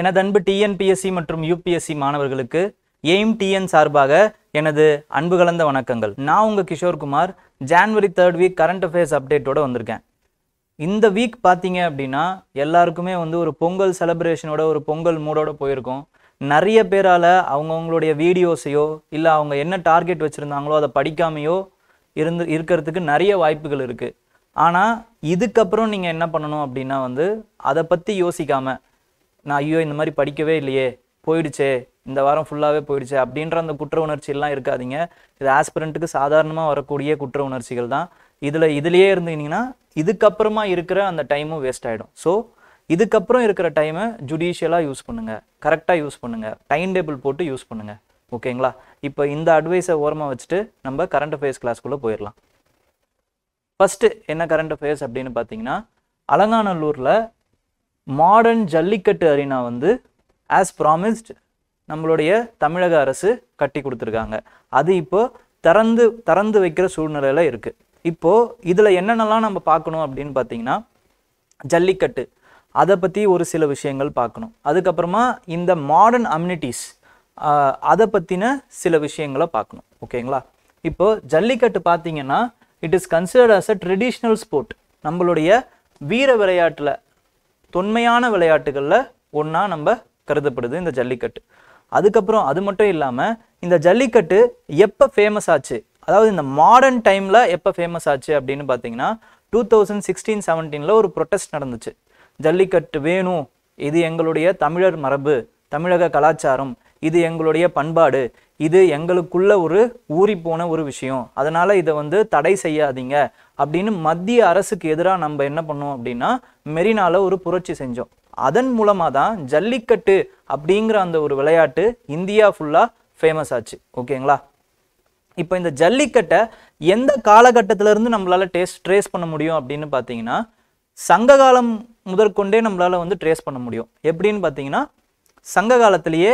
எனதன்பு TNPSC மற்றும் UPSC மாணவர்களுக்கு aim TN சார்பாக எனது அன்பு கலந்த வணக்கங்கள் நான் உங்கள் Kishore Kumar January third week current affairs அப்டேட்டோட வந்திருக்கேன் இந்த வீக் பார்த்தீங்க அப்படின்னா எல்லாருக்குமே வந்து ஒரு பொங்கல் செலப்ரேஷனோட ஒரு பொங்கல் மூடோட போயிருக்கோம் நிறைய பேரால் அவங்கவுங்களுடைய வீடியோஸையோ இல்லை அவங்க என்ன டார்கெட் வச்சுருந்தாங்களோ அதை படிக்காமையோ இருந்து இருக்கிறதுக்கு நிறைய வாய்ப்புகள் இருக்குது ஆனால் இதுக்கப்புறம் நீங்கள் என்ன பண்ணணும் அப்படின்னா வந்து அதை பற்றி யோசிக்காமல் நான் ஐயோ இந்த மாதிரி படிக்கவே இல்லையே போயிடுச்சே இந்த வாரம் ஃபுல்லாகவே போயிடுச்சே அப்படின்ற அந்த குற்ற உணர்ச்சியெல்லாம் இருக்காதிங்க இது ஆஸ்பிரண்ட்டுக்கு சாதாரணமாக வரக்கூடிய குற்ற உணர்ச்சிகள் தான் இதில் இதுலேயே இருந்தீங்கன்னா இதுக்கப்புறமா இருக்கிற அந்த டைமும் வேஸ்ட் ஆகிடும் ஸோ இதுக்கப்புறம் இருக்கிற டைமை ஜுடிஷியலாக யூஸ் பண்ணுங்கள் கரெக்டாக யூஸ் பண்ணுங்கள் டைம் டேபிள் போட்டு யூஸ் பண்ணுங்கள் ஓகேங்களா இப்போ இந்த அட்வைஸை ஓரமாக வச்சுட்டு நம்ம கரண்ட் அஃபேர்ஸ் கிளாஸ்க்குள்ளே போயிடலாம் ஃபஸ்ட்டு என்ன கரண்ட் அஃபேர்ஸ் அப்படின்னு பார்த்தீங்கன்னா அலங்காநல்லூரில் மாடர்ன் ஜல்லிக்கட்டு அரினா வந்து ஆஸ் ப்ராமிஸ்ட் நம்மளுடைய தமிழக அரசு கட்டி கொடுத்துருக்காங்க அது இப்போ திறந்து திறந்து வைக்கிற சூழ்நிலையில் இருக்குது இப்போது இதில் என்னென்னலாம் நம்ம பார்க்கணும் அப்படின்னு பார்த்தீங்கன்னா ஜல்லிக்கட்டு அதை பற்றி ஒரு சில விஷயங்கள் பார்க்கணும் அதுக்கப்புறமா இந்த மாடர்ன் அம்யூனிட்டிஸ் அதை பற்றின சில விஷயங்களை பார்க்கணும் ஓகேங்களா இப்போது ஜல்லிக்கட்டு பார்த்தீங்கன்னா it is considered as a traditional sport நம்மளுடைய வீர விளையாட்டில் தொன்மையான விளையாட்டுகளில் ஒன்றா நம்ம கருதப்படுது இந்த ஜல்லிக்கட்டு அதுக்கப்புறம் அது மட்டும் இல்லாமல் இந்த ஜல்லிக்கட்டு எப்போ ஃபேமஸ் ஆச்சு அதாவது இந்த மாடர்ன் டைமில் எப்போ ஃபேமஸ் ஆச்சு அப்படின்னு பார்த்தீங்கன்னா டூ தௌசண்ட் சிக்ஸ்டீன் செவன்டீனில் ஒரு ப்ரொட்டஸ்ட் நடந்துச்சு ஜல்லிக்கட்டு வேணும் இது எங்களுடைய தமிழர் மரபு தமிழக கலாச்சாரம் இது எங்களுடைய பண்பாடு இது எங்களுக்குள்ள ஒரு ஊறி போன ஒரு விஷயம் அதனால் இதை வந்து தடை செய்யாதீங்க அப்படின்னு மத்திய அரசுக்கு எதிராக நம்ம என்ன பண்ணோம் அப்படின்னா மெரினால ஒரு புரட்சி செஞ்சோம் அதன் மூலமாக தான் ஜல்லிக்கட்டு அப்படிங்கிற அந்த ஒரு விளையாட்டு இந்தியா ஃபுல்லாக ஃபேமஸ் ஆச்சு ஓகேங்களா இப்போ இந்த ஜல்லிக்கட்டை எந்த காலகட்டத்திலேருந்து நம்மளால் டேஸ் ட்ரேஸ் பண்ண முடியும் அப்படின்னு பார்த்தீங்கன்னா சங்க காலம் முதற்கொண்டே நம்மளால் வந்து ட்ரேஸ் பண்ண முடியும் எப்படின்னு பார்த்தீங்கன்னா சங்க காலத்திலேயே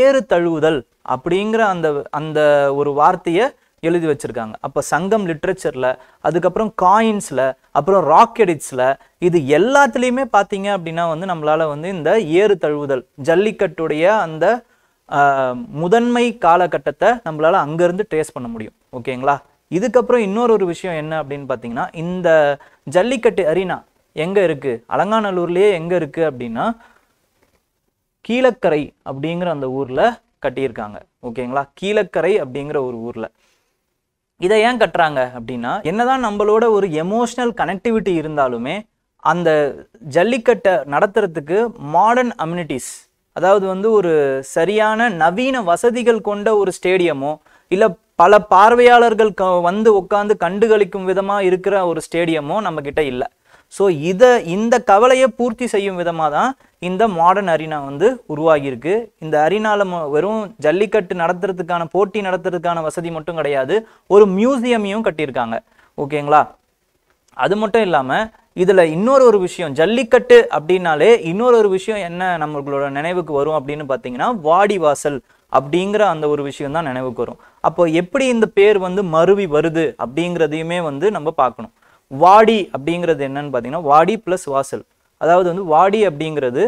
ஏறு தழுவுதல் அப்படிங்கிற அந்த அந்த ஒரு வார்த்தையை எழுதி வச்சுருக்காங்க அப்போ சங்கம் லிட்ரேச்சரில் அதுக்கப்புறம் காயின்ஸில் அப்புறம் ராக்கெடிட்ஸில் இது எல்லாத்துலேயுமே பார்த்தீங்க அப்படின்னா வந்து நம்மளால் வந்து இந்த ஏறு தழுவுதல் ஜல்லிக்கட்டுடைய அந்த முதன்மை காலகட்டத்தை நம்மளால் அங்கேருந்து ட்ரேஸ் பண்ண முடியும் ஓகேங்களா இதுக்கப்புறம் இன்னொரு ஒரு விஷயம் என்ன அப்படின்னு பார்த்தீங்கன்னா இந்த ஜல்லிக்கட்டு அரினா எங்கே இருக்குது அலங்காநல்லூர்லேயே எங்கே இருக்குது அப்படின்னா கீழக்கரை அப்படிங்கிற அந்த ஊரில் கட்டியிருக்காங்க ஓகேங்களா கீழக்கரை அப்படிங்கிற ஒரு ஊரில் இதை ஏன் கட்டுறாங்க அப்படின்னா என்னதான் நம்மளோட ஒரு எமோஷ்னல் கனெக்டிவிட்டி இருந்தாலுமே அந்த ஜல்லிக்கட்டை நடத்துறதுக்கு மாடர்ன் அம்யூனிட்டிஸ் அதாவது வந்து ஒரு சரியான நவீன வசதிகள் கொண்ட ஒரு ஸ்டேடியமோ இல்லை பல பார்வையாளர்கள் வந்து உட்காந்து கண்டுகளிக்கும் விதமாக இருக்கிற ஒரு ஸ்டேடியமோ நம்மக்கிட்ட இல்லை ஸோ இதை இந்த கவலையை பூர்த்தி செய்யும் விதமாக தான் இந்த மாடர்ன் அரினா வந்து உருவாகியிருக்கு இந்த அரினாவில் வெறும் ஜல்லிக்கட்டு நடத்துறதுக்கான போட்டி நடத்துறதுக்கான வசதி மட்டும் கிடையாது ஒரு மியூசியமையும் கட்டியிருக்காங்க ஓகேங்களா அது மட்டும் இல்லாமல் இதில் இன்னொரு ஒரு விஷயம் ஜல்லிக்கட்டு அப்படின்னாலே இன்னொரு ஒரு விஷயம் என்ன நம்மளோட நினைவுக்கு வரும் அப்படின்னு பார்த்தீங்கன்னா வாடி வாசல் அப்படிங்கிற அந்த ஒரு விஷயம் தான் நினைவுக்கு வரும் அப்போ எப்படி இந்த பேர் வந்து மருவி வருது அப்படிங்கிறதையுமே வந்து நம்ம பார்க்கணும் வாடி அப்படிங்கிறது என்னன்னு பார்த்தீங்கன்னா வாடி ப்ளஸ் வாசல் அதாவது வந்து வாடி அப்படிங்கிறது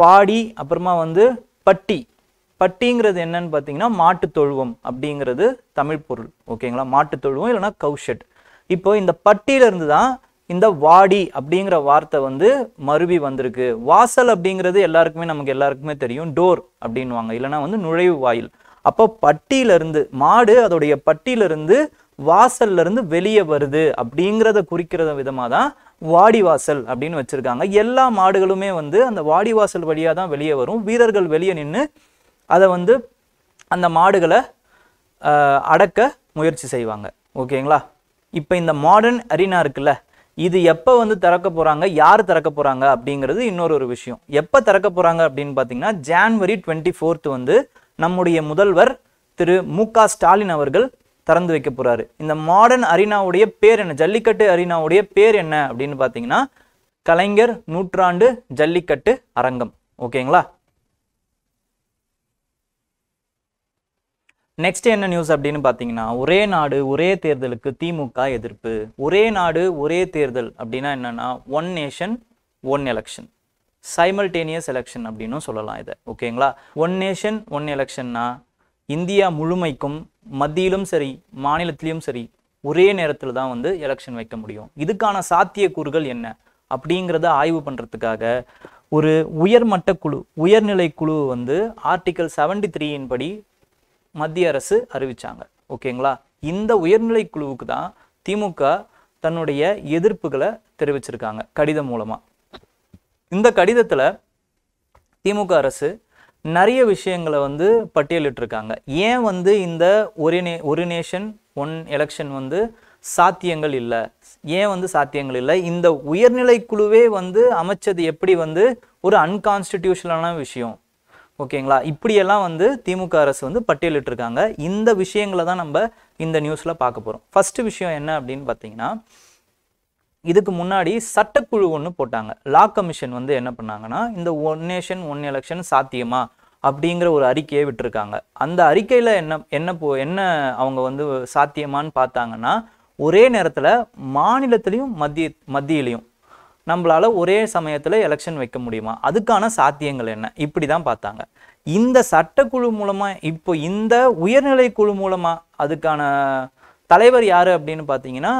பாடி அப்புறமா வந்து பட்டி பட்டிங்கிறது என்னன்னு பார்த்தீங்கன்னா மாட்டு தொழுவம் அப்படிங்கிறது தமிழ் பொருள் ஓகேங்களா மாட்டு தொழுவம் இல்லைனா கவுஷட் இப்போ இந்த பட்டியிலிருந்து தான் இந்த வாடி அப்படிங்கிற வார்த்தை வந்து மருவி வந்திருக்கு வாசல் அப்படிங்கிறது எல்லாருக்குமே நமக்கு எல்லாருக்குமே தெரியும் டோர் அப்படின்வாங்க இல்லைனா வந்து நுழைவு வாயில் அப்போ பட்டியிலிருந்து மாடு அதோடைய பட்டியிலிருந்து வாசல்ல இருந்து வெளியே வருது அப்படிங்கிறத குறிக்கிறத விதமாக தான் வாடிவாசல் அப்படின்னு வச்சிருக்காங்க எல்லா மாடுகளுமே வந்து அந்த வாடிவாசல் வழியாக தான் வெளியே வரும் வீரர்கள் வெளியே நின்று அதை வந்து அந்த மாடுகளை அடக்க முயற்சி செய்வாங்க ஓகேங்களா இப்போ இந்த மாடர்ன் அரினா இருக்குல்ல இது எப்போ வந்து திறக்க போகிறாங்க யார் திறக்க போகிறாங்க அப்படிங்கிறது இன்னொரு ஒரு விஷயம் எப்போ திறக்க போகிறாங்க அப்படின்னு பார்த்தீங்கன்னா ஜான்வரி டுவெண்ட்டி ஃபோர்த் வந்து நம்முடைய முதல்வர் திரு மு க ஸ்டாலின் அவர்கள் திறந்து வைக்க போகிறாரு இந்த மாடர்ன் அரினாவுடைய பேர் என்ன ஜல்லிக்கட்டு அரினாவுடைய பேர் என்ன அப்படின்னு பார்த்தீங்கன்னா கலைஞர் நூற்றாண்டு ஜல்லிக்கட்டு அரங்கம் ஓகேங்களா நெக்ஸ்ட் என்ன நியூஸ் அப்படின்னு பார்த்தீங்கன்னா ஒரே நாடு ஒரே தேர்தலுக்கு திமுக எதிர்ப்பு ஒரே நாடு ஒரே தேர்தல் அப்படின்னா என்னன்னா one nation one election simultaneous election அப்படின்னும் சொல்லலாம் இதை ஓகேங்களா ஒன் நேஷன் ஒன் எலெக்ஷன்னா இந்தியா முழுமைக்கும் மத்தியிலும் சரி மாநிலத்திலையும் சரி ஒரே நேரத்தில் தான் வந்து எலெக்ஷன் வைக்க முடியும் இதுக்கான சாத்தியக்கூறுகள் என்ன அப்படிங்கிறத ஆய்வு பண்ணுறதுக்காக ஒரு உயர்மட்ட குழு உயர்நிலை குழு வந்து ஆர்டிக்கல் செவன்டி த்ரீயின் படி மத்திய அரசு அறிவித்தாங்க ஓகேங்களா இந்த உயர்நிலை குழுவுக்கு தான் திமுக தன்னுடைய எதிர்ப்புகளை தெரிவிச்சிருக்காங்க கடிதம் மூலமாக இந்த கடிதத்தில் திமுக அரசு நிறைய விஷயங்களை வந்து பட்டியலிட்டிருக்காங்க ஏன் வந்து இந்த ஒரு நே ஒரு நேஷன் ஒன் எலெக்ஷன் வந்து சாத்தியங்கள் இல்லை ஏன் வந்து சாத்தியங்கள் இல்லை இந்த உயர்நிலை குழுவே வந்து அமைச்சது எப்படி வந்து ஒரு அன்கான்ஸ்டிடியூஷனலான விஷயம் ஓகேங்களா இப்படியெல்லாம் வந்து திமுக அரசு வந்து பட்டியலிட்டிருக்காங்க இந்த விஷயங்களை தான் நம்ம இந்த நியூஸில் பார்க்க போகிறோம் ஃபஸ்ட்டு விஷயம் என்ன அப்படின்னு பார்த்தீங்கன்னா இதுக்கு முன்னாடி சட்டக்குழு ஒன்று போட்டாங்க லா கமிஷன் வந்து என்ன பண்ணாங்கன்னா இந்த ஒன் நேஷன் ஒன் எலெக்ஷன் சாத்தியமா அப்படிங்கிற ஒரு அறிக்கையை விட்டுருக்காங்க அந்த அறிக்கையில் என்ன என்ன போ என்ன அவங்க வந்து சாத்தியமானு பார்த்தாங்கன்னா ஒரே நேரத்தில் மாநிலத்திலையும் மத்திய மத்தியிலையும் நம்மளால் ஒரே சமயத்தில் எலெக்ஷன் வைக்க முடியுமா அதுக்கான சாத்தியங்கள் என்ன இப்படி தான் பார்த்தாங்க இந்த சட்டக்குழு மூலமாக இப்போ இந்த உயர்நிலை குழு மூலமாக அதுக்கான தலைவர் யார் அப்படின்னு பார்த்தீங்கன்னா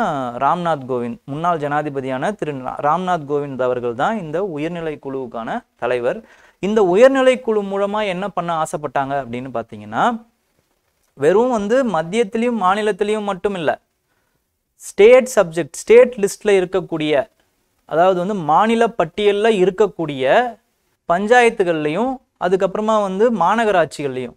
ராம்நாத் கோவிந்த் முன்னாள் ஜனாதிபதியான திரு ராம்நாத் கோவிந்த் அவர்கள் தான் இந்த உயர்நிலை குழுவுக்கான தலைவர் இந்த உயர்நிலை குழு மூலமாக என்ன பண்ண ஆசைப்பட்டாங்க அப்படின்னு பார்த்தீங்கன்னா வெறும் வந்து மத்தியத்திலையும் மாநிலத்திலையும் மட்டும் இல்லை ஸ்டேட் சப்ஜெக்ட் ஸ்டேட் லிஸ்ட்டில் இருக்கக்கூடிய அதாவது வந்து மாநில பட்டியலில் இருக்கக்கூடிய பஞ்சாயத்துகள்லையும் அதுக்கப்புறமா வந்து மாநகராட்சிகள்லையும்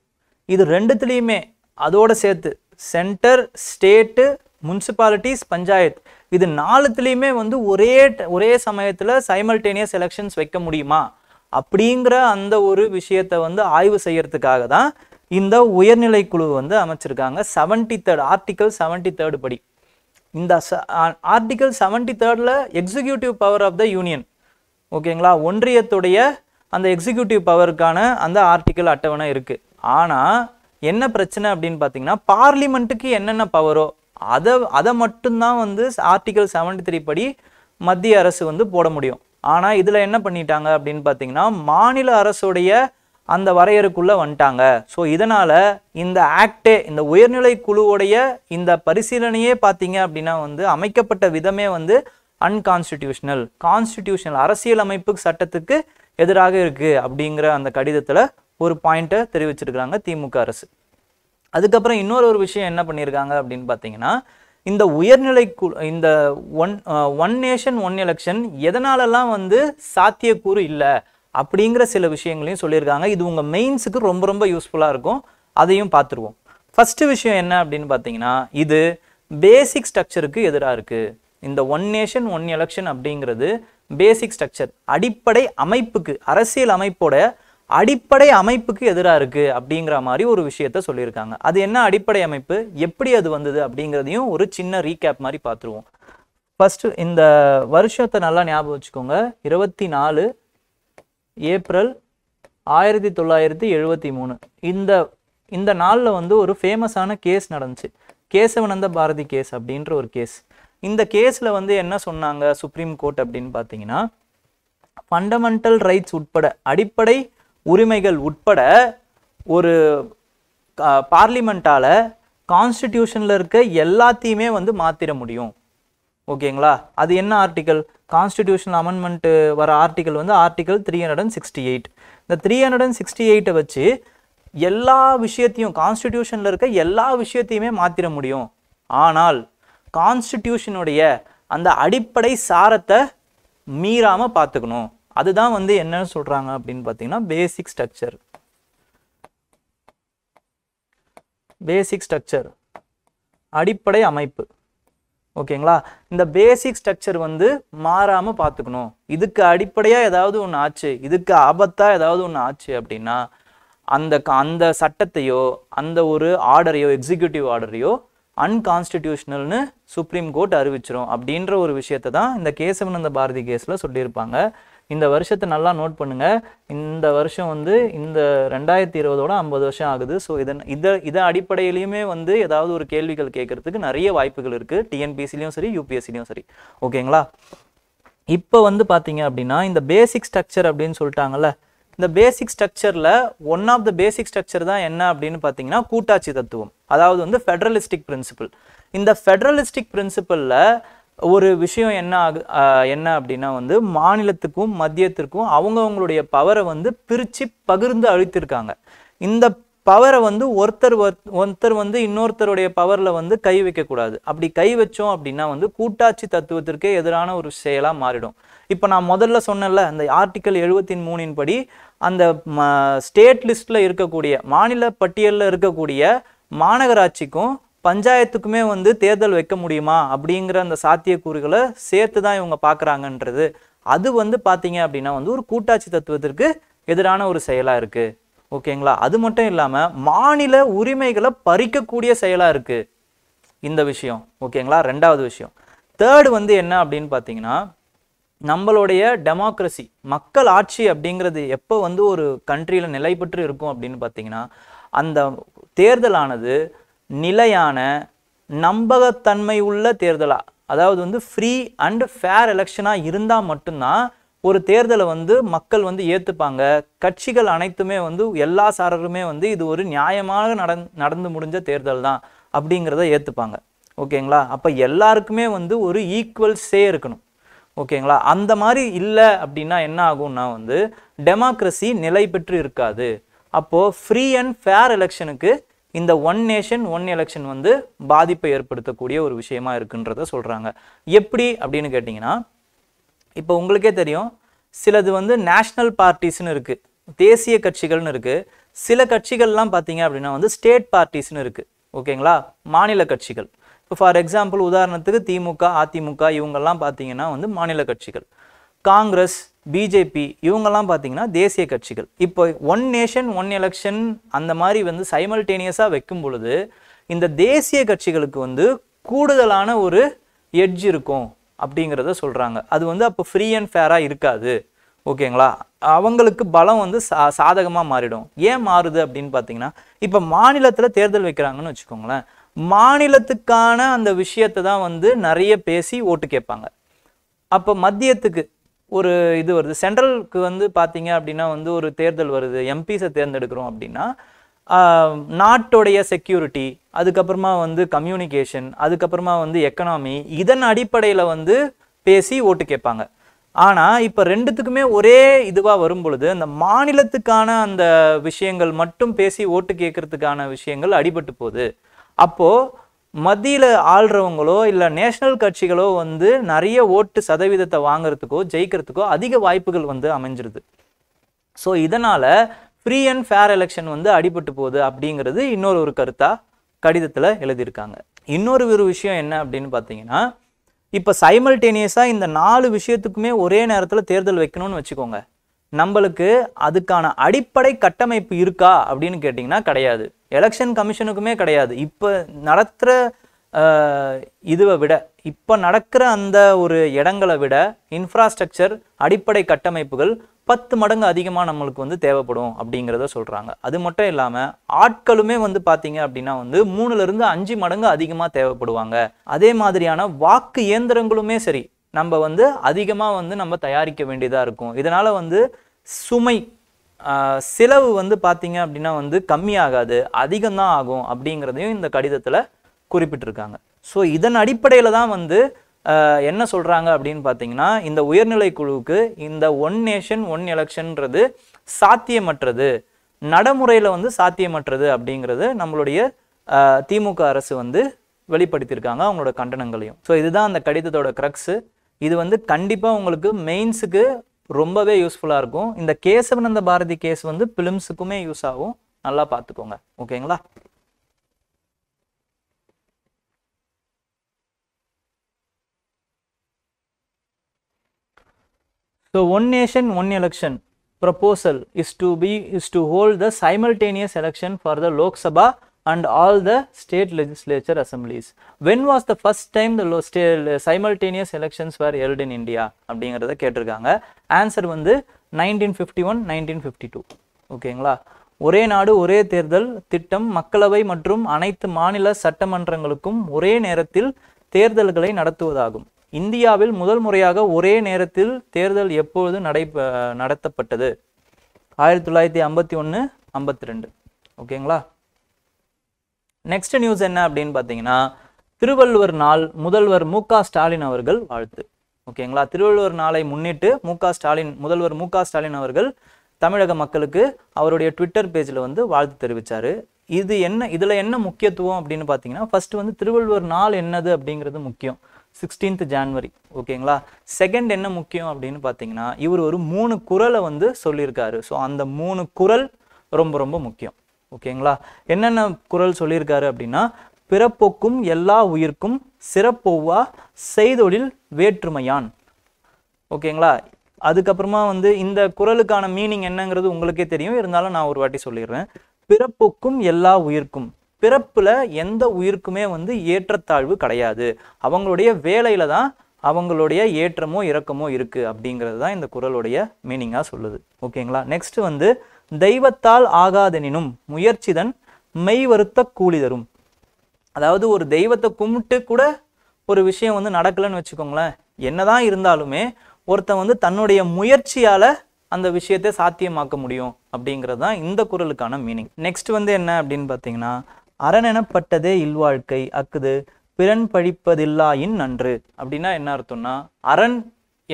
இது ரெண்டுத்துலேயுமே அதோடு சேர்த்து சென்டர் ஸ்டேட்டு முன்சிபாலிட்டிஸ் பஞ்சாயத் இது நாலுத்துலேயுமே வந்து ஒரே ஒரே சமயத்தில் சைமல்டேனியஸ் எலெக்ஷன்ஸ் வைக்க முடியுமா அப்படிங்கிற அந்த ஒரு விஷயத்தை வந்து ஆய்வு செய்யறதுக்காக தான் இந்த உயர்நிலை குழு வந்து அமைச்சிருக்காங்க seventy third article seventy third படி இந்த ஆர்டிகல் செவன்டி தேர்டில் executive power of the union ஓகேங்களா ஒன்றியத்துடைய அந்த எக்ஸிக்யூட்டிவ் பவருக்கான அந்த ஆர்டிக்கல் அட்டவணை இருக்குது ஆனால் என்ன பிரச்சனை அப்படின்னு பார்த்தீங்கன்னா பார்லிமெண்ட்டுக்கு என்னென்ன பவரோ அதை அதை மட்டும்தான் வந்து ஆர்டிக்கல் செவன்டி த்ரீ படி மத்திய அரசு வந்து போட முடியும் ஆனால் இதில் என்ன பண்ணிட்டாங்க அப்படின்னு பார்த்தீங்கன்னா மாநில அரசுடைய அந்த வரையறுக்குள்ளே வந்துட்டாங்க ஸோ இதனால் இந்த ஆக்டே இந்த உயர்நிலை குழுவுடைய இந்த பரிசீலனையே பார்த்தீங்க அப்படின்னா வந்து அமைக்கப்பட்ட விதமே வந்து அன்கான்ஸ்டிடியூஷனல் கான்ஸ்டிடியூஷனல் அரசியல் அமைப்பு சட்டத்துக்கு எதிராக இருக்குது அப்படிங்கிற அந்த கடிதத்தில் ஒரு பாயிண்ட்டை தெரிவிச்சிருக்கிறாங்க திமுக அரசு அதுக்கப்புறம் இன்னொரு ஒரு விஷயம் என்ன பண்ணியிருக்காங்க அப்படின்னு பார்த்தீங்கன்னா இந்த உயர்நிலை இந்த one one nation one election எதனாலலாம் வந்து சாத்தியக்கூறு இல்லை அப்படிங்கிற சில விஷயங்களையும் சொல்லியிருக்காங்க இது உங்கள் மெயின்ஸுக்கு ரொம்ப ரொம்ப யூஸ்ஃபுல்லாக இருக்கும் அதையும் பார்த்துருவோம் ஃபஸ்ட்டு விஷயம் என்ன அப்படின்னு பார்த்தீங்கன்னா இது பேசிக் ஸ்ட்ரக்சருக்கு எதிராக இருக்குது இந்த ஒன் நேஷன் ஒன் எலெக்ஷன் அப்படிங்கிறது பேசிக் ஸ்ட்ரக்சர் அடிப்படை அமைப்புக்கு அரசியல் அமைப்போட அடிப்படை அமைப்புக்கு எதிராக இருக்குது அப்படிங்கிற மாதிரி ஒரு விஷயத்த சொல்லியிருக்காங்க அது என்ன அடிப்படை அமைப்பு எப்படி அது வந்தது அப்படிங்கிறதையும் ஒரு சின்ன ரீகேப் மாதிரி பார்த்துருவோம் ஃபஸ்ட்டு இந்த வருஷத்தை நல்லா ஞாபகம் வச்சுக்கோங்க இருபத்தி நாலு ஏப்ரல் ஆயிரத்தி தொள்ளாயிரத்தி எழுபத்தி மூணு இந்த இந்த நாளில் வந்து ஒரு ஃபேமஸான கேஸ் நடந்துச்சு கேசவனந்த பாரதி கேஸ் அப்படின்ற ஒரு கேஸ் இந்த கேஸில் வந்து என்ன சொன்னாங்க சுப்ரீம் கோர்ட் அப்படின்னு பார்த்தீங்கன்னா ஃபண்டமெண்டல் ரைட்ஸ் உட்பட அடிப்படை உரிமைகள் உட்பட ஒரு பார்லிமெண்ட்டால் கான்ஸ்டிடியூஷனில் இருக்க எல்லாத்தையுமே வந்து மாற்றிட முடியும் ஓகேங்களா அது என்ன ஆர்டிக்கல் கான்ஸ்டிடியூஷன் அமெண்ட்மெண்ட்டு வர ஆர்டிக்கல் வந்து article three hundred and sixty eight இந்த த்ரீ ஹண்ட்ரட் அண்ட் சிக்ஸ்டி எயிட்டை வச்சு எல்லா விஷயத்தையும் கான்ஸ்டிடியூஷனில் இருக்க எல்லா விஷயத்தையுமே மாற்றிட முடியும் ஆனால் கான்ஸ்டிடியூஷனுடைய அந்த அடிப்படை சாரத்தை மீறாமல் பார்த்துக்கணும் அதுதான் வந்து என்ன சொல்கிறாங்க அப்படின்னு பார்த்தீங்கன்னா பேசிக் ஸ்ட்ரக்சர் பேசிக் ஸ்ட்ரக்சர் அடிப்படை அமைப்பு ஓகேங்களா இந்த பேசிக் ஸ்ட்ரக்சர் வந்து மாறாமல் பார்த்துக்கணும் இதுக்கு அடிப்படையாக ஏதாவது ஒன்று ஆச்சு இதுக்கு ஆபத்தாக ஏதாவது ஒன்று ஆச்சு அப்படின்னா அந்த அந்த சட்டத்தையோ அந்த ஒரு ஆர்டரையோ எக்ஸிக்யூட்டிவ் ஆர்டரையோ அன்கான்ஸ்டிடியூஷனல்னு சுப்ரீம் கோர்ட் அறிவிச்சிரும் அப்படின்ற ஒரு விஷயத்தை தான் இந்த கேசவனந்த பாரதி கேஸில் சொல்லியிருப்பாங்க இந்த வருஷத்தை நல்லா நோட் பண்ணுங்கள் இந்த வருஷம் வந்து இந்த ரெண்டாயிரத்தி இருபதோட ஐம்பது வருஷம் ஆகுது ஸோ இதன் இதை இதை அடிப்படையிலையுமே வந்து ஏதாவது ஒரு கேள்விகள் கேட்கறதுக்கு நிறைய வாய்ப்புகள் இருக்குது டிஎன்பிஎஸ்சிலையும் சரி யூபிஎஸ்சிலையும் சரி ஓகேங்களா இப்போ வந்து பார்த்தீங்க அப்படின்னா இந்த பேசிக் ஸ்ட்ரக்சர் அப்படின்னு சொல்லிட்டாங்கல்ல இந்த பேசிக் ஸ்ட்ரக்சரில் one of the basic structure தான் என்ன அப்படின்னு பார்த்தீங்கன்னா கூட்டாட்சி தத்துவம் அதாவது வந்து ஃபெடரலிஸ்டிக் பிரின்சிபல் இந்த ஃபெடரலிஸ்டிக் பிரின்சிபல்ல ஒரு விஷயம் என்ன ஆகு என்ன அப்படின்னா வந்து மாநிலத்துக்கும் மத்தியத்திற்கும் அவங்கவுங்களுடைய பவரை வந்து பிரித்து பகிர்ந்து அழித்திருக்காங்க இந்த பவரை வந்து ஒருத்தர் ஒருத்தர் வந்து இன்னொருத்தருடைய பவரில் வந்து கை வைக்கக்கூடாது அப்படி கை வச்சோம் அப்படின்னா வந்து கூட்டாட்சி தத்துவத்திற்கே எதிரான ஒரு செயலாக மாறிடும் இப்போ நான் முதல்ல சொன்னேன்ல அந்த ஆர்டிக்கல் எழுபத்தின் மூணின் படி அந்த ஸ்டேட் லிஸ்ட்டில் இருக்கக்கூடிய மாநில பட்டியலில் இருக்கக்கூடிய மாநகராட்சிக்கும் பஞ்சாயத்துக்குமே வந்து தேர்தல் வைக்க முடியுமா அப்படிங்கிற அந்த சாத்தியக்கூறுகளை சேர்த்து தான் இவங்க பார்க்குறாங்கன்றது அது வந்து பார்த்தீங்க அப்படின்னா வந்து ஒரு கூட்டாட்சி தத்துவத்திற்கு எதிரான ஒரு செயலாக இருக்குது ஓகேங்களா அது மட்டும் இல்லாமல் மாநில உரிமைகளை பறிக்கக்கூடிய செயலாக இருக்குது இந்த விஷயம் ஓகேங்களா ரெண்டாவது விஷயம் தேர்டு வந்து என்ன அப்படின்னு பார்த்தீங்கன்னா நம்மளுடைய டெமோக்ரஸி மக்கள் ஆட்சி அப்படிங்கிறது எப்போ வந்து ஒரு கண்ட்ரியில் நிலைபெற்று இருக்கும் அப்படின்னு பார்த்தீங்கன்னா அந்த தேர்தலானது நிலையான நம்பகத்தன்மை உள்ள தேர்தலாக அதாவது வந்து ஃப்ரீ அண்ட் ஃபேர் எலெக்ஷனாக இருந்தால் மட்டும்தான் ஒரு தேர்தலை வந்து மக்கள் வந்து ஏற்றுப்பாங்க கட்சிகள் அனைத்துமே வந்து எல்லா சாரருமே வந்து இது ஒரு நியாயமாக நடந் நடந்து முடிஞ்ச தேர்தல் தான் அப்படிங்கிறத ஏற்றுப்பாங்க ஓகேங்களா அப்போ எல்லாருக்குமே வந்து ஒரு ஈக்குவல் சே இருக்கணும் ஓகேங்களா அந்த மாதிரி இல்லை அப்படின்னா என்ன ஆகும்னா வந்து டெமோக்ரஸி நிலை பெற்று இருக்காது அப்போது ஃப்ரீ அண்ட் ஃபேர் எலெக்ஷனுக்கு இந்த ஒன் நேஷன் ஒன் எலெக்ஷன் வந்து பாதிப்பை ஏற்படுத்தக்கூடிய ஒரு விஷயமா இருக்குன்றத சொல்கிறாங்க எப்படி அப்படின்னு கேட்டிங்கன்னா இப்போ உங்களுக்கே தெரியும் சிலது வந்து நேஷ்னல் பார்ட்டிஸ்னு இருக்குது தேசிய கட்சிகள்னு இருக்குது சில கட்சிகள்லாம் பார்த்தீங்க அப்படின்னா வந்து ஸ்டேட் பார்ட்டிஸ்னு இருக்குது ஓகேங்களா மாநில கட்சிகள் இப்போ ஃபார் எக்ஸாம்பிள் உதாரணத்துக்கு திமுக அதிமுக இவங்கெல்லாம் பார்த்தீங்கன்னா வந்து மாநில கட்சிகள் காங்கிரஸ் பிஜேபி இவங்கெல்லாம் பார்த்தீங்கன்னா தேசிய கட்சிகள் இப்போ ஒன் நேஷன் ஒன் எலெக்ஷன் அந்த மாதிரி வந்து சைமல்டேனியஸாக வைக்கும் பொழுது இந்த தேசிய கட்சிகளுக்கு வந்து கூடுதலான ஒரு எட்ஜ் இருக்கும் அப்படிங்கிறத சொல்கிறாங்க அது வந்து அப்போ ஃப்ரீ அண்ட் ஃபேராக இருக்காது ஓகேங்களா அவங்களுக்கு பலம் வந்து சா சாதகமாக மாறிடும் ஏன் மாறுது அப்படின்னு பார்த்தீங்கன்னா இப்போ மாநிலத்தில் தேர்தல் வைக்கிறாங்கன்னு வச்சுக்கோங்களேன் மாநிலத்துக்கான அந்த விஷயத்தை தான் வந்து நிறைய பேசி ஓட்டு கேட்பாங்க அப்போ மத்தியத்துக்கு ஒரு இது வருது சென்ட்ரலுக்கு வந்து பார்த்தீங்க அப்படின்னா வந்து ஒரு தேர்தல் வருது எம்பிஸை தேர்ந்தெடுக்கிறோம் அப்படின்னா நாட்டுடைய செக்யூரிட்டி அதுக்கப்புறமா வந்து கம்யூனிகேஷன் அதுக்கப்புறமா வந்து எக்கனாமி இதன் அடிப்படையில் வந்து பேசி ஓட்டு கேட்பாங்க ஆனால் இப்போ ரெண்டுத்துக்குமே ஒரே இதுவாக வரும் பொழுது அந்த மாநிலத்துக்கான அந்த விஷயங்கள் மட்டும் பேசி ஓட்டு கேட்கறதுக்கான விஷயங்கள் அடிபட்டு போகுது அப்போது மத்தியில் ஆள்றவங்களோ இல்லை நேஷனல் கட்சிகளோ வந்து நிறைய ஓட்டு சதவீதத்தை வாங்கிறதுக்கோ ஜெயிக்கிறதுக்கோ அதிக வாய்ப்புகள் வந்து அமைஞ்சிருது ஸோ இதனால் ஃப்ரீ அண்ட் ஃபேர் எலெக்ஷன் வந்து அடிபட்டு போகுது அப்படிங்கிறது இன்னொரு ஒரு கருத்தாக கடிதத்தில் எழுதியிருக்காங்க இன்னொரு ஒரு விஷயம் என்ன அப்படின்னு பார்த்தீங்கன்னா இப்போ சைமல்டேனியஸாக இந்த நாலு விஷயத்துக்குமே ஒரே நேரத்தில் தேர்தல் வைக்கணும்னு வச்சுக்கோங்க நம்மளுக்கு அதுக்கான அடிப்படை கட்டமைப்பு இருக்கா அப்படின்னு கேட்டிங்கன்னா கிடையாது எலெக்ஷன் கமிஷனுக்குமே கிடையாது இப்போ நடத்துகிற இதுவை விட இப்போ நடக்கிற அந்த ஒரு இடங்களை விட இன்ஃப்ராஸ்ட்ரக்சர் அடிப்படை கட்டமைப்புகள் பத்து மடங்கு அதிகமாக நம்மளுக்கு வந்து தேவைப்படும் அப்படிங்கிறத சொல்கிறாங்க அது மட்டும் இல்லாமல் ஆட்களுமே வந்து பார்த்தீங்க அப்படின்னா வந்து மூணுலேருந்து அஞ்சு மடங்கு அதிகமாக தேவைப்படுவாங்க அதே மாதிரியான வாக்கு இயந்திரங்களுமே சரி நம்ம வந்து அதிகமாக வந்து நம்ம தயாரிக்க வேண்டியதாக இருக்கும் இதனால் வந்து சுமை செலவு வந்து பார்த்தீங்க அப்படின்னா வந்து கம்மியாகாது அதிகம்தான் ஆகும் அப்படிங்கிறதையும் இந்த கடிதத்தில் குறிப்பிட்டிருக்காங்க ஸோ இதன் அடிப்படையில் தான் வந்து என்ன சொல்கிறாங்க அப்படின்னு பார்த்தீங்கன்னா இந்த உயர்நிலை குழுவுக்கு இந்த ஒன் நேஷன் ஒன் எலெக்ஷன்ன்றது சாத்தியமற்றது நடைமுறையில் வந்து சாத்தியமற்றது அப்படிங்கிறது நம்மளுடைய திமுக அரசு வந்து வெளிப்படுத்தியிருக்காங்க அவங்களோட கண்டனங்களையும் ஸோ இதுதான் அந்த கடிதத்தோட க்ரக்ஸு இது வந்து கண்டிப்பாக உங்களுக்கு மெயின்ஸுக்கு ரொம்பவே யூஸ்ஃபுல்லாக இருக்கும் இந்த கேசவனந்த பாரதி கேஸ் வந்து பிலிம்ஸுக்குமே யூஸ் ஆகும் நல்லா பார்த்துக்கோங்க ஓகேங்களா so one nation one election proposal is to be is to hold the simultaneous election for the Lok Sabha and all the state legislature assemblies. When was the first time the simultaneous elections were held in India அப்படிங்கிறத கேட்டிருக்காங்க answer வந்து nineteen fifty one nineteen fifty two ஓகேங்களா ஒரே நாடு ஒரே தேர்தல் திட்டம் மக்களவை மற்றும் அனைத்து மாநில சட்டமன்றங்களுக்கும் ஒரே நேரத்தில் தேர்தல்களை நடத்துவதாகும் இந்தியாவில் முதல் முறையாக ஒரே நேரத்தில் தேர்தல் எப்பொழுது நடை நடத்தப்பட்டது ஆயிரத்தி தொள்ளாயிரத்தி ஐம்பத்தி ஒன்று ஐம்பத்தி ரெண்டு ஓகேங்களா நெக்ஸ்ட் நியூஸ் என்ன அப்படின்னு பார்த்தீங்கன்னா திருவள்ளுவர் நாள் முதல்வர் மு ஸ்டாலின் அவர்கள் வாழ்த்து ஓகேங்களா திருவள்ளுவர் நாளை முன்னிட்டு மு ஸ்டாலின் முதல்வர் மு ஸ்டாலின் அவர்கள் தமிழக மக்களுக்கு அவருடைய ட்விட்டர் பேஜில் வந்து வாழ்த்து தெரிவித்தார் இது என்ன இதில் என்ன முக்கியத்துவம் அப்படின்னு பார்த்தீங்கன்னா ஃபர்ஸ்ட் வந்து திருவள்ளுவர் நாள் என்னது அப்படிங்கிறது முக்கியம் சிக்ஸ்டீன்த் ஜான்வரி ஓகேங்களா செகண்ட் என்ன முக்கியம் அப்படின்னு பார்த்தீங்கன்னா இவர் ஒரு மூணு குரலை வந்து சொல்லியிருக்காரு ஸோ அந்த மூணு குரல் ரொம்ப ரொம்ப முக்கியம் ஓகேங்களா என்னென்ன குரல் சொல்லியிருக்காரு அப்படின்னா பிறப்போக்கும் எல்லா உயிர்க்கும் சிறப்பொவ்வா செய்தொழில் வேற்றுமையான் ஓகேங்களா அதுக்கப்புறமா வந்து இந்த குரலுக்கான மீனிங் என்னங்கிறது உங்களுக்கே தெரியும் இருந்தாலும் நான் ஒரு வாட்டி சொல்லிடுறேன் பிறப்புக்கும் எல்லா உயிர்க்கும் பிறப்பில் எந்த உயிருக்குமே வந்து ஏற்றத்தாழ்வு கிடையாது அவங்களுடைய வேலையில தான் அவங்களுடைய ஏற்றமோ இறக்கமோ இருக்குது அப்படிங்கிறது தான் இந்த குரலுடைய மீனிங்காக சொல்லுது ஓகேங்களா நெக்ஸ்ட் வந்து தெய்வத்தால் ஆகாதெனினும் முயற்சிதன் மெய் வருத்த கூலி தரும் அதாவது ஒரு தெய்வத்தை கும்பிட்டு கூட ஒரு விஷயம் வந்து நடக்கலைன்னு வச்சுக்கோங்களேன் என்னதான் இருந்தாலுமே ஒருத்தன் வந்து தன்னுடைய முயற்சியால அந்த விஷயத்தை சாத்தியமாக்க முடியும் அப்படிங்கிறது தான் இந்த குரலுக்கான மீனிங் நெக்ஸ்ட் வந்து என்ன அப்படின்னு பார்த்தீங்கன்னா அரணெனப்பட்டதே இல்வாழ்க்கை அக்குது பிறன் பழிப்பதில்லாயின் நன்று அப்படின்னா என்ன அர்த்தம்னா அரண்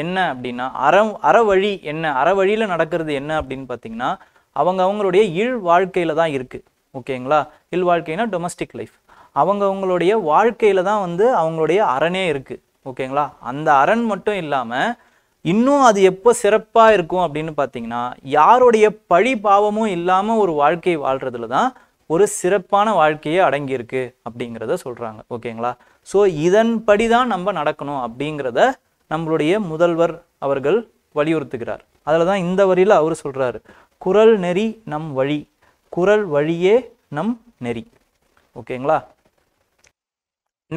என்ன அப்படின்னா அற அறவழி என்ன அறவழியில் நடக்கிறது என்ன அப்படின்னு பார்த்தீங்கன்னா அவங்க அவங்களுடைய இழ் வாழ்க்கையில் தான் இருக்குது ஓகேங்களா இல் வாழ்க்கைனா டொமஸ்டிக் லைஃப் அவங்க அவங்களுடைய வாழ்க்கையில் தான் வந்து அவங்களுடைய அரணே இருக்குது ஓகேங்களா அந்த அரண் மட்டும் இல்லாமல் இன்னும் அது எப்போ சிறப்பாக இருக்கும் அப்படின்னு பார்த்தீங்கன்னா யாருடைய பழி பாவமும் இல்லாமல் ஒரு வாழ்க்கையை வாழ்கிறதுல தான் ஒரு சிறப்பான வாழ்க்கையே அடங்கியிருக்கு அப்படிங்கிறத சொல்கிறாங்க ஓகேங்களா ஸோ இதன்படி தான் நம்ம நடக்கணும் அப்படிங்கிறத நம்மளுடைய முதல்வர் அவர்கள் வலியுறுத்துகிறார் அதில் தான் இந்த வரியில் அவர் சொல்கிறாரு குரல் நெறி நம் வழி குரல் வழியே நம் நெறி ஓகேங்களா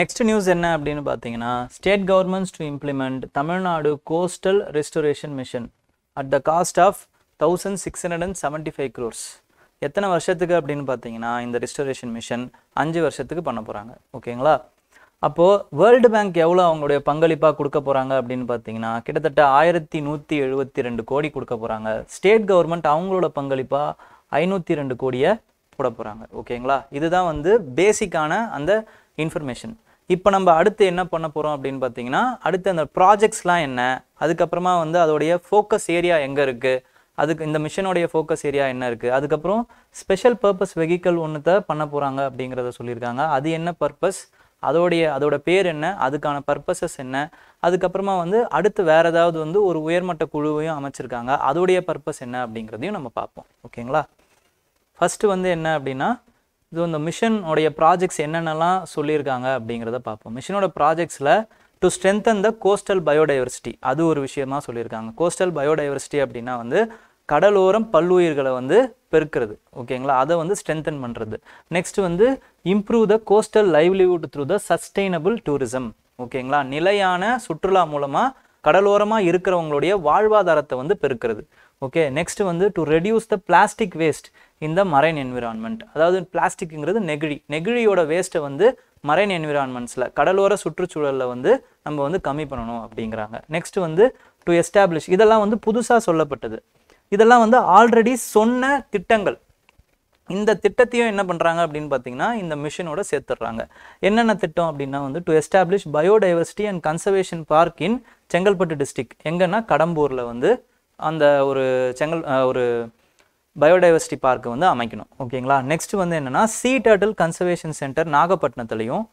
நெக்ஸ்ட் நியூஸ் என்ன அப்படின்னு பார்த்தீங்கன்னா state governments to implement Tamil Nadu coastal restoration mission at the cost of thousand six hundred and seventy five crores எத்தனை வருஷத்துக்கு அப்படின்னு பார்த்தீங்கன்னா இந்த ரெஸ்டோரேஷன் மிஷன் அஞ்சு வருஷத்துக்கு பண்ண போகிறாங்க ஓகேங்களா அப்போது வேர்ல்டு பேங்க் எவ்வளோ அவங்களுடைய பங்களிப்பாக கொடுக்க போகிறாங்க அப்படின்னு பார்த்தீங்கன்னா கிட்டத்தட்ட ஆயிரத்தி நூற்றி எழுபத்தி ரெண்டு கோடி கொடுக்க போகிறாங்க ஸ்டேட் கவர்மெண்ட் அவங்களோட பங்களிப்பாக ஐநூற்றி ரெண்டு கோடியை போட போகிறாங்க ஓகேங்களா இதுதான் வந்து பேசிக்கான அந்த இன்ஃபர்மேஷன் இப்போ நம்ம அடுத்து என்ன பண்ண போகிறோம் அப்படின்னு பார்த்தீங்கன்னா அடுத்து அந்த ப்ராஜெக்ட்ஸ்லாம் என்ன அதுக்கப்புறமா வந்து அதோடைய ஃபோக்கஸ் ஏரியா எங்கே இருக்குது அதுக்கு இந்த மிஷனுடைய ஃபோக்கஸ் ஏரியா என்ன இருக்குது அதுக்கப்புறம் ஸ்பெஷல் பர்பஸ் வெஹிக்கல் ஒன்றுத்த பண்ண போகிறாங்க அப்படிங்கிறத சொல்லியிருக்காங்க அது என்ன பர்பஸ் அதோடைய அதோட பேர் என்ன அதுக்கான பர்பஸஸ் என்ன அதுக்கப்புறமா வந்து அடுத்து வேறு ஏதாவது வந்து ஒரு உயர்மட்ட குழுவையும் அமைச்சிருக்காங்க அதோடைய பர்பஸ் என்ன அப்படிங்கிறதையும் நம்ம பார்ப்போம் ஓகேங்களா ஃபஸ்ட்டு வந்து என்ன அப்படின்னா இது இந்த மிஷனுடைய ப்ராஜெக்ட்ஸ் என்னென்னலாம் சொல்லியிருக்காங்க அப்படிங்கிறத பார்ப்போம் மிஷனோட ப்ராஜெக்ட்ஸில் to strengthen the coastal biodiversity அது ஒரு விஷயமா சொல்லியிருக்காங்க கோஸ்டல் பயோடைவர்சிட்டி அப்படின்னா வந்து கடலோரம் பல்லுயிர்களை வந்து பெருக்கிறது ஓகேங்களா அதை வந்து ஸ்ட்ரென்தன் பண்ணுறது நெக்ஸ்ட் வந்து improve the coastal livelihood through the sustainable tourism ஓகேங்களா நிலையான சுற்றுலா மூலமாக கடலோரமாக இருக்கிறவங்களுடைய வாழ்வாதாரத்தை வந்து பெருக்கிறது ஓகே நெக்ஸ்ட் வந்து to reduce the plastic waste இந்த மரைன் என்விரான்மெண்ட் அதாவது பிளாஸ்டிக்ங்கிறது நெகிழி நெகிழியோட வேஸ்ட்டை வந்து மரைன் என்விரான்மெண்ட்ஸில் கடலோர சுற்றுச்சூழலில் வந்து நம்ம வந்து கம்மி பண்ணணும் அப்படிங்கிறாங்க நெக்ஸ்ட் வந்து டு எஸ்டாப்ளிஷ் இதெல்லாம் வந்து புதுசாக சொல்லப்பட்டது இதெல்லாம் வந்து ஆல்ரெடி சொன்ன திட்டங்கள் இந்த திட்டத்தையும் என்ன பண்ணுறாங்க அப்படின்னு பார்த்தீங்கன்னா இந்த மிஷனோட சேர்த்துடுறாங்க என்னென்ன திட்டம் அப்படின்னா வந்து to establish biodiversity and conservation park in Chengalpattu district எங்கன்னா கடம்பூரில் வந்து அந்த ஒரு செங்கல் ஒரு பயோடைவர்சிட்டி பார்க்கு வந்து அமைக்கணும் ஓகேங்களா நெக்ஸ்ட் வந்து என்னென்னா சீ டர்டில் கன்சர்வேஷன் சென்டர் நாகப்பட்டினத்துலையும்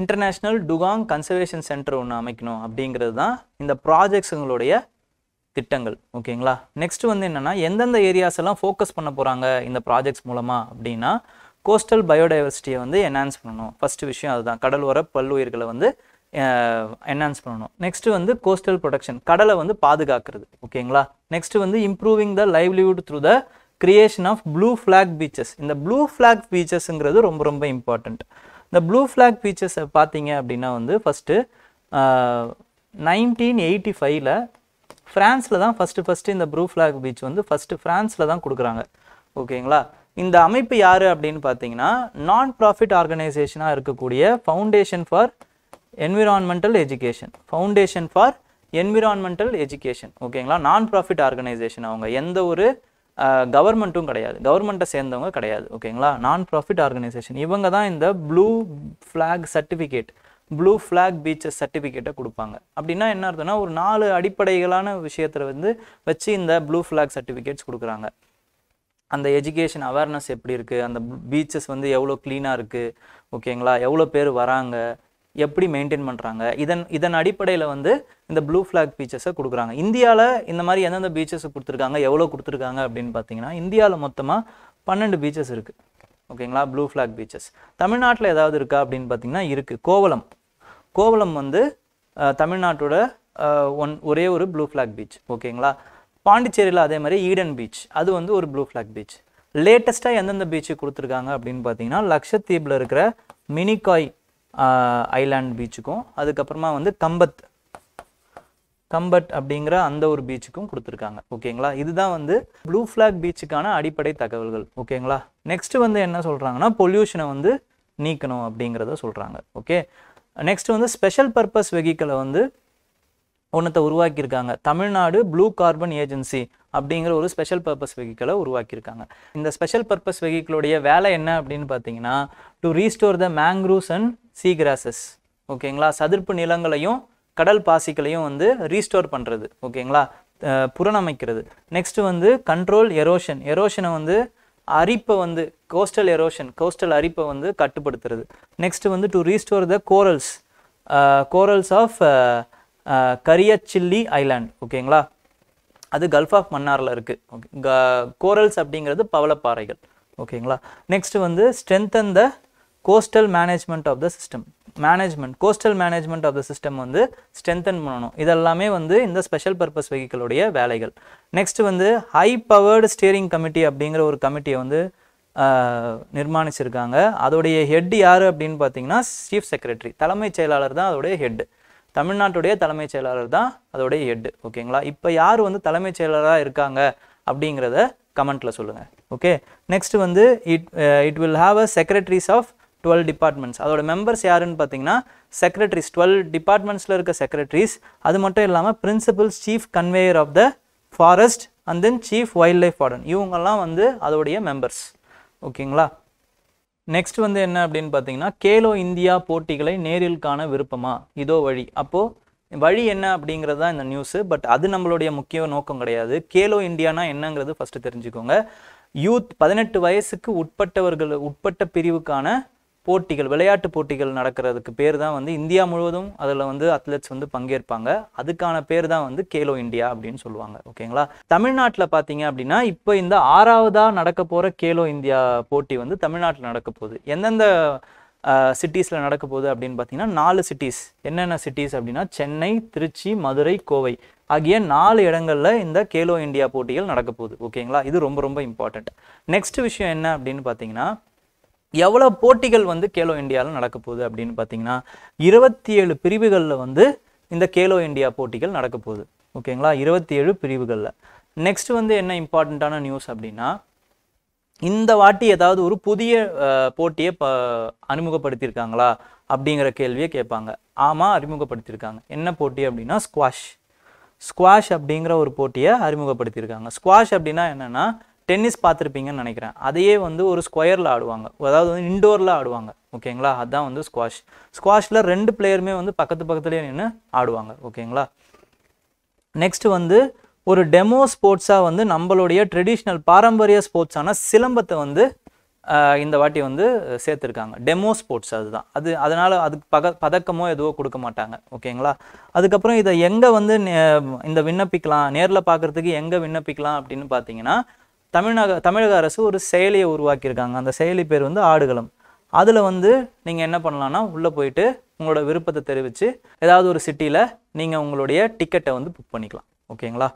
இன்டர்நேஷ்னல் டுகாங் கன்சர்வேஷன் சென்டர் ஒன்று அமைக்கணும் அப்படிங்கிறது தான் இந்த ப்ராஜெக்ட்ஸுங்களுடைய திட்டங்கள் ஓகேங்களா நெக்ஸ்ட் வந்து என்னென்னா எந்தெந்த ஏரியாஸ் எல்லாம் ஃபோக்கஸ் பண்ண போகிறாங்க இந்த ப்ராஜெக்ட்ஸ் மூலமாக அப்படின்னா கோஸ்டல் பயோடைவர்சிட்டியை வந்து என்ஹான்ஸ் பண்ணணும் ஃபர்ஸ்ட் விஷயம் அதுதான் கடல் கடலோர பல்லுயிர்களை வந்து என்ஹான்ஸ் பண்ணணும் நெக்ஸ்ட் வந்து கோஸ்டல் ப்ரொடக்ஷன் கடலை வந்து பாதுகாக்கிறது ஓகேங்களா நெக்ஸ்ட் வந்து improving the livelihood through the creation of blue flag beaches இந்த ப்ளூ ஃப்ளாக் பீச்சஸ்ங்கிறது ரொம்ப ரொம்ப இம்பார்ட்டன்ட் இந்த ப்ளூ ஃப்ளாக் பீச்சஸை பார்த்தீங்க அப்படின்னா வந்து ஃபஸ்ட்டு நைன்டீன் எயிட்டி ஃபைவ்ல ஃப்ரான்ஸில் தான் ஃபஸ்ட்டு ஃபஸ்ட்டு இந்த ப்ரூ ஃப்ளாக் பீச் வந்து ஃபஸ்ட்டு ஃப்ரான்ஸில் தான் கொடுக்குறாங்க ஓகேங்களா இந்த அமைப்பு யார் அப்படின்னு பார்த்தீங்கன்னா நான் ப்ராஃபிட் ஆர்கனைசேஷனாக இருக்கக்கூடிய foundation for environmental education foundation for environmental education ஓகேங்களா நான் ப்ராஃபிட் ஆர்கனைசேஷன் அவங்க எந்த ஒரு கவர்மெண்ட்டும் கிடையாது கவர்மெண்ட்டை சேர்ந்தவங்க கிடையாது ஓகேங்களா நான் ப்ராஃபிட் ஆர்கனைசேஷன் இவங்க தான் இந்த blue flag certificate blue flag beaches சர்டிஃபிகேட்டை கொடுப்பாங்க அப்படின்னா என்ன அர்த்தம்னா ஒரு நாலு அடிப்படைகளான விஷயத்தில் வந்து வச்சு இந்த ப்ளூ ஃப்ளாக் சர்டிஃபிகேட்ஸ் கொடுக்குறாங்க அந்த எஜுகேஷன் அவேர்னஸ் எப்படி இருக்குது அந்த பீச்சஸ் வந்து எவ்வளோ க்ளீனாக இருக்குது ஓகேங்களா எவ்வளோ பேர் வராங்க எப்படி மெயின்டைன் பண்ணுறாங்க இதன் இதன் அடிப்படையில் வந்து இந்த ப்ளூ ஃப்ளாக் பீச்சஸை கொடுக்குறாங்க இந்தியாவில் இந்த மாதிரி எந்தெந்த பீச்சஸ் கொடுத்துருக்காங்க எவ்வளோ கொடுத்துருக்காங்க அப்படின்னு பார்த்தீங்கன்னா இந்தியாவில் மொத்தமாக பன்னெண்டு பீச்சஸ் இருக்குது ஓகேங்களா ப்ளூ ஃப்ளாக் பீச்சஸ் தமிழ்நாட்டில் ஏதாவது இருக்கா அப்படின்னு பார்த்தீங்கன்னா இருக்குது கோவலம் கோவளம் வந்து தமிழ்நாட்டோட ஒன் ஒரே ஒரு ப்ளூ ஃப்ளாக் பீச் ஓகேங்களா பாண்டிச்சேரியில் அதே மாதிரி ஈடன் பீச் அது வந்து ஒரு ப்ளூ ஃப்ளாக் பீச் லேட்டஸ்ட்டாக எந்தெந்த பீச்சு கொடுத்துருக்காங்க அப்படின்னு பார்த்தீங்கன்னா லக்ஷத்தீப்பில் இருக்கிற மினிகாய் ஐலாண்ட் பீச்சுக்கும் அதுக்கப்புறமா வந்து கம்பத் கம்பட் அப்படிங்கிற அந்த ஒரு பீச்சுக்கும் கொடுத்துருக்காங்க ஓகேங்களா இதுதான் வந்து ப்ளூ ஃப்ளாக் பீச்சுக்கான அடிப்படை தகவல்கள் ஓகேங்களா நெக்ஸ்ட் வந்து என்ன சொல்கிறாங்கன்னா பொல்யூஷனை வந்து நீக்கணும் அப்படிங்கிறத சொல்கிறாங்க ஓகே நெக்ஸ்ட் வந்து ஸ்பெஷல் பர்பஸ் வெஹிக்கிளை வந்து ஒன்றத்தை உருவாக்கியிருக்காங்க தமிழ்நாடு ப்ளூ கார்பன் ஏஜென்சி அப்படிங்கிற ஒரு ஸ்பெஷல் பர்பஸ் வெஹிக்கிளை உருவாக்கியிருக்காங்க இந்த ஸ்பெஷல் பர்பஸ் வெஹிக்கிளுடைய வேலை என்ன அப்படின்னு பார்த்தீங்கன்னா to restore the mangroves and sea grasses ஓகேங்களா சதுர்ப்பு நிலங்களையும் கடல் பாசிக்களையும் வந்து ரீஸ்டோர் பண்ணுறது ஓகேங்களா புறணமைக்கிறது நெக்ஸ்ட்டு வந்து கண்ட்ரோல் எரோஷன் எரோஷனை வந்து அரிப்பை வந்து கோஸ்டல் எரோஷன் கோஸ்டல் அரிப்பை வந்து கட்டுப்படுத்துறது நெக்ஸ்ட் வந்து to restore the corals corals of Kariyachalli island ஓகேங்களா அது கல்ஃப் ஆஃப் மன்னாரில் இருக்குது ஓகே கோரல்ஸ் அப்படிங்கிறது பவளப்பாறைகள் ஓகேங்களா நெக்ஸ்ட் வந்து strengthen the coastal management of the system management coastal management of the system வந்து ஸ்ட்ரென்தன் பண்ணணும் இதெல்லாமே வந்து இந்த ஸ்பெஷல் பர்பஸ் வெஹிக்கிளுடைய வேலைகள் நெக்ஸ்ட் வந்து ஹை பவர்டு ஸ்டியரிங் கமிட்டி அப்படிங்கிற ஒரு கமிட்டியை வந்து நிர்மாணிச்சிருக்காங்க அதோடைய ஹெட் யார் அப்படின்னு பார்த்தீங்கன்னா சீஃப் செக்ரட்டரி தலைமைச் செயலாளர் தான் அதோடைய ஹெட் தமிழ்நாட்டுடைய தலைமைச் செயலாளர் தான் அதோடைய ஹெட் ஓகேங்களா இப்போ யார் வந்து தலைமைச் செயலாளராக இருக்காங்க அப்படிங்கிறத கமெண்ட்டில் சொல்லுங்கள் ஓகே நெக்ஸ்ட் வந்து it it will have a secretaries of twelve departments அதோட மெம்பர்ஸ் யாருன்னு பார்த்தீங்கன்னா செக்ரட்டரிஸ் டுவெல் டிபார்ட்மெண்ட்ஸில் இருக்க செக்ரட்டரிஸ் அது மட்டும் இல்லாமல் principals chief conservator of the forest and then chief wild life warden இவங்கெல்லாம் வந்து அதோடைய மெம்பர்ஸ் ஓகேங்களா நெக்ஸ்ட் வந்து என்ன அப்படின்னு பார்த்தீங்கன்னா கேலோ இந்தியா போட்டிகளை நேரில் காண விருப்பமா இதோ வழி அப்போது வழி என்ன அப்படிங்கிறது தான் இந்த நியூஸு பட் அது நம்மளுடைய முக்கிய நோக்கம் கிடையாது கேலோ இந்தியானா என்னங்கிறது ஃபஸ்ட்டு தெரிஞ்சுக்கோங்க யூத் பதினெட்டு வயசுக்கு உட்பட்டவர்கள் உட்பட்ட பிரிவுக்கான போட்டிகள் விளையாட்டு போட்டிகள் நடக்கிறதுக்கு பேர் தான் வந்து இந்தியா முழுவதும் அதில் வந்து அத்லெட்ஸ் வந்து பங்கேற்பாங்க அதுக்கான பேர் தான் வந்து கேலோ இந்தியா அப்படின்னு சொல்லுவாங்க ஓகேங்களா தமிழ்நாட்டில் பார்த்தீங்க அப்படின்னா இப்போ இந்த ஆறாவதாக நடக்க போகிற கேலோ இந்தியா போட்டி வந்து தமிழ்நாட்டில் நடக்க போகுது எந்தெந்த சிட்டிஸில் நடக்க போகுது அப்படின்னு பார்த்தீங்கன்னா நாலு சிட்டிஸ் என்னென்ன சிட்டிஸ் அப்படின்னா சென்னை திருச்சி மதுரை கோவை ஆகிய நாலு இடங்களில் இந்த கேலோ இந்தியா போட்டிகள் நடக்க போகுது ஓகேங்களா இது ரொம்ப ரொம்ப இம்பார்ட்டண்ட் நெக்ஸ்ட் விஷயம் என்ன அப்படின்னு பார்த்தீங்கன்னா எவ்வளோ போட்டிகள் வந்து கேலோ இந்தியாவில் நடக்க போகுது அப்படின்னு பார்த்தீங்கன்னா இருபத்தி ஏழு பிரிவுகளில் வந்து இந்த கேலோ இந்தியா போட்டிகள் நடக்க போகுது ஓகேங்களா இருபத்தி ஏழு பிரிவுகளில் நெக்ஸ்ட் வந்து என்ன இம்பார்ட்டண்ட்டான நியூஸ் அப்படின்னா இந்த வாட்டி ஏதாவது ஒரு புதிய போட்டியை ப அறிமுகப்படுத்தியிருக்காங்களா அப்படிங்கிற கேள்வியை கேட்பாங்க ஆமாம் அறிமுகப்படுத்தியிருக்காங்க என்ன போட்டி அப்படின்னா ஸ்குவாஷ் ஸ்குவாஷ் அப்படிங்கிற ஒரு போட்டியை அறிமுகப்படுத்தியிருக்காங்க ஸ்குவாஷ் அப்படின்னா என்னென்னா டென்னிஸ் பார்த்துருப்பீங்கன்னு நினைக்கிறேன் அதையே வந்து ஒரு ஸ்கொயரில் ஆடுவாங்க அதாவது வந்து இன்டோரில் ஆடுவாங்க ஓகேங்களா அதுதான் வந்து ஸ்குவாஷ் ஸ்குவாஷில் ரெண்டு பிளேயருமே வந்து பக்கத்து பக்கத்துலேயே நின்று ஆடுவாங்க ஓகேங்களா நெக்ஸ்ட் வந்து ஒரு டெமோ ஸ்போர்ட்ஸாக வந்து நம்மளுடைய ட்ரெடிஷ்னல் பாரம்பரிய ஸ்போர்ட்ஸான சிலம்பத்தை வந்து இந்த வாட்டி வந்து சேர்த்துருக்காங்க டெமோ ஸ்போர்ட்ஸ் அதுதான் அது அதனால் அதுக்கு பக பதக்கமோ எதுவோ கொடுக்க மாட்டாங்க ஓகேங்களா அதுக்கப்புறம் இதை எங்கே வந்து இந்த விண்ணப்பிக்கலாம் நேரில் பார்க்குறதுக்கு எங்கே விண்ணப்பிக்கலாம் அப்படின்னு பார்த்தீங்கன்னா தமிழ்நாக தமிழக அரசு ஒரு செயலியை உருவாக்கியிருக்காங்க அந்த செயலி பேர் வந்து ஆடுகளம் அதில் வந்து நீங்கள் என்ன பண்ணலான்னா உள்ளே போயிட்டு உங்களோட விருப்பத்தை தெரிவித்து ஏதாவது ஒரு சிட்டியில் நீங்கள் உங்களுடைய டிக்கெட்டை வந்து புக் பண்ணிக்கலாம் ஓகேங்களா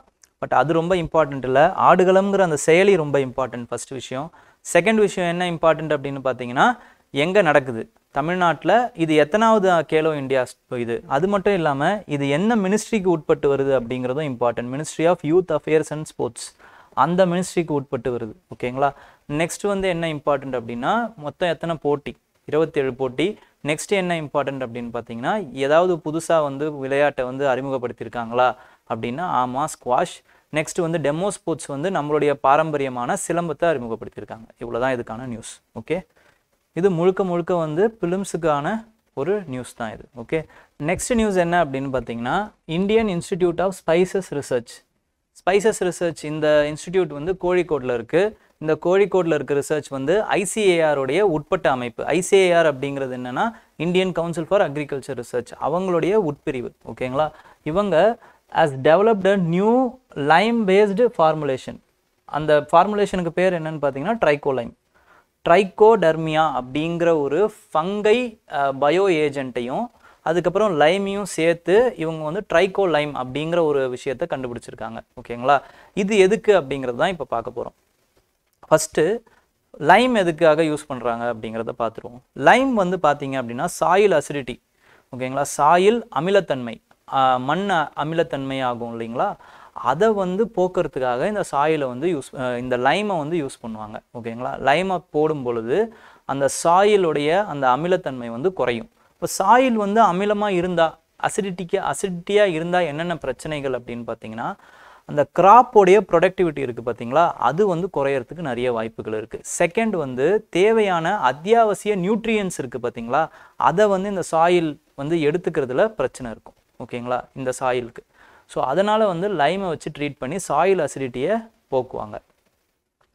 பட் அது ரொம்ப இம்பார்ட்டண்ட் இல்லை ஆடுகளம்ங்கிற அந்த செயலி ரொம்ப இம்பார்ட்டண்ட் ஃபஸ்ட் விஷயம் செகண்ட் விஷயம் என்ன இம்பார்ட்டண்ட் அப்படின்னு பார்த்தீங்கன்னா எங்கே நடக்குது தமிழ்நாட்டில் இது எத்தனாவது கேலோ இந்தியா இது அது மட்டும் இல்லாமல் இது என்ன மினிஸ்ட்ரிக்கு உட்பட்டு வருது அப்படிங்கிறதும் important ministry of youth affairs and sports அந்த மினிஸ்ட்ரிக்கு உட்பட்டு வருது ஓகேங்களா நெக்ஸ்ட் வந்து என்ன இம்பார்ட்டண்ட் அப்படின்னா மொத்தம் எத்தனை போட்டி இருபத்தேழு போட்டி நெக்ஸ்ட் என்ன இம்பார்ட்டண்ட் அப்படின்னு பார்த்தீங்கன்னா ஏதாவது புதுசாக வந்து விளையாட்டை வந்து அறிமுகப்படுத்தியிருக்காங்களா அப்படின்னா ஆமாம் ஸ்குவாஷ் நெக்ஸ்ட் வந்து டெமோ ஸ்போர்ட்ஸ் வந்து நம்மளுடைய பாரம்பரியமான சிலம்பத்தை அறிமுகப்படுத்தியிருக்காங்க இவ்வளோ தான் இதுக்கான நியூஸ் ஓகே இது முழுக்க முழுக்க வந்து பிலிம்ஸுக்கான ஒரு நியூஸ் தான் இது ஓகே நெக்ஸ்ட் நியூஸ் என்ன அப்படின்னு பார்த்தீங்கன்னா Indian institute of spices research spices research இந்த இன்ஸ்டிடியூட் வந்து கோழிக்கோடில் இருக்குது இந்த கோழிக்கோடில் இருக்க ரிசர்ச் வந்து ஐசிஏஆருடைய உட்பட்ட அமைப்பு ஐசிஏஆர் அப்படிங்கிறது என்னென்னா Indian council for agriculture research அவங்களுடைய உட்பிரிவு ஓகேங்களா இவங்க has developed new lime based formulation அந்த ஃபார்முலேஷனுக்கு பேர் என்னன்னு பார்த்தீங்கன்னா ட்ரைகோலைம் ட்ரைகோடர்மியா அப்படிங்கிற ஒரு ஃபங்கை பயோ ஏஜென்ட்டையும் அதுக்கப்புறம் லைமையும் சேர்த்து இவங்க வந்து ட்ரைகோ லைம் அப்படிங்கிற ஒரு விஷயத்த கண்டுபிடிச்சிருக்காங்க ஓகேங்களா இது எதுக்கு அப்படிங்கிறது தான் இப்போ பார்க்க போகிறோம் ஃபஸ்ட்டு லைம் எதுக்காக யூஸ் பண்ணுறாங்க அப்படிங்கிறத பார்த்துருவோம் லைம் வந்து பார்த்தீங்க அப்படின்னா சாயில் அசிடிட்டி ஓகேங்களா சாயில் அமிலத்தன்மை மண் அமிலத்தன்மை ஆகும் இல்லைங்களா அதை வந்து போக்குறதுக்காக இந்த சாயிலை வந்து யூஸ் இந்த லைமை வந்து யூஸ் பண்ணுவாங்க ஓகேங்களா லைமை போடும் பொழுது அந்த சாயிலுடைய அந்த அமிலத்தன்மை வந்து குறையும் இப்போ சாயில் வந்து அமிலமாக இருந்தால் அசிடிட்டிக்கு அசிடிட்டியாக இருந்தால் என்னென்ன பிரச்சனைகள் அப்படின்னு பார்த்தீங்கன்னா அந்த கிராப்போடைய ப்ரொடக்டிவிட்டி இருக்குது பார்த்தீங்களா அது வந்து குறையறதுக்கு நிறைய வாய்ப்புகள் இருக்குது செகண்ட் வந்து தேவையான அத்தியாவசிய நியூட்ரியன்ஸ் இருக்குது பார்த்தீங்களா அதை வந்து இந்த சாயில் வந்து எடுத்துக்கிறதுல பிரச்சனை இருக்கும் ஓகேங்களா இந்த சாயிலுக்கு ஸோ அதனால் வந்து லைமை வச்சு ட்ரீட் பண்ணி சாயில் அசிடிட்டியை போக்குவாங்க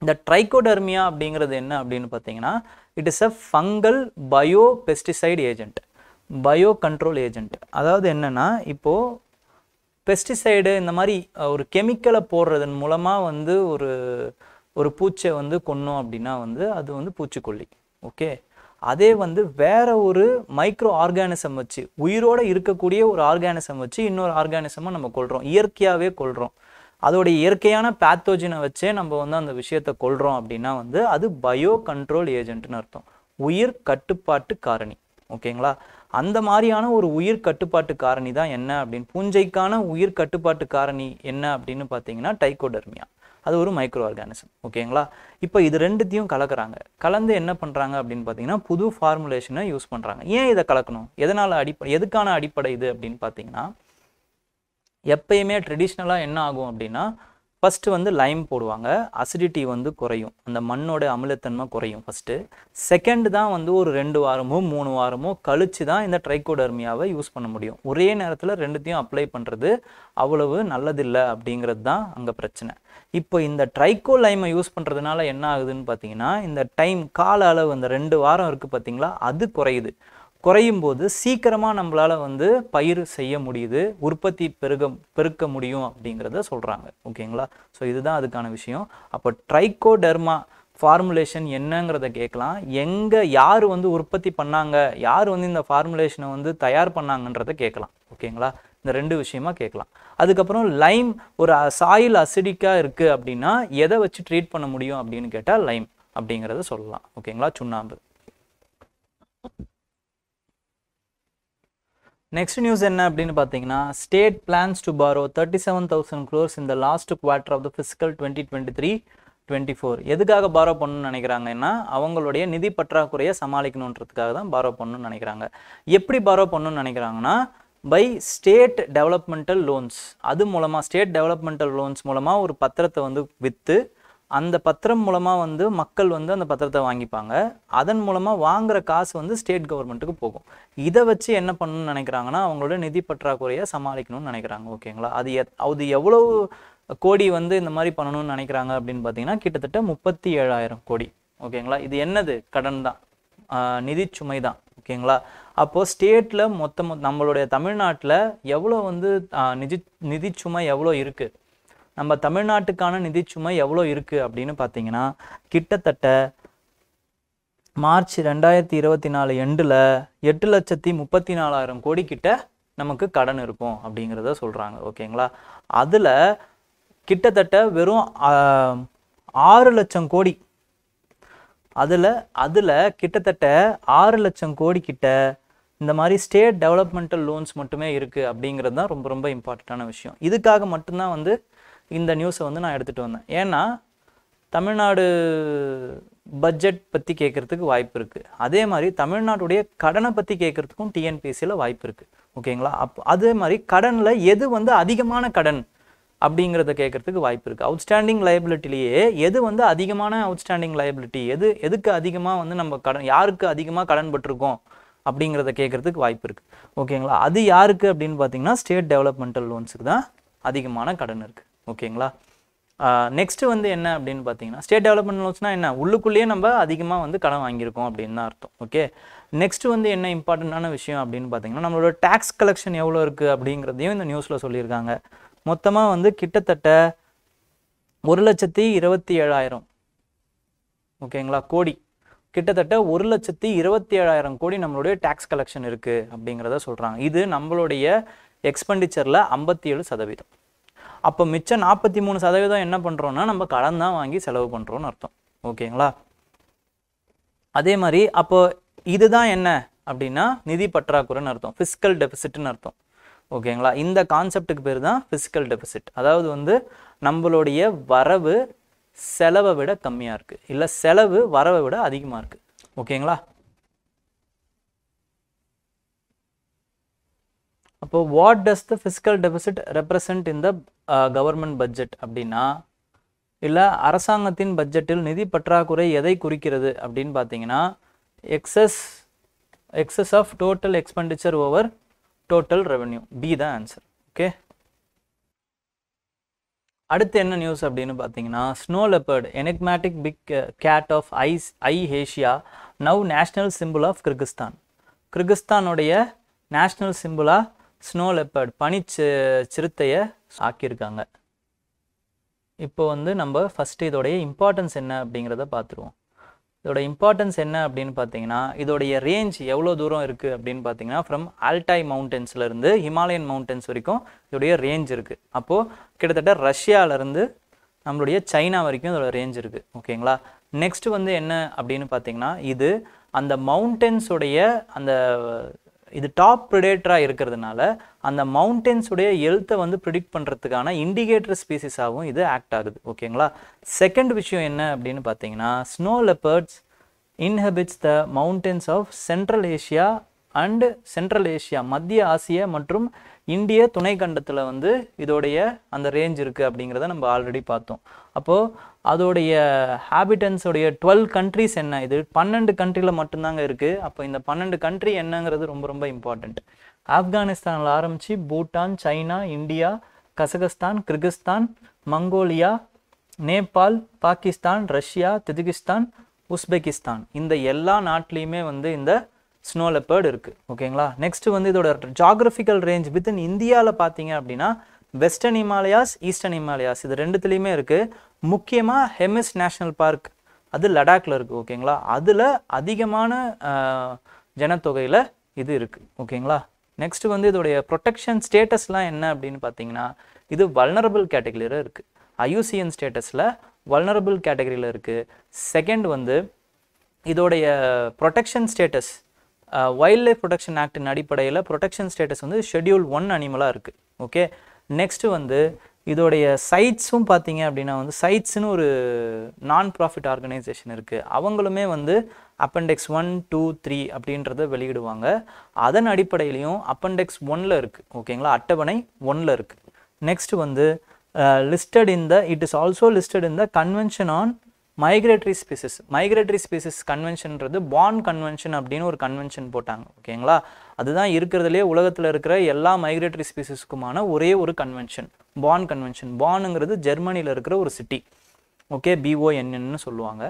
இந்த ட்ரைகோடர்மியா அப்படிங்கிறது என்ன அப்படின்னு பார்த்தீங்கன்னா it is a fungal bio pesticide agent bio control agent அதாவது என்னென்னா இப்போது பெஸ்டிசைடு இந்த மாதிரி ஒரு கெமிக்கலை போடுறதன் மூலமாக வந்து ஒரு ஒரு பூச்சை வந்து கொன்னோம் அப்படின்னா வந்து அது வந்து பூச்சிக்கொல்லி ஓகே அதே வந்து வேற ஒரு மைக்ரோ ஆர்கானிசம் வச்சு உயிரோடு இருக்கக்கூடிய ஒரு ஆர்கானிசம் வச்சு இன்னொரு ஆர்கானிசமாக நம்ம கொள்கிறோம் இயற்கையாகவே கொள்கிறோம் அதோடைய இயற்கையான பேத்தோஜினை வச்சே நம்ம வந்து அந்த விஷயத்தை கொள்கிறோம் அப்படின்னா வந்து அது பயோ கண்ட்ரோல் ஏஜென்ட்னு அர்த்தம் உயிர் கட்டுப்பாட்டு காரணி ஓகேங்களா அந்த மாதிரியான ஒரு உயிர் கட்டுப்பாட்டு காரணி தான் என்ன அப்படின்னு பூஞ்சைக்கான உயிர் கட்டுப்பாட்டு காரணி என்ன அப்படின்னு பார்த்தீங்கன்னா டைகோடர்மியா அது ஒரு மைக்ரோ ஆர்கானிசம் ஓகேங்களா இப்போ இது ரெண்டுத்தையும் கலக்கிறாங்க கலந்து என்ன பண்ணுறாங்க அப்படின்னு பார்த்தீங்கன்னா புது ஃபார்முலேஷனை யூஸ் பண்ணுறாங்க ஏன் இதை கலக்கணும் எதனால் அடிப்படை எதுக்கான அடிப்படை இது அப்படின்னு பார்த்தீங்கன்னா எப்பயுமே ட்ரெடிஷ்னலாக என்ன ஆகும் அப்படின்னா ஃபஸ்ட்டு வந்து லைம் போடுவாங்க அசிடிட்டி வந்து குறையும் அந்த மண்ணோட அமிலத்தன்மை குறையும் ஃபஸ்ட்டு செகண்ட் தான் வந்து ஒரு ரெண்டு வாரமோ மூணு வாரமோ கழித்து தான் இந்த ட்ரைகோடர்மியாவை யூஸ் பண்ண முடியும் ஒரே நேரத்தில் ரெண்டுத்தையும் அப்ளை பண்ணுறது அவ்வளவு நல்லதில்லை அப்படிங்கிறது தான் அங்கே பிரச்சனை இப்போ இந்த ட்ரைகோ லைமை யூஸ் பண்ணுறதுனால என்ன ஆகுதுன்னு பார்த்தீங்கன்னா இந்த டைம் கால அளவு அந்த ரெண்டு வாரம் இருக்குது பார்த்தீங்களா அது குறையுது குறையும் போது சீக்கிரமாக நம்மளால் வந்து பயிர் செய்ய முடியுது உற்பத்தி பெருக பெருக்க முடியும் அப்படிங்கிறத சொல்கிறாங்க ஓகேங்களா ஸோ இதுதான் அதுக்கான விஷயம் அப்போ ட்ரைகோடெர்மா ஃபார்முலேஷன் என்னங்கிறத கேட்கலாம் எங்கே யார் வந்து உற்பத்தி பண்ணாங்க யார் வந்து இந்த ஃபார்முலேஷனை வந்து தயார் பண்ணாங்கன்றதை கேட்கலாம் ஓகேங்களா இந்த ரெண்டு விஷயமா கேட்கலாம் அதுக்கப்புறம் லைம் ஒரு சாயில் அசிடிக்காக இருக்குது அப்படின்னா எதை வச்சு ட்ரீட் பண்ண முடியும் அப்படின்னு கேட்டால் லைம் அப்படிங்கிறத சொல்லலாம் ஓகேங்களா சுண்ணாம்பு நெக்ஸ்ட் நியூஸ் என்ன அப்படின்னு பார்த்தீங்கன்னா state plans to borrow thirty seven thousand crores இந்த last quarter of the fiscal twenty twenty three twenty four எதுக்காக பாரோ பண்ணணும்னு நினைக்கிறாங்கன்னா அவங்களுடைய நிதி பற்றாக்குறையை சமாளிக்கணுன்றதுக்காக தான் பாரோ பண்ணணும்னு நினைக்கிறாங்க எப்படி பாரோ பண்ணணும்னு நினைக்கிறாங்கன்னா பை ஸ்டேட் டெவலப்மெண்டல் லோன்ஸ் அது மூலமாக ஸ்டேட் டெவலப்மெண்டல் லோன்ஸ் மூலமாக ஒரு பத்திரத்தை வந்து விற்று அந்த பத்திரம் மூலமாக வந்து மக்கள் வந்து அந்த பத்திரத்தை வாங்கிப்பாங்க அதன் மூலமாக வாங்குற காசு வந்து ஸ்டேட் கவர்மெண்ட்டுக்கு போகும் இதை வச்சு என்ன பண்ணணும்னு நினைக்கிறாங்கன்னா அவங்களோட நிதி பற்றாக்குறையை சமாளிக்கணும்னு நினைக்கிறாங்க ஓகேங்களா அது அது எவ்வளோ கோடி வந்து இந்த மாதிரி பண்ணணும்னு நினைக்கிறாங்க அப்படின்னு பார்த்தீங்கன்னா கிட்டத்தட்ட முப்பத்தி ஏழாயிரம் கோடி ஓகேங்களா இது என்னது கடன் தான் நிதி சுமை தான் ஓகேங்களா அப்போது ஸ்டேட்டில் மொத்தம் நம்மளுடைய தமிழ்நாட்டில் எவ்வளோ வந்து நிதி நிதி சுமை எவ்வளோ இருக்குது நம்ம தமிழ்நாட்டுக்கான சுமை எவ்வளோ இருக்குது அப்படின்னு பார்த்தீங்கன்னா கிட்டத்தட்ட மார்ச் ரெண்டாயிரத்தி இருபத்தி நாலு எண்டில் எட்டு லட்சத்தி முப்பத்தி நாலாயிரம் கோடி கிட்ட நமக்கு கடன் இருக்கும் அப்படிங்கிறத சொல்கிறாங்க ஓகேங்களா அதில் கிட்டத்தட்ட வெறும் ஆறு லட்சம் கோடி அதில் அதில் கிட்டத்தட்ட ஆறு லட்சம் கோடி கிட்ட இந்த மாதிரி ஸ்டேட் டெவலப்மெண்டல் லோன்ஸ் மட்டுமே இருக்குது அப்படிங்கிறது தான் ரொம்ப ரொம்ப இம்பார்ட்டண்ட்டான விஷயம் இதுக்காக மட்டும்தான் வந்து இந்த நியூஸை வந்து நான் எடுத்துகிட்டு வந்தேன் ஏன்னா தமிழ்நாடு பட்ஜெட் பற்றி கேட்குறதுக்கு வாய்ப்பு இருக்குது அதே மாதிரி தமிழ்நாட்டுடைய கடனை பற்றி கேட்குறதுக்கும் டிஎன்பிஎஸ்சியில் வாய்ப்பு இருக்குது ஓகேங்களா அப் அதே மாதிரி கடனில் எது வந்து அதிகமான கடன் அப்படிங்கிறத கேட்குறதுக்கு வாய்ப்பு இருக்குது அவுட்ஸ்டாண்டிங் லயபிலிட்டிலேயே எது வந்து அதிகமான அவுட்ஸ்டாண்டிங் லயபிலிட்டி எது எதுக்கு அதிகமாக வந்து நம்ம கடன் யாருக்கு அதிகமாக கடன் பட்டிருக்கோம் அப்படிங்கிறத கேட்குறதுக்கு வாய்ப்பு இருக்குது ஓகேங்களா அது யாருக்கு அப்படின்னு பார்த்தீங்கன்னா ஸ்டேட் டெவலப்மெண்டல் லோன்ஸுக்கு தான் அதிகமான கடன் இருக்குது ஓகேங்களா நெக்ஸ்ட்டு வந்து என்ன அப்படின்னு பார்த்தீங்கன்னா ஸ்டேட் டெவலப்மெண்ட் லோன்ஸ்னால் என்ன உள்ளுக்குள்ளேயே நம்ம அதிகமாக வந்து கடன் வாங்கியிருக்கோம் அப்படின்னு தான் அர்த்தம் ஓகே நெக்ஸ்ட் வந்து என்ன இம்பார்ட்டண்ட்டான விஷயம் அப்படின்னு பார்த்தீங்கன்னா நம்மளோட டேக்ஸ் கலெக்ஷன் எவ்வளோ இருக்குது அப்படிங்கிறதையும் இந்த நியூஸில் சொல்லியிருக்காங்க மொத்தமாக வந்து கிட்டத்தட்ட ஒரு லட்சத்தி இருபத்தி ஏழாயிரம் ஓகேங்களா கோடி கிட்டத்தட்ட ஒரு லட்சத்தி இருபத்தி ஏழாயிரம் கோடி நம்மளுடைய டேக்ஸ் கலெக்ஷன் இருக்குது அப்படிங்கிறத சொல்கிறாங்க இது நம்மளுடைய எக்ஸ்பெண்டிச்சரில் ஐம்பத்தி ஏழு சதவீதம் அப்போ மிச்சம் நாற்பத்தி மூணு சதவீதம் என்ன பண்ணுறோன்னா நம்ம கடன் தான் வாங்கி செலவு பண்ணுறோன்னு அர்த்தம் ஓகேங்களா அதே மாதிரி அப்போ இதுதான் என்ன அப்படின்னா நிதி பற்றாக்குறைன்னு அர்த்தம் ஃபிஸிக்கல் டெபிசிட்னு அர்த்தம் ஓகேங்களா இந்த கான்செப்டுக்கு பேர் தான் ஃபிசிக்கல் டெபிசிட் அதாவது வந்து நம்மளுடைய வரவு செலவை விட கம்மியாக இருக்குது இல்லை செலவு வரவை விட அதிகமாக இருக்குது ஓகேங்களா அப்போ what does the fiscal deficit represent in the government budget அப்படின்னா இல்லை அரசாங்கத்தின் பட்ஜெட்டில் நிதி பற்றாக்குறை எதை குறிக்கிறது அப்படின்னு பார்த்தீங்கன்னா excess excess of total expenditure over total revenue B தான் ஆன்சர் ஓகே அடுத்து என்ன நியூஸ் அப்படின்னு பார்த்தீங்கன்னா snow leopard enigmatic big cat of ice ஐ Asia now national symbol of Kyrgyzstan கிர்கிஸ்தானுடைய நேஷ்னல் சிம்பிளாக ஸ்னோ லெப்பர்ட் பனி சிறுத்தையை ஆக்கியிருக்காங்க இப்போ வந்து நம்ம ஃபஸ்ட்டு இதோடைய இம்பார்ட்டன்ஸ் என்ன அப்படிங்கிறத பார்த்துருவோம் இதோட இம்பார்ட்டன்ஸ் என்ன அப்படின்னு பார்த்தீங்கன்னா இதோடைய ரேஞ்ச் எவ்வளோ தூரம் இருக்குது அப்படின்னு பார்த்தீங்கன்னா ஃப்ரம் ஆல்டாய் மவுண்டன்ஸ்லேருந்து ஹிமாலயன் மவுண்டன்ஸ் வரைக்கும் இதோடைய ரேஞ்ச் இருக்குது அப்போது கிட்டத்தட்ட ரஷ்யாவிலேருந்து நம்மளுடைய சைனா வரைக்கும் இதோட ரேஞ்ச் இருக்குது ஓகேங்களா நெக்ஸ்ட் வந்து என்ன அப்படின்னு பார்த்தீங்கன்னா இது அந்த மவுண்டன்ஸுடைய அந்த இது டாப் ப்ரிடேட்டராக இருக்கிறதுனால அந்த மவுண்டன்ஸுடைய எழுத்தை வந்து ப்ரிடிக்ட் பண்ணுறதுக்கான இண்டிகேட்டர் ஸ்பீசிஸாகவும் இது ஆக்ட் ஆகுது ஓகேங்களா செகண்ட் விஷயம் என்ன அப்படின்னு பார்த்தீங்கன்னா snow leopards inhabits the mountains of central Asia and central Asia மத்திய ஆசியா மற்றும் இந்திய துணை கண்டத்தில் வந்து இதோடைய அந்த ரேஞ்ச் இருக்குது அப்படிங்கிறத நம்ம ஆல்ரெடி பார்த்தோம் அப்போது அதோடைய ஹேபிட்டன்ஸோடைய டுவெல் கண்ட்ரிஸ் என்ன இது பன்னெண்டு கண்ட்ரியில் மட்டும்தாங்க இருக்குது அப்போ இந்த பன்னெண்டு கண்ட்ரி என்னங்கிறது ரொம்ப ரொம்ப இம்பார்ட்டண்ட் ஆப்கானிஸ்தானில் ஆரம்பித்து Bhutan China India Kazakhstan Kyrgyzstan Mongolia Nepal Pakistan Russia Tajikistan Uzbekistan இந்த எல்லா நாட்டிலையுமே வந்து இந்த ஸ்னோ லெப்பர்டு இருக்குது ஓகேங்களா நெக்ஸ்ட் வந்து இதோட ஜாகிரபிக்கல் ரேஞ்ச் வித்தின் இந்தியாவில் பார்த்தீங்க அப்படின்னா வெஸ்டர்ன் ஹிமாலயாஸ் ஈஸ்டர்ன் ஹிமாலயாஸ் இது ரெண்டுத்துலேயுமே இருக்குது முக்கியமாக ஹெமிஸ் நேஷ்னல் பார்க் அது லடாக்கில் இருக்குது ஓகேங்களா அதில் அதிகமான ஜனத்தொகையில் இது இருக்குது ஓகேங்களா நெக்ஸ்ட் வந்து இதோடைய ப்ரொடெக்ஷன் ஸ்டேட்டஸ்லாம் என்ன அப்படின்னு பார்த்தீங்கன்னா இது வல்னரபிள் கேட்டகரியில் இருக்குது ஐயூசிஎன் ஸ்டேட்டஸில் வல்னரபிள் கேட்டகரியில் இருக்குது செகண்ட் வந்து இதோடைய protection status wild life protection ஆக்டின் அடிப்படையில் ப்ரொடெக்ஷன் ஸ்டேட்டஸ் வந்து ஷெட்யூல் ஒன் அனிமலாக இருக்குது ஓகே நெக்ஸ்ட்டு வந்து இதோடைய சைட்ஸும் பார்த்தீங்க அப்படின்னா வந்து சைட்ஸ்னு ஒரு நான் ப்ராஃபிட் ஆர்கனைசேஷன் இருக்குது அவங்களுமே வந்து அப்பண்டெக்ஸ் ஒன் டூ த்ரீ அப்படின்றத வெளியிடுவாங்க அதன் அடிப்படையிலையும் அப்பண்டெக்ஸ் ஒனில் இருக்குது ஓகேங்களா அட்டவணை ஒனில் இருக்குது நெக்ஸ்ட் வந்து listed in the it is also listed in the convention on migratory species migratory species கன்வென்ஷன்றது பான் கன்வென்ஷன் அப்படின்னு ஒரு கன்வென்ஷன் போட்டாங்க ஓகேங்களா அதுதான் இருக்கிறதுலே உலகத்தில் இருக்கிற எல்லா மைக்ரேட்டரி ஸ்பீசஸ்க்குமான ஒரே ஒரு கன்வென்ஷன் பான் கன்வென்ஷன் பானுங்கிறது ஜெர்மனியில் இருக்கிற ஒரு சிட்டி ஓகே பிஓஎன்னு சொல்லுவாங்க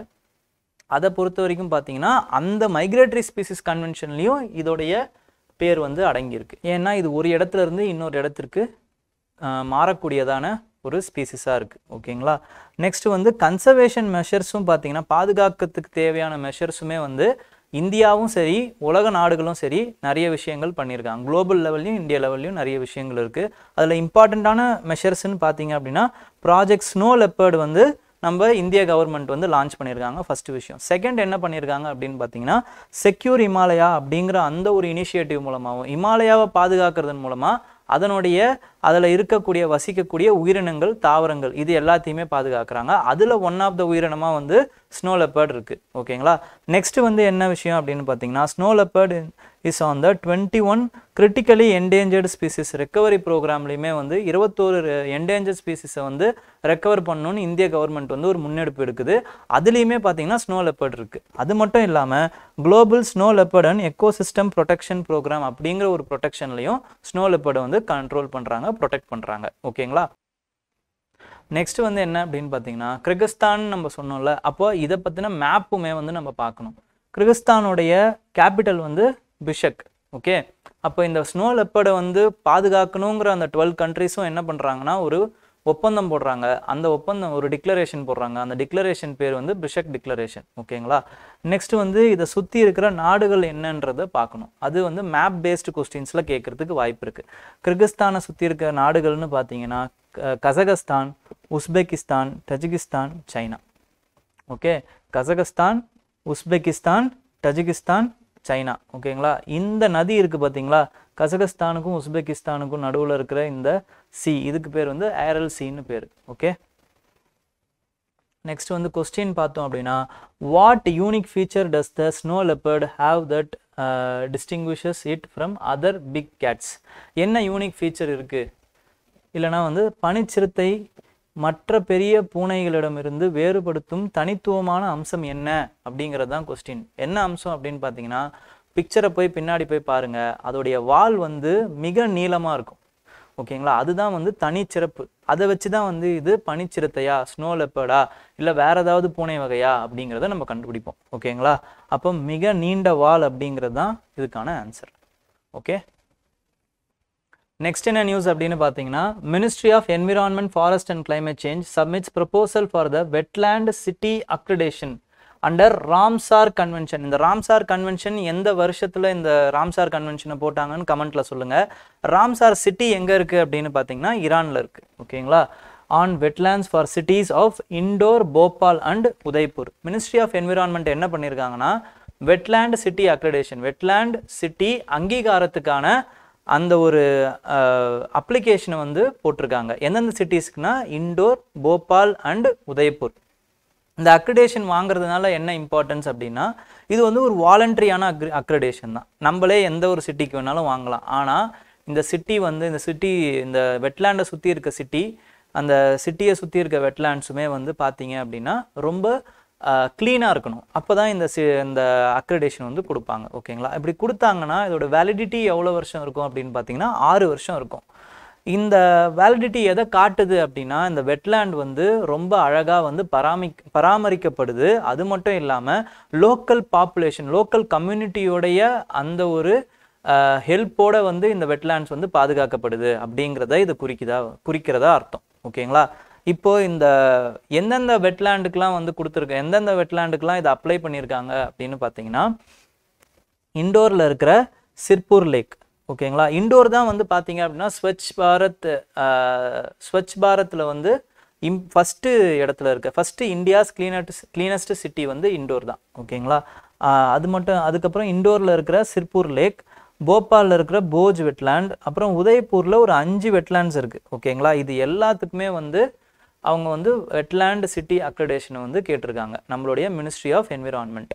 அதை பொறுத்த வரைக்கும் பார்த்தீங்கன்னா அந்த மைக்ரேட்டரி ஸ்பீசிஸ் கன்வென்ஷன்லேயும் இதோடைய பேர் வந்து அடங்கியிருக்கு ஏன்னா இது ஒரு இடத்துல இருந்து இன்னொரு இடத்திற்கு மாறக்கூடியதான ஒரு ஸ்பீசிஸாக இருக்குது ஓகேங்களா நெக்ஸ்ட் வந்து கன்சர்வேஷன் மெஷர்ஸும் பார்த்தீங்கன்னா பாதுகாக்கிறதுக்கு தேவையான மெஷர்ஸுமே வந்து இந்தியாவும் சரி உலக நாடுகளும் சரி நிறைய விஷயங்கள் பண்ணியிருக்காங்க குளோபல் லெவல்லையும் இந்தியா லெவல்லையும் நிறைய விஷயங்கள் இருக்குது அதில் இம்பார்ட்டண்ட்டான மெஷர்ஸ்ன்னு பார்த்தீங்க அப்படின்னா ப்ராஜெக்ட் ஸ்னோ லெப்பர்டு வந்து நம்ம இந்திய கவர்மெண்ட் வந்து லான்ச் பண்ணியிருக்காங்க ஃபஸ்ட்டு விஷயம் செகண்ட் என்ன பண்ணியிருக்காங்க அப்படின்னு பார்த்தீங்கன்னா செக்யூர் இமாலயா அப்படிங்கிற அந்த ஒரு இனிஷியேட்டிவ் மூலமாகவும் இமாலயாவை பாதுகாக்கிறதன் மூலமாக அதனுடைய அதில் இருக்கக்கூடிய வசிக்கக்கூடிய உயிரினங்கள் தாவரங்கள் இது எல்லாத்தையுமே பாதுகாக்கிறாங்க அதில் ஒன் ஆஃப் த உயிரினமாக வந்து ஸ்னோ லெப்பர்ட் இருக்குது ஓகேங்களா நெக்ஸ்ட் வந்து என்ன விஷயம் அப்படின்னு பார்த்தீங்கன்னா snow leopard is on the twenty one critically endangered species recovery ப்ரோக்ராம்லேயுமே வந்து இருபத்தோரு என்டேஞ்சர் ஸ்பீசிஸை வந்து ரெக்கவர் பண்ணணும்னு இந்திய கவர்மெண்ட் வந்து ஒரு முன்னெடுப்பு எடுக்குது அதுலேயுமே பார்த்தீங்கன்னா ஸ்னோ லெப்பர்ட் இருக்குது அது மட்டும் இல்லாமல் global snow leopard and ecosystem protection programme அப்படிங்கிற ஒரு ப்ரொடெக்ஷன்லையும் ஸ்னோ லெப்பர்டை வந்து கண்ட்ரோல் பண்ணுறாங்க ப்ரொடெக்ட் பண்ணுறாங்க ஓகேங்களா நெக்ஸ்ட் வந்து என்ன அப்படின்னு பார்த்தீங்கன்னா கிர்கிஸ்தான் நம்ம சொன்னோம்ல அப்போ இதை பற்றின மேப்புமே வந்து நம்ம பார்க்கணும் கிர்கிஸ்தானுடைய கேபிட்டல் வந்து பிஷக் ஓகே அப்போ இந்த ஸ்னோ லெப்படை வந்து பாதுகாக்கணுங்கிற அந்த டுவெல் கண்ட்ரிஸும் என்ன பண்ணுறாங்கன்னா ஒரு ஒப்பந்தம் போடுறாங்க அந்த ஒப்பந்தம் ஒரு டிக்ளரேஷன் போடுறாங்க அந்த டிக்ளரேஷன் பேர் வந்து பிஷக் டிக்ளரேஷன் ஓகேங்களா நெக்ஸ்ட் வந்து இதை சுற்றி இருக்கிற நாடுகள் என்னன்றதை பார்க்கணும் அது வந்து மேப் பேஸ்டு கொஸ்டின்ஸில் கேட்குறதுக்கு வாய்ப்பு இருக்குது கிர்கிஸ்தானை சுற்றி இருக்கிற நாடுகள்னு பார்த்தீங்கன்னா Kazakhstan Uzbekistan Tajikistan China okay Kazakhstan Uzbekistan Tajikistan China ஓகேங்களா இந்த நதி இருக்குது பார்த்தீங்களா கசகஸ்தானுக்கும் உஸ்பெகிஸ்தானுக்கும் நடுவில் இருக்கிற இந்த சி இதுக்கு பேர் வந்து ஏரல் சின்னு பேர் ஓகே நெக்ஸ்ட் வந்து கொஸ்டின் பார்த்தோம் அப்படின்னா what unique feature does the snow leopard have that distinguishes it from other big cats என்ன யூனிக் ஃபீச்சர் இருக்குது இல்லைனா வந்து பனிச்சிறுத்தை மற்ற பெரிய பூனைகளிடமிருந்து வேறுபடுத்தும் தனித்துவமான அம்சம் என்ன அப்படிங்கிறது தான் கொஸ்டின் என்ன அம்சம் அப்படின்னு பார்த்தீங்கன்னா பிக்சரை போய் பின்னாடி போய் பாருங்கள் அதோடைய வால் வந்து மிக நீளமாக இருக்கும் ஓகேங்களா அதுதான் வந்து தனிச்சிறப்பு அதை வச்சு தான் வந்து இது பனிச்சிறுத்தையா ஸ்னோ லெப்பர்டா இல்லை வேற ஏதாவது பூனை வகையா அப்படிங்கிறத நம்ம கண்டுபிடிப்போம் ஓகேங்களா அப்போ மிக நீண்ட வால் அப்படிங்கிறது தான் இதுக்கான ஆன்சர் ஓகே நெக்ஸ்ட் என்ன நியூஸ் அப்படின்னு பார்த்தீங்கன்னா ministry of environment forest and climate change submits proposal for the wetland city accreditation under Ramsar convention இந்த ராம்சார் கன்வென்ஷன் எந்த வருஷத்தில் இந்த ராம்சார் கன்வென்ஷனை போட்டாங்கன்னு கமெண்ட்டில் சொல்லுங்கள் ராம்சார் சிட்டி எங்கே இருக்குது அப்படின்னு பார்த்தீங்கன்னா ஈரானில் இருக்குது ஓகேங்களா on wetlands for cities of Indore Bhopal and Udaipur ministry of environment என்ன பண்ணியிருக்காங்கன்னா wetland city accreditation wetland city அங்கீகாரத்துக்கான அந்த ஒரு அப்ளிகேஷனை வந்து போட்டிருக்காங்க எந்தெந்த சிட்டிஸ்க்குனா இண்டோர் போபால் அண்ட் உதய்பூர் இந்த அக்ரிடேஷன் வாங்குறதுனால என்ன இம்பார்ட்டன்ஸ் அப்படின்னா இது வந்து ஒரு வாலண்ட்ரியான அக்ரி அக்ரடேஷன் தான் நம்மளே எந்த ஒரு சிட்டிக்கு வேணாலும் வாங்கலாம் ஆனால் இந்த சிட்டி வந்து இந்த சிட்டி இந்த வெட்லேண்டை சுற்றி இருக்க சிட்டி அந்த சிட்டியை சுற்றி இருக்க வெட்லேண்ட்ஸுமே வந்து பார்த்தீங்க அப்படின்னா ரொம்ப க்ளீனாக இருக்கணும் அப்போ தான் இந்த சி இந்த அக்ரடேஷன் வந்து கொடுப்பாங்க ஓகேங்களா இப்படி கொடுத்தாங்கன்னா இதோட வேலிடிட்டி எவ்வளோ வருஷம் இருக்கும் அப்படின்னு பார்த்தீங்கன்னா ஆறு வருஷம் இருக்கும் இந்த வேலிடிட்டி எதை காட்டுது அப்படின்னா இந்த வெட்லேண்ட் வந்து ரொம்ப அழகாக வந்து பராமி பராமரிக்கப்படுது அது மட்டும் இல்லாமல் லோக்கல் பாப்புலேஷன் லோக்கல் கம்யூனிட்டியோடைய அந்த ஒரு ஹெல்ப்போட வந்து இந்த வெட்லேண்ட்ஸ் வந்து பாதுகாக்கப்படுது அப்படிங்கிறத இது குறிக்குதா குறிக்கிறதா அர்த்தம் ஓகேங்களா இப்போ இந்த எந்தெந்த வெட்லேண்டுக்கெலாம் வந்து கொடுத்துருக்க எந்தெந்த வெட்லேண்டுக்கெலாம் இதை அப்ளை பண்ணியிருக்காங்க அப்படின்னு பார்த்தீங்கன்னா இண்டோரில் இருக்கிற சிற்பூர் லேக் ஓகேங்களா இண்டோர் தான் வந்து பார்த்தீங்க அப்படின்னா ஸ்வச் பாரத் ஸ்வச் பாரத்தில் வந்து இம் ஃபஸ்ட்டு இடத்துல இருக்க first India's cleanest cleanest city வந்து இண்டோர் தான் ஓகேங்களா அது மட்டும் அதுக்கப்புறம் இண்டோரில் இருக்கிற சிற்பூர் லேக் போபாலில் இருக்கிற போஜ் வெட்லேண்ட் அப்புறம் உதய்பூரில் ஒரு அஞ்சு வெட்லேண்ட்ஸ் இருக்குது ஓகேங்களா இது எல்லாத்துக்குமே வந்து அவங்க வந்து வெட்லேண்ட் சிட்டி அக்ரடேஷனை வந்து கேட்டிருக்காங்க நம்மளுடைய மினிஸ்ட்ரி ஆஃப் என்விரான்மெண்ட்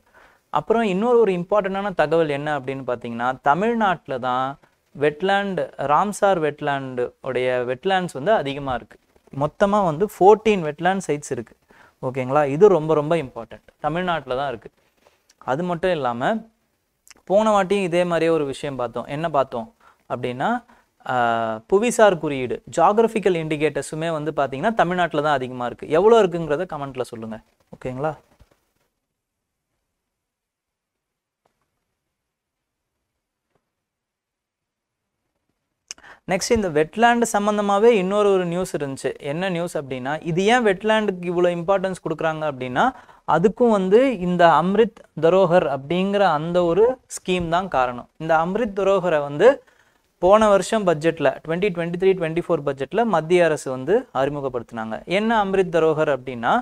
அப்புறம் இன்னொரு ஒரு இம்பார்ட்டண்ட்டான தகவல் என்ன அப்படின்னு பார்த்தீங்கன்னா தமிழ்நாட்டில் தான் வெட்லேண்டு ராம்சார் வெட்லேண்டு உடைய வெட்லேண்ட்ஸ் வந்து அதிகமாக இருக்குது மொத்தமாக வந்து ஃபோர்டீன் வெட்லேண்ட் சைட்ஸ் இருக்குது ஓகேங்களா இது ரொம்ப ரொம்ப இம்பார்ட்டண்ட் தமிழ்நாட்டில் தான் இருக்குது அது மட்டும் இல்லாமல் போன வாட்டியும் இதே மாதிரியே ஒரு விஷயம் பார்த்தோம் என்ன பார்த்தோம் அப்படின்னா புவிசார் குறியீடு ஜாகிரபிக்கல் இண்டிகேட்டர்ஸுமே வந்து பார்த்தீங்கன்னா தமிழ்நாட்டில் தான் அதிகமாக இருக்குது எவ்வளோ இருக்குங்கிறத கமெண்ட்டில் சொல்லுங்கள் ஓகேங்களா நெக்ஸ்ட் இந்த வெட்லேண்டு சம்மந்தமாகவே இன்னொரு ஒரு நியூஸ் இருந்துச்சு என்ன நியூஸ் அப்படின்னா இது ஏன் வெட்லேண்டுக்கு இவ்வளோ இம்பார்ட்டன்ஸ் கொடுக்குறாங்க அப்படின்னா அதுக்கும் வந்து இந்த அம்ரித் தரோகர் அப்படிங்கிற அந்த ஒரு ஸ்கீம் தான் காரணம் இந்த அம்ரித் தரோகரை வந்து போன வருஷம் பட்ஜெட்டில் twenty twenty three twenty four பட்ஜெட்டில் மத்திய அரசு வந்து அறிமுகப்படுத்தினாங்க என்ன அம்ரித் தரோகர் அப்படின்னா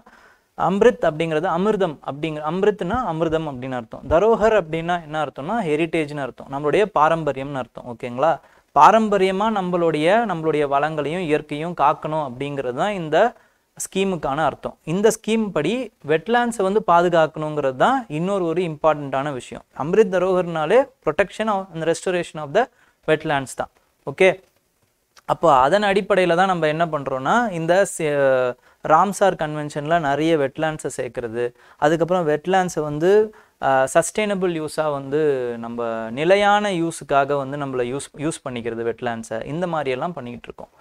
அம்ரித் அப்படிங்கிறது அமிர்தம் அப்படிங்கிற அம்ரித்னா அமிர்தம் அப்படின்னு அர்த்தம் தரோகர் அப்படின்னா என்ன அர்த்தம்னா ஹெரிட்டேஜ்னு அர்த்தம் நம்மளுடைய பாரம்பரியம்னு அர்த்தம் ஓகேங்களா பாரம்பரியமாக நம்மளுடைய நம்மளுடைய வளங்களையும் இயற்கையும் காக்கணும் அப்படிங்கிறது தான் இந்த ஸ்கீமுக்கான அர்த்தம் இந்த ஸ்கீம் படி வெட்லாண்ட்ஸை வந்து பாதுகாக்கணுங்கிறது தான் இன்னொரு ஒரு இம்பார்ட்டண்ட்டான விஷயம் அம்ரித் தரோகர்னாலே ப்ரொடெக்ஷன் ஆஃப் அந்த ரெஸ்டரேஷன் ஆஃப் த வெட்லாண்ட்ஸ் தான் ஓகே அப்போ அதன் அடிப்படையில் தான் நம்ம என்ன பண்ணுறோன்னா இந்த ராம்சார் கன்வென்ஷனில் நிறைய வெட்லாண்ட்ஸை சேர்க்குறது அதுக்கப்புறம் வெட்லாண்ட்ஸை வந்து சஸ்டெயினபிள் யூஸாக வந்து நம்ம நிலையான யூஸுக்காக வந்து நம்மளை யூஸ் யூஸ் பண்ணிக்கிறது வெட்லேண்ட்ஸை இந்த மாதிரியெல்லாம் பண்ணிக்கிட்டு இருக்கோம்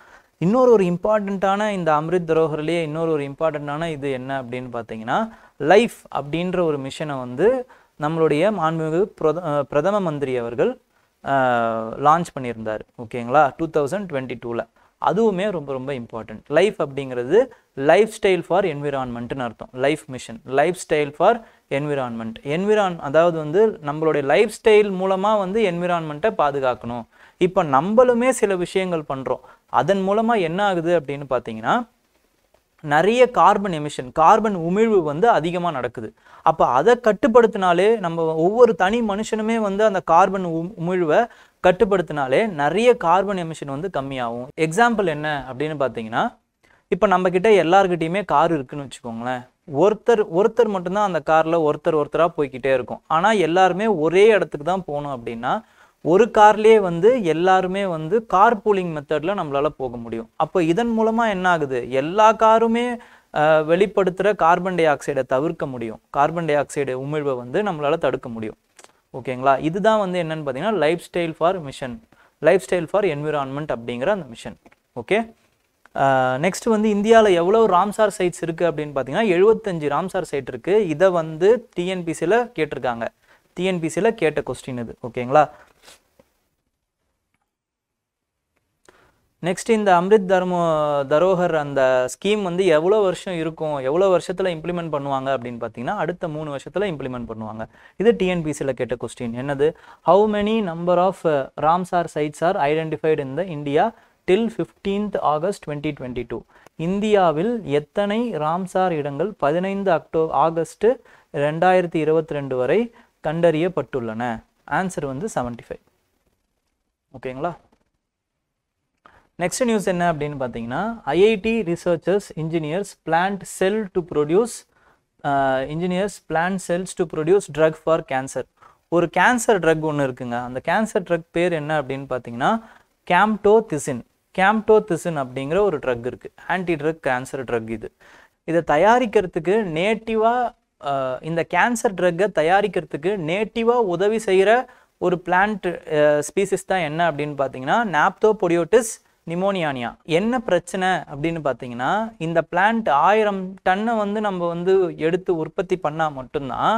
இன்னொரு ஒரு இம்பார்ட்டண்ட்டான இந்த அம்ரித் தரோகர்லேயே இன்னொரு ஒரு இம்பார்ட்டண்ட்டான இது என்ன அப்படின்னு பார்த்தீங்கன்னா லைஃப் அப்படின்ற ஒரு மிஷனை வந்து நம்மளுடைய மாண்புமிகு பிரத பிரதம மந்திரி அவர்கள் லான்ச் பண்ணியிருந்தார் ஓகேங்களா டூ தௌசண்ட் டுவெண்ட்டி டூவில் அதுவுமே ரொம்ப ரொம்ப இம்பார்ட்டன்ட் லைஃப் அப்படிங்கிறது லைஃப் ஸ்டைல் ஃபார் என்விரான்மெண்ட்னு அர்த்தம் life mission lifestyle for environment environ அதாவது வந்து நம்மளுடைய லைஃப் ஸ்டைல் மூலமாக வந்து என்விரான்மெண்ட்டை பாதுகாக்கணும் இப்போ நம்மளுமே சில விஷயங்கள் பண்ணுறோம் அதன் மூலமாக என்ன ஆகுது அப்படின்னு பார்த்தீங்கன்னா நிறைய கார்பன் எமிஷன் கார்பன் உமிழ்வு வந்து அதிகமாக நடக்குது அப்போ அதை கட்டுப்படுத்தினாலே நம்ம ஒவ்வொரு தனி மனுஷனுமே வந்து அந்த கார்பன் உமிழ்வை கட்டுப்படுத்தினாலே நிறைய கார்பன் எமிஷன் வந்து கம்மியாகும் எக்ஸாம்பிள் என்ன அப்படின்னு பார்த்தீங்கன்னா இப்போ நம்மக்கிட்ட எல்லாருக்கிட்டேயுமே கார் இருக்குன்னு வச்சுக்கோங்களேன் ஒருத்தர் ஒருத்தர் மட்டும்தான் அந்த காரில் ஒருத்தர் ஒருத்தராக போய்கிட்டே இருக்கும் ஆனால் எல்லாருமே ஒரே இடத்துக்கு தான் போகணும் அப்படின்னா ஒரு கார்லேயே வந்து எல்லாருமே வந்து கார் பூலிங் மெத்தடில் நம்மளால் போக முடியும் அப்போ இதன் மூலமாக என்ன ஆகுது எல்லா காருமே வெளிப்படுத்துகிற கார்பன் டை ஆக்சைடை தவிர்க்க முடியும் கார்பன் டை ஆக்சைடு உமிழ்வை வந்து நம்மளால் தடுக்க முடியும் ஓகேங்களா இதுதான் வந்து என்னென்னு பார்த்தீங்கன்னா lifestyle for mission lifestyle for environment அப்படிங்கிற அந்த மிஷன் ஓகே நெக்ஸ்ட் வந்து இந்தியாவில் எவ்வளோ ராம்சார் சைட்ஸ் இருக்குது அப்படின்னு பார்த்தீங்கன்னா எழுபத்தஞ்சு ராம்சார் சைட் இருக்குது இதை வந்து டிஎன்பிசியில் கேட்டிருக்காங்க டிஎன்பிசியில் கேட்ட கொஸ்டின் இது ஓகேங்களா நெக்ஸ்ட் இந்த அம்ரித் தர்மோ தரோகர் அந்த ஸ்கீம் வந்து எவ்வளோ வருஷம் இருக்கும் எவ்வளோ வருஷத்தில் இம்ப்ளிமெண்ட் பண்ணுவாங்க அப்படின்னு பார்த்தீங்கன்னா அடுத்த மூணு வருஷத்தில் இம்ப்ளிமெண்ட் பண்ணுவாங்க இது டிஎன்பிசியில் கேட்ட கொஸ்டின் என்னது how many number of Ramsar sites are identified in the India till fifteenth August twenty twenty two இந்தியாவில் எத்தனை ராம்சார் இடங்கள் பதினைந்து அக்டோ ஆகஸ்ட் ரெண்டாயிரத்தி இருபத்தி ரெண்டு வரை கண்டறியப்பட்டுள்ளன ஆன்சர் வந்து செவன்ட்டி ஃபைவ் ஓகேங்களா நெக்ஸ்ட் நியூஸ் என்ன அப்படின்னு பார்த்தீங்கன்னா IIT researchers engineers plant cell to produce engineers plant cells to produce drug for cancer ஒரு கேன்சர் ட்ரக் ஒன்று இருக்குங்க அந்த கேன்சர் ட்ரக் பேர் என்ன அப்படின்னு பார்த்தீங்கன்னா கேம்டோதிசின் கேம்டோதிசின் அப்படிங்கிற ஒரு ட்ரக் இருக்குது ஆன்டி ட்ரக் கேன்சர் ட்ரக் இது இதை தயாரிக்கிறதுக்கு நேட்டிவாக இந்த கேன்சர் ட்ரக்கை தயாரிக்கிறதுக்கு நேட்டிவாக உதவி செய்கிற ஒரு பிளான்ட் ஸ்பீசிஸ் தான் என்ன அப்படின்னு பார்த்தீங்கன்னா நாப்தோ பொடியோட்டிஸ் நிமோனியானியா என்ன பிரச்சனை அப்படின்னு பார்த்தீங்கன்னா இந்த பிளான்ட் ஆயிரம் டன்னை வந்து நம்ம வந்து எடுத்து உற்பத்தி பண்ணால் மட்டும்தான்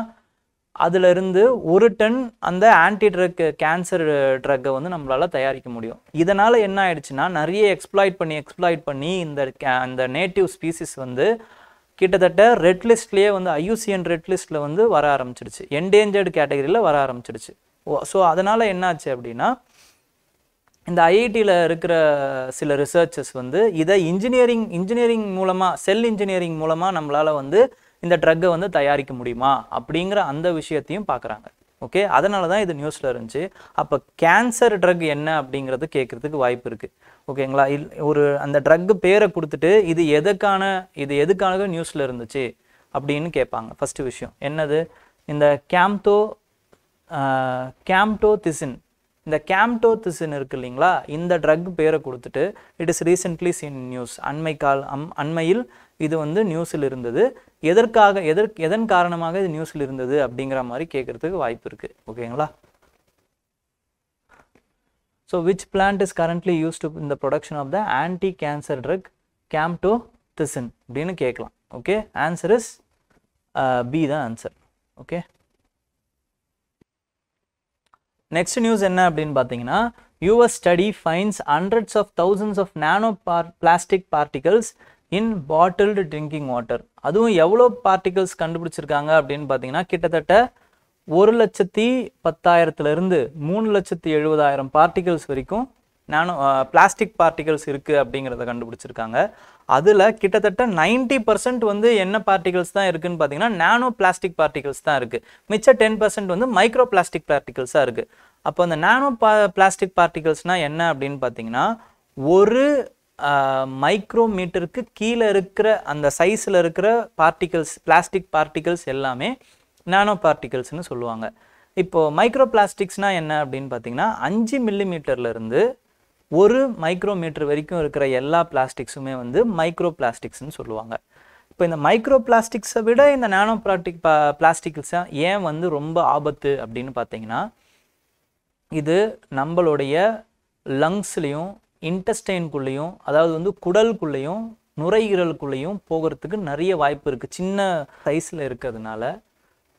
அதிலிருந்து ஒரு டன் அந்த ஆன்டி ட்ரக் கேன்சர் ட்ரக்கை வந்து நம்மளால் தயாரிக்க முடியும் இதனால் என்ன ஆயிடுச்சுன்னா நிறைய எக்ஸ்ப்ளாய்ட் பண்ணி எக்ஸ்ப்ளாய்ட் பண்ணி இந்த அந்த நேட்டிவ் ஸ்பீசிஸ் வந்து கிட்டத்தட்ட ரெட் லிஸ்ட்லேயே வந்து ஐயூசியன் ரெட் லிஸ்ட்டில் வந்து வர ஆரம்பிச்சிடுச்சு என்டேஞ்சர்டு கேட்டகரியில் வர ஆரம்பிச்சிடுச்சு ஓ ஸோ அதனால் என்னாச்சு அப்படின்னா இந்த ஐஐடியில் இருக்கிற சில ரிசர்ச்சஸ் வந்து இதை இன்ஜினியரிங் இன்ஜினியரிங் மூலமாக செல் இன்ஜினியரிங் மூலமாக நம்மளால் வந்து இந்த ட்ரக்கை வந்து தயாரிக்க முடியுமா அப்படிங்கிற அந்த விஷயத்தையும் பார்க்குறாங்க ஓகே அதனால தான் இது நியூஸில் இருந்துச்சு அப்போ கேன்சர் ட்ரக் என்ன அப்படிங்கிறது கேட்குறதுக்கு வாய்ப்பு இருக்குது ஓகேங்களா இல் ஒரு அந்த ட்ரக்கு பேரை கொடுத்துட்டு இது எதுக்கான இது எதுக்கான நியூஸில் இருந்துச்சு அப்படின்னு கேட்பாங்க ஃபஸ்ட்டு விஷயம் என்னது இந்த கேம்டோ திசின் இந்த கேம்டோத்திசின் இருக்குது இல்லைங்களா இந்த ட்ரக் பேரை கொடுத்துட்டு it is recently seen news அண்மை கால் அம் அண்மையில் இது வந்து நியூஸில் இருந்தது எதற்காக எதற் எதன் காரணமாக இது நியூஸில் இருந்தது அப்படிங்கிற மாதிரி கேட்குறதுக்கு வாய்ப்பு இருக்குது ஓகேங்களா so which plant is currently use to இந்த production of the anti cancer drug camptothecin அப்படின்னு கேட்கலாம் ஓகே ஆன்சர் இஸ் பி தான் ஆன்சர் ஓகே நெக்ஸ்ட் நியூஸ் என்ன அப்படின்னு பார்த்தீங்கன்னா US study finds hundreds of thousands of nano par plastic particles in bottled drinking water அதுவும் எவ்வளோ particles கண்டுபிடிச்சிருக்காங்க அப்படின்னு பார்த்தீங்கன்னா கிட்டத்தட்ட ஒரு லட்சத்தி பத்தாயிரத்துலேருந்து மூணு லட்சத்தி எழுபதாயிரம் பார்ட்டிகல்ஸ் வரைக்கும் நானோ பிளாஸ்டிக் பார்ட்டிகல்ஸ் இருக்குது அப்படிங்கிறத கண்டுபிடிச்சிருக்காங்க அதில் கிட்டத்தட்ட நைன்டி பர்சன்ட் வந்து என்ன பார்ட்டிகல்ஸ் தான் இருக்குதுன்னு பார்த்தீங்கன்னா நானோ பிளாஸ்டிக் பார்ட்டிகல்ஸ் தான் இருக்குது மிச்ச டென் பர்சன்ட் வந்து மைக்ரோ பிளாஸ்டிக் பார்ட்டிகல்ஸாக இருக்குது அப்போ அந்த நானோ பா பிளாஸ்டிக் பார்ட்டிகல்ஸ்னால் என்ன அப்படின்னு பார்த்தீங்கன்னா ஒரு மைக்ரோமீட்டருக்கு கீழே இருக்கிற அந்த சைஸில் இருக்கிற பார்ட்டிகல்ஸ் பிளாஸ்டிக் பார்ட்டிகல்ஸ் எல்லாமே நானோ பார்ட்டிகல்ஸ்னு சொல்லுவாங்க இப்போது மைக்ரோ பிளாஸ்டிக்ஸ்னால் என்ன அப்படின்னு பார்த்தீங்கன்னா அஞ்சு மில்லிமீட்டர்லேருந்து ஒரு மைக்ரோமீட்டர் வரைக்கும் இருக்கிற எல்லா பிளாஸ்டிக்ஸுமே வந்து மைக்ரோ பிளாஸ்டிக்ஸ்னு சொல்லுவாங்க இப்போ இந்த மைக்ரோ பிளாஸ்டிக்ஸை விட இந்த நானோ பிளாஸ்டிக் பிளாஸ்டிக்ஸை ஏன் வந்து ரொம்ப ஆபத்து அப்படின்னு பார்த்தீங்கன்னா இது நம்மளுடைய லங்ஸ்லேயும் இன்டஸ்டைன்குள்ளேயும் அதாவது வந்து குடலுக்குள்ளேயும் நுரையீரலுக்குள்ளேயும் போகிறதுக்கு நிறைய வாய்ப்பு இருக்குது சின்ன சைஸில் இருக்கிறதுனால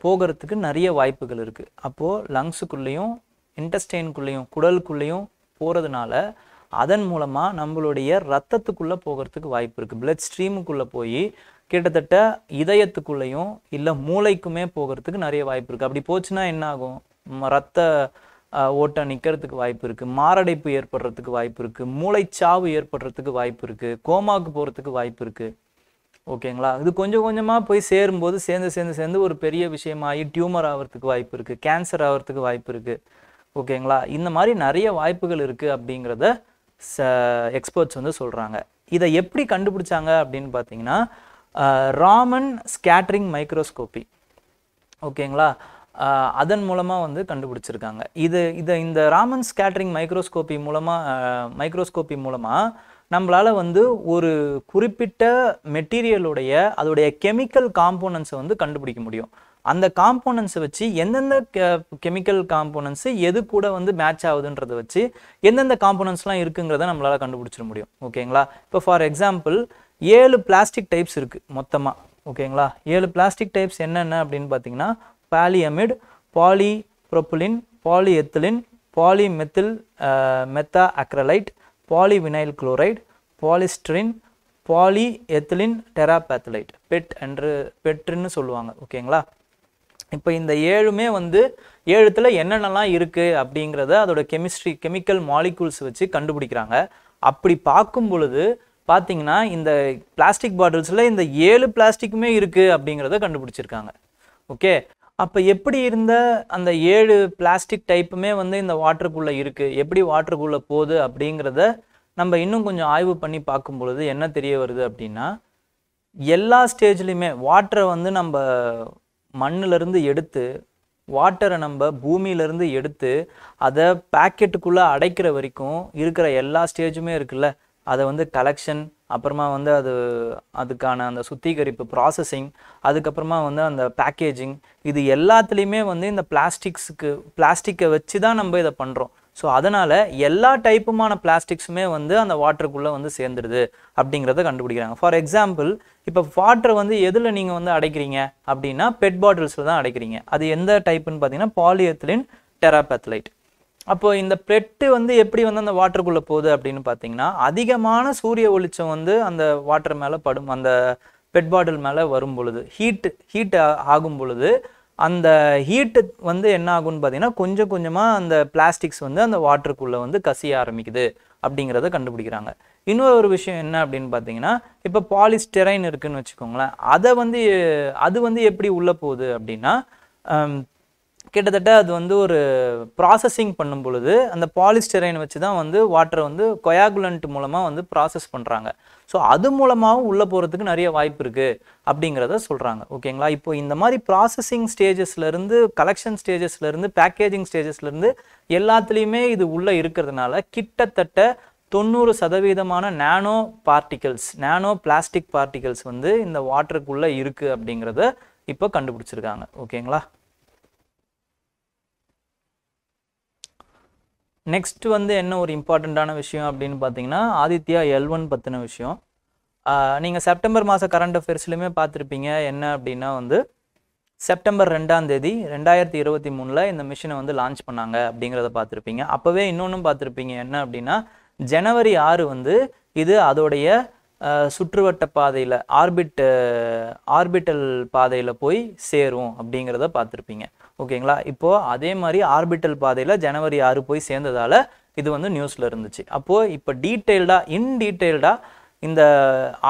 போகிறதுக்கு நிறைய வாய்ப்புகள் இருக்குது அப்போது லங்ஸுக்குள்ளேயும் இன்டஸ்டைனுக்குள்ளேயும் குடலுக்குள்ளேயும் போகிறதுனால அதன் மூலமாக நம்மளுடைய ரத்தத்துக்குள்ளே போகிறதுக்கு வாய்ப்பு இருக்குது பிளட் ஸ்ட்ரீமுக்குள்ளே போய் கிட்டத்தட்ட இதயத்துக்குள்ளேயும் இல்லை மூளைக்குமே போகிறதுக்கு நிறைய வாய்ப்பு இருக்குது அப்படி போச்சுன்னா என்ன ஆகும் ரத்த ஓட்டம் நிற்கிறதுக்கு வாய்ப்பு இருக்குது மாரடைப்பு ஏற்படுறதுக்கு வாய்ப்பு இருக்குது மூளைச்சாவு ஏற்படுறதுக்கு வாய்ப்பு இருக்குது கோமாவுக்கு போகிறதுக்கு வாய்ப்பு இருக்குது ஓகேங்களா இது கொஞ்சம் கொஞ்சமாக போய் சேரும்போது சேர்ந்து சேர்ந்து சேர்ந்து ஒரு பெரிய விஷயமாகி டியூமர் ஆகிறதுக்கு வாய்ப்பு இருக்குது கேன்சர் ஆகிறதுக்கு வாய்ப்பு இருக்குது ஓகேங்களா இந்த மாதிரி நிறைய வாய்ப்புகள் இருக்குது அப்படிங்கிறத ச எக்ஸ்பர்ட்ஸ் வந்து சொல்கிறாங்க இதை எப்படி கண்டுபிடிச்சாங்க அப்படின்னு பார்த்தீங்கன்னா ராமன் ஸ்கேட்ரிங் மைக்ரோஸ்கோப்பி ஓகேங்களா அதன் மூலமாக வந்து கண்டுபிடிச்சிருக்காங்க இது இதை இந்த ராமன் ஸ்கேட்ரிங் மைக்ரோஸ்கோப்பி மூலமாக மைக்ரோஸ்கோப்பி மூலமாக நம்மளால் வந்து ஒரு குறிப்பிட்ட மெட்டீரியலுடைய அதோடைய கெமிக்கல் காம்போனன்ஸை வந்து கண்டுபிடிக்க முடியும் அந்த காம்போனன்ஸை வச்சு எந்தெந்த கெமிக்கல் காம்போனன்ட்ஸ் எது கூட வந்து மேட்ச் ஆகுதுன்றத வச்சு எந்தெந்த காம்போனன்ட்ஸ்லாம் இருக்குங்கிறத நம்மளால் கண்டுபிடிச்சிட முடியும் ஓகேங்களா இப்போ ஃபார் எக்ஸாம்பிள் ஏழு பிளாஸ்டிக் டைப்ஸ் இருக்குது மொத்தமாக ஓகேங்களா ஏழு பிளாஸ்டிக் டைப்ஸ் என்னென்ன அப்படின்னு பார்த்தீங்கன்னா polyamide polypropylene polyethylene polymethyl methacrylate polyvinyl chloride polystyrene polyethylene terephthalate PET என்று பெட்ருன்னு சொல்லுவாங்க ஓகேங்களா இப்போ இந்த ஏழுமே வந்து ஏழுத்தில் என்னென்னலாம் இருக்குது அப்படிங்கிறத அதோட கெமிஸ்ட்ரி கெமிக்கல் மாலிகூல்ஸ் வச்சு கண்டுபிடிக்கிறாங்க அப்படி பார்க்கும் பொழுது பார்த்தீங்கன்னா இந்த பிளாஸ்டிக் பாட்டில்ஸில் இந்த ஏழு பிளாஸ்டிக்குமே இருக்குது அப்படிங்கிறத கண்டுபிடிச்சிருக்காங்க ஓகே அப்போ எப்படி இருந்த அந்த ஏழு பிளாஸ்டிக் டைப்புமே வந்து இந்த வாட்டருக்குள்ளே இருக்குது எப்படி வாட்டருக்குள்ளே போகுது அப்படிங்கிறத நம்ம இன்னும் கொஞ்சம் ஆய்வு பண்ணி பார்க்கும் பொழுது என்ன தெரிய வருது அப்படின்னா எல்லா ஸ்டேஜ்லேயுமே வாட்டரை வந்து நம்ம மண்ணிலிருந்து எடுத்து வாட்டரை நம்ம பூமியிலேருந்து எடுத்து அதை பேக்கெட்டுக்குள்ளே அடைக்கிற வரைக்கும் இருக்கிற எல்லா ஸ்டேஜுமே இருக்குல்ல அதை வந்து கலெக்ஷன் அப்புறமா வந்து அது அதுக்கான அந்த சுத்திகரிப்பு ப்ராசஸிங் அதுக்கப்புறமா வந்து அந்த பேக்கேஜிங் இது எல்லாத்துலேயுமே வந்து இந்த பிளாஸ்டிக்ஸுக்கு பிளாஸ்டிக்கை வச்சு தான் நம்ம இதை பண்ணுறோம் ஸோ அதனால் எல்லா டைப்புமான பிளாஸ்டிக்ஸுமே வந்து அந்த வாட்டருக்குள்ளே வந்து சேர்ந்துடுது அப்படிங்கிறத கண்டுபிடிக்கிறாங்க ஃபார் எக்ஸாம்பிள் இப்போ வாட்டர் வந்து எதில் நீங்கள் வந்து அடைக்கிறீங்க அப்படின்னா பெட் பாட்டில்ஸில் தான் அடைக்கிறீங்க அது எந்த டைப்புன்னு பார்த்தீங்கன்னா பாலியத்திலின் டெராபத்லைட் அப்போ இந்த பெட்டு வந்து எப்படி வந்து அந்த வாட்டருக்குள்ளே போகுது அப்படின்னு பார்த்தீங்கன்னா அதிகமான சூரிய ஒளிச்சம் வந்து அந்த வாட்டர் மேலே படும் அந்த பெட் பாட்டில் மேலே வரும் பொழுது ஹீட் ஹீட் ஆகும் பொழுது அந்த ஹீட்டு வந்து என்ன ஆகும்னு பார்த்தீங்கன்னா கொஞ்சம் கொஞ்சமாக அந்த பிளாஸ்டிக்ஸ் வந்து அந்த வாட்டருக்குள்ளே வந்து கசிய ஆரம்பிக்குது அப்படிங்கிறத கண்டுபிடிக்கிறாங்க இன்னொரு ஒரு விஷயம் என்ன அப்படின்னு பார்த்தீங்கன்னா இப்போ பாலிஸ்டெரைன் இருக்குதுன்னு வச்சுக்கோங்களேன் அதை வந்து அது வந்து எப்படி உள்ளே போகுது அப்படின்னா கிட்டத்தட்ட அது வந்து ஒரு ப்ராசஸிங் பண்ணும் பொழுது அந்த பாலிஸ்டெரைன் வச்சு தான் வந்து வாட்டரை வந்து கொயாகுலண்ட் மூலமாக வந்து ப்ராசஸ் பண்ணுறாங்க ஸோ அது மூலமாகவும் உள்ளே போகிறதுக்கு நிறைய வாய்ப்பு இருக்குது அப்படிங்கிறத சொல்கிறாங்க ஓகேங்களா இப்போ இந்த மாதிரி ப்ராசஸிங் ஸ்டேஜஸ்லேருந்து கலெக்ஷன் ஸ்டேஜஸ்லேருந்து பேக்கேஜிங் ஸ்டேஜஸ்லேருந்து எல்லாத்துலேயுமே இது உள்ளே இருக்கிறதுனால கிட்டத்தட்ட தொண்ணூறு சதவீதமான nanoparticles nanoplastic particles வந்து இந்த வாட்டருக்குள்ளே இருக்குது அப்படிங்கிறத இப்போ கண்டுபிடிச்சிருக்காங்க ஓகேங்களா நெக்ஸ்ட் வந்து என்ன ஒரு இம்பார்ட்டண்ட்டான விஷயம் அப்படின்னு பார்த்தீங்கன்னா ஆதித்யா எல் ஒன் பற்றின விஷயம் நீங்கள் செப்டம்பர் மாத கரண்ட் அஃபேர்ஸ்லையுமே பார்த்துருப்பீங்க என்ன அப்படின்னா வந்து செப்டம்பர் ரெண்டாம் தேதி ரெண்டாயிரத்தி இருபத்தி மூணில் இந்த மிஷினை வந்து லான்ச் பண்ணாங்க அப்படிங்கிறத பார்த்துருப்பீங்க அப்போவே இன்னொன்றும் பார்த்துருப்பீங்க என்ன அப்படின்னா ஜனவரி ஆறு வந்து இது அதோடைய சுற்றுவட்ட பாதையில் ஆர்பிட் ஆர்பிட்டல் பாதையில் போய் சேரும் அப்படிங்கிறத பார்த்துருப்பீங்க ஓகேங்களா இப்போது அதே மாதிரி ஆர்பிட்டல் பாதையில் ஜனவரி ஆறு போய் சேர்ந்ததால் இது வந்து நியூஸில் இருந்துச்சு அப்போது இப்போ டீட்டெயில்டாக இன் டீட்டெயில்டாக இந்த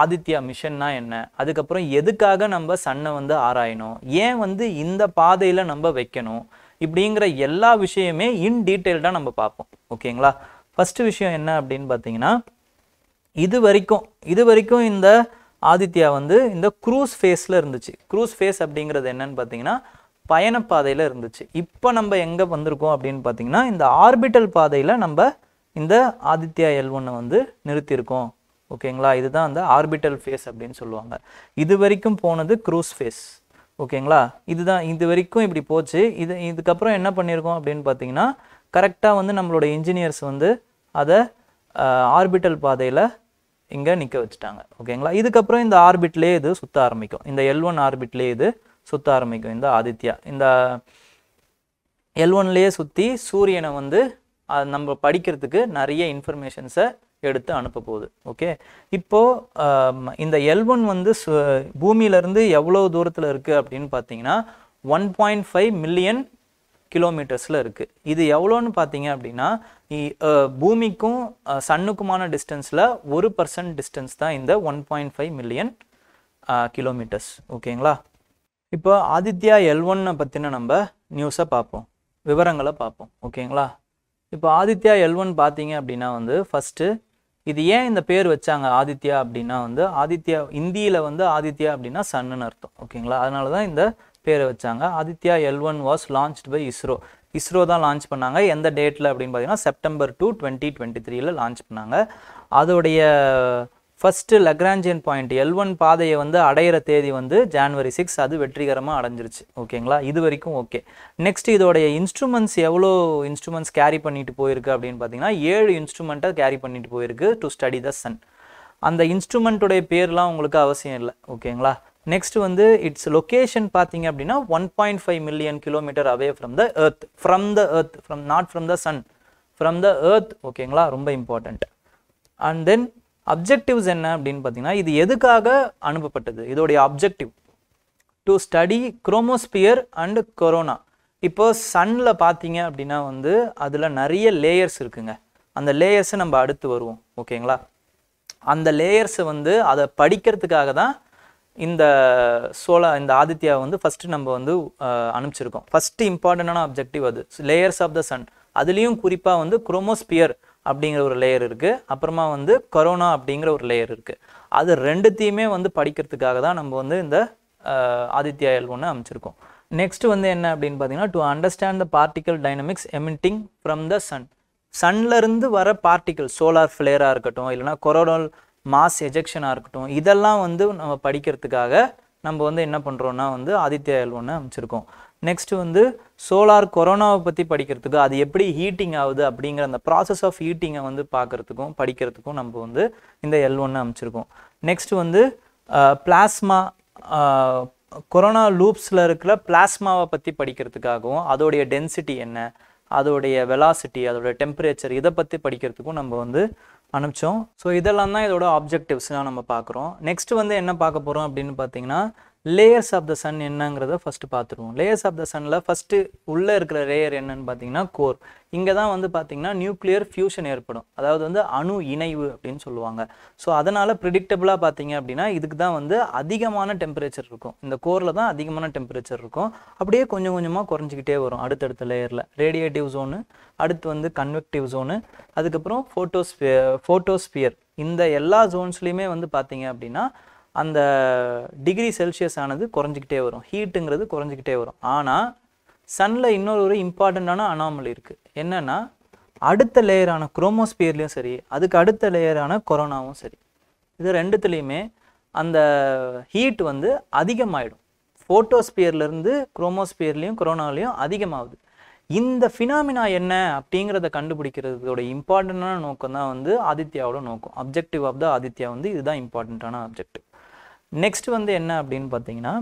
ஆதித்யா மிஷன்னா என்ன அதுக்கப்புறம் எதுக்காக நம்ம சன்னை வந்து ஆராயணும் ஏன் வந்து இந்த பாதையில் நம்ம வைக்கணும் இப்படிங்கிற எல்லா விஷயமே இன் டீட்டெயில்டாக நம்ம பார்ப்போம் ஓகேங்களா ஃபர்ஸ்ட் விஷயம் என்ன அப்படின்னு பார்த்தீங்கன்னா இது வரைக்கும் இது வரைக்கும் இந்த ஆதித்யா வந்து இந்த குரூஸ் ஃபேஸில் இருந்துச்சு க்ரூஸ் ஃபேஸ் அப்படிங்கிறது என்னன்னு பார்த்தீங்கன்னா பயணப்பாதையில் இருந்துச்சு இப்போ நம்ம எங்கே வந்திருக்கோம் அப்படின்னு பார்த்தீங்கன்னா இந்த ஆர்பிட்டல் பாதையில் நம்ம இந்த ஆதித்யா எல் ஒன்னை வந்து நிறுத்தியிருக்கோம் ஓகேங்களா இதுதான் அந்த ஆர்பிட்டல் ஃபேஸ் அப்படின்னு சொல்லுவாங்க இது வரைக்கும் போனது க்ரூஸ் ஃபேஸ் ஓகேங்களா இதுதான் இது வரைக்கும் இப்படி போச்சு இது இதுக்கப்புறம் என்ன பண்ணியிருக்கோம் அப்படின்னு பார்த்தீங்கன்னா கரெக்டாக வந்து நம்மளோட இன்ஜினியர்ஸ் வந்து அதை ஆர்பிட்டல் பாதையில் இங்கே நிற்க வச்சுட்டாங்க ஓகேங்களா இதுக்கப்புறம் இந்த ஆர்பிட்லேயே இது சுற்ற ஆரம்பிக்கும் இந்த எல் ஒன் ஆர்பிட்லேயே இது சுற்ற ஆரம்பிக்கும் இந்த ஆதித்யா இந்த எல் ஒன்லேயே சுற்றி சூரியனை வந்து நம்ம படிக்கிறதுக்கு நிறைய இன்ஃபர்மேஷன்ஸை எடுத்து அனுப்ப போகுது ஓகே இப்போது இந்த எல் ஒன் வந்து சு பூமியிலேருந்து எவ்வளோ தூரத்தில் இருக்குது அப்படின்னு பார்த்தீங்கன்னா ஒன் பாயிண்ட் ஃபைவ் மில்லியன் கிலோமீட்டர்ஸில் இருக்குது இது எவ்வளோன்னு பார்த்தீங்க அப்படின்னா பூமிக்கும் சன்னுக்குமான டிஸ்டன்ஸில் ஒரு பர்சன்ட் டிஸ்டன்ஸ் தான் இந்த one point five million kilometres ஓகேங்களா இப்போ ஆதித்யா எல் ஒன்னை பற்றின நம்ம நியூஸை பார்ப்போம் விவரங்களை பார்ப்போம் ஓகேங்களா இப்போ ஆதித்யா எல் ஒன் பார்த்தீங்க அப்படின்னா வந்து ஃபஸ்ட்டு இது ஏன் இந்த பேர் வச்சாங்க ஆதித்யா அப்படின்னா வந்து ஆதித்யா இந்தியில் வந்து ஆதித்யா அப்படின்னா சன்னுன்னு அர்த்தம் ஓகேங்களா அதனால தான் இந்த பேரை வச்சாங்க Aditya L one was launched by ISRO ISRO தான் லான்ச் பண்ணாங்க எந்த டேட்டில் அப்படின்னு பார்த்தீங்கன்னா செப்டம்பர் டூ டுவெண்ட்டி டுவெண்ட்டி த்ரீல லான்ச் பண்ணாங்க அதோடைய first Lagrangian point L one பாதையை வந்து அடையிற தேதி வந்து ஜான்வரி சிக்ஸ் அது வெற்றிகரமாக அடைஞ்சிருச்சு ஓகேங்களா இது வரைக்கும் ஓகே நெக்ஸ்ட் இதோடைய இன்ஸ்ட்ருமெண்ட்ஸ் எவ்வளோ இன்ஸ்ட்ருமெண்ட்ஸ் கேரி பண்ணிட்டு போயிருக்கு அப்படின்னு பார்த்தீங்கன்னா ஏழு இன்ஸ்ட்ருமெண்ட்டை கேரி பண்ணிட்டு போயிருக்கு டு ஸ்டடி த சன் அந்த இன்ஸ்ட்ருமெண்ட்டுடைய பேர்லாம் உங்களுக்கு அவசியம் இல்லை ஓகேங்களா நெக்ஸ்ட் வந்து இட்ஸ் லொக்கேஷன் பார்த்தீங்க அப்படின்னா one point five million kilometre away from the earth from the earth from not from the sun from the earth ஓகேங்களா ரொம்ப இம்பார்ட்டண்ட் அண்ட் தென் அப்ஜெக்டிவ்ஸ் என்ன அப்படின்னு பார்த்தீங்கன்னா இது எதுக்காக அனுப்பப்பட்டது இதோடைய objective to study chromosphere and corona இப்போ சன்னில் பார்த்தீங்க அப்படின்னா வந்து அதில் நிறைய லேயர்ஸ் இருக்குங்க அந்த லேயர்ஸை நம்ம அடுத்து வருவோம் ஓகேங்களா அந்த லேயர்ஸை வந்து அதை படிக்கிறதுக்காக தான் இந்த சோலா இந்த ஆதித்யா வந்து ஃபஸ்ட்டு நம்ம வந்து அனுப்பிச்சிருக்கோம் ஃபஸ்ட்டு இம்பார்ட்டண்டான அப்ஜெக்டிவ் அது லேயர்ஸ் ஆஃப் த சன் அதுலேயும் குறிப்பாக வந்து குரோமோஸ்பியர் அப்படிங்கிற ஒரு லேயர் இருக்குது அப்புறமா வந்து கொரோனா அப்படிங்கிற ஒரு லேயர் இருக்குது அது ரெண்டுத்தையுமே வந்து படிக்கிறதுக்காக தான் நம்ம வந்து இந்த ஆதித்யா எல் ஒன்று அமைச்சிருக்கோம் நெக்ஸ்ட் வந்து என்ன அப்படின்னு பார்த்தீங்கன்னா to understand the particle dynamics emitting from the sun சன்லேருந்து வர பார்ட்டிக்கல் சோலார் ஃப்ளேயராக இருக்கட்டும் இல்லைனா கொரோனல் மாஸ் எஜெக்ஷனாக இருக்கட்டும் இதெல்லாம் வந்து நம்ம படிக்கிறதுக்காக நம்ம வந்து என்ன பண்ணுறோன்னா வந்து ஆதித்யா எல் ஒன்று அமைச்சிருக்கோம் நெக்ஸ்ட் வந்து சோலார் கொரோனாவை பற்றி படிக்கிறதுக்கும் அது எப்படி ஹீட்டிங் ஆகுது அப்படிங்கிற அந்த ப்ராசஸ் ஆஃப் ஹீட்டிங்கை வந்து பார்க்குறதுக்கும் படிக்கிறதுக்கும் நம்ம வந்து இந்த எல் ஒன்று அமைச்சிருக்கோம் நெக்ஸ்ட் வந்து பிளாஸ்மா கொரோனா லூப்ஸில் இருக்கிற பிளாஸ்மாவை பற்றி படிக்கிறதுக்காகவும் அதோடைய டென்சிட்டி என்ன அதோடைய வெலாசிட்டி அதோடைய டெம்பரேச்சர் இதை பற்றி படிக்கிறதுக்கும் நம்ம வந்து அனுப்பிச்சோம் ஸோ இதெல்லாம் தான் இதோட ஆப்ஜெக்டிவ்ஸ்லாம் நம்ம பார்க்குறோம் நெக்ஸ்ட் வந்து என்ன பார்க்க போகிறோம் அப்படின்னு பார்த்தீங்கன்னா லேயர்ஸ் ஆஃப் த சன் என்னங்கிறத ஃபஸ்ட்டு பார்த்துருவோம் லேயர்ஸ் ஆஃப் த சனில் ஃபஸ்ட்டு உள்ளே இருக்கிற லேயர் என்னன்னு பார்த்தீங்கன்னா கோர் இங்கே தான் வந்து பார்த்தீங்கன்னா நியூக்ளியர் ஃபியூஷன் ஏற்படும் அதாவது வந்து அணு இணைவு அப்படின்னு சொல்லுவாங்க ஸோ அதனால் ப்ரிடிக்டபுளாக பார்த்தீங்க அப்படின்னா இதுக்கு தான் வந்து அதிகமான டெம்பரேச்சர் இருக்கும் இந்த கோரில் தான் அதிகமான டெம்பரேச்சர் இருக்கும் அப்படியே கொஞ்சம் கொஞ்சமாக குறைஞ்சிக்கிட்டே வரும் அடுத்தடுத்த லேயரில் ரேடியேட்டிவ் ஜோனு அடுத்து வந்து கன்வெக்டிவ் ஜோனு அதுக்கப்புறம் ஃபோட்டோஸ்பியர் ஃபோட்டோஸ்பியர் இந்த எல்லா ஜோன்ஸ்லேயுமே வந்து பார்த்தீங்க அப்படின்னா அந்த டிகிரி செல்சியஸ் ஆனது குறைஞ்சிக்கிட்டே வரும் ஹீட்டுங்கிறது குறைஞ்சிக்கிட்டே வரும் ஆனால் சன்னில் இன்னொரு ஒரு இம்பார்ட்டண்ட்டான அனாமல் இருக்குது என்னென்னா அடுத்த லேயரான குரோமோஸ்பியர்லேயும் சரி அதுக்கு அடுத்த லேயரான கொரோனாவும் சரி இது ரெண்டுத்துலேயுமே அந்த ஹீட் வந்து அதிகமாகிடும் ஃபோட்டோஸ்பியர்லேருந்து குரோமோஸ்பியர்லேயும் கொரோனாலேயும் அதிகமாகுது இந்த ஃபினாமினா என்ன அப்படிங்கிறத கண்டுபிடிக்கிறதோட இம்பார்ட்டண்ட்டான நோக்கம் தான் வந்து ஆதித்யாவோட நோக்கம் அப்ஜெக்டிவ் ஆஃப் த ஆதித்யா வந்து இதுதான் இம்பார்ட்டண்ட்டான அப்ஜெக்டிவ் நெக்ஸ்ட் வந்து என்ன அப்படின்னு பார்த்தீங்கன்னா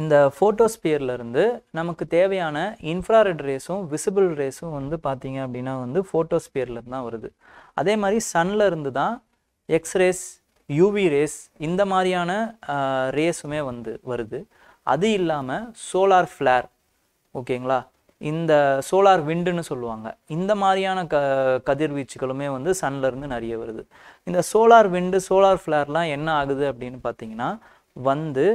இந்த ஃபோட்டோஸ்பியர்லேருந்து நமக்கு தேவையான இன்ஃப்ராரெட் ரேஸும் விசிபிள் ரேஸும் வந்து பார்த்தீங்க அப்படின்னா வந்து ஃபோட்டோஸ்பியர்லேருந்து தான் வருது அதே மாதிரி சன்னில் இருந்து தான் எக்ஸ்ரேஸ் யூவி ரேஸ் இந்த மாதிரியான ரேஸுமே வந்து வருது அது இல்லாமல் சோலார் ஃப்ளேர் ஓகேங்களா இந்த சோலார் விண்டுன்னு சொல்லுவாங்க இந்த மாதிரியான க கதிர்வீச்சுகளுமே வந்து சன்லேருந்து நிறைய வருது இந்த சோலார் விண்டு சோலார் ஃப்ளேர்லாம் என்ன ஆகுது அப்படின்னு பார்த்தீங்கன்னா வந்து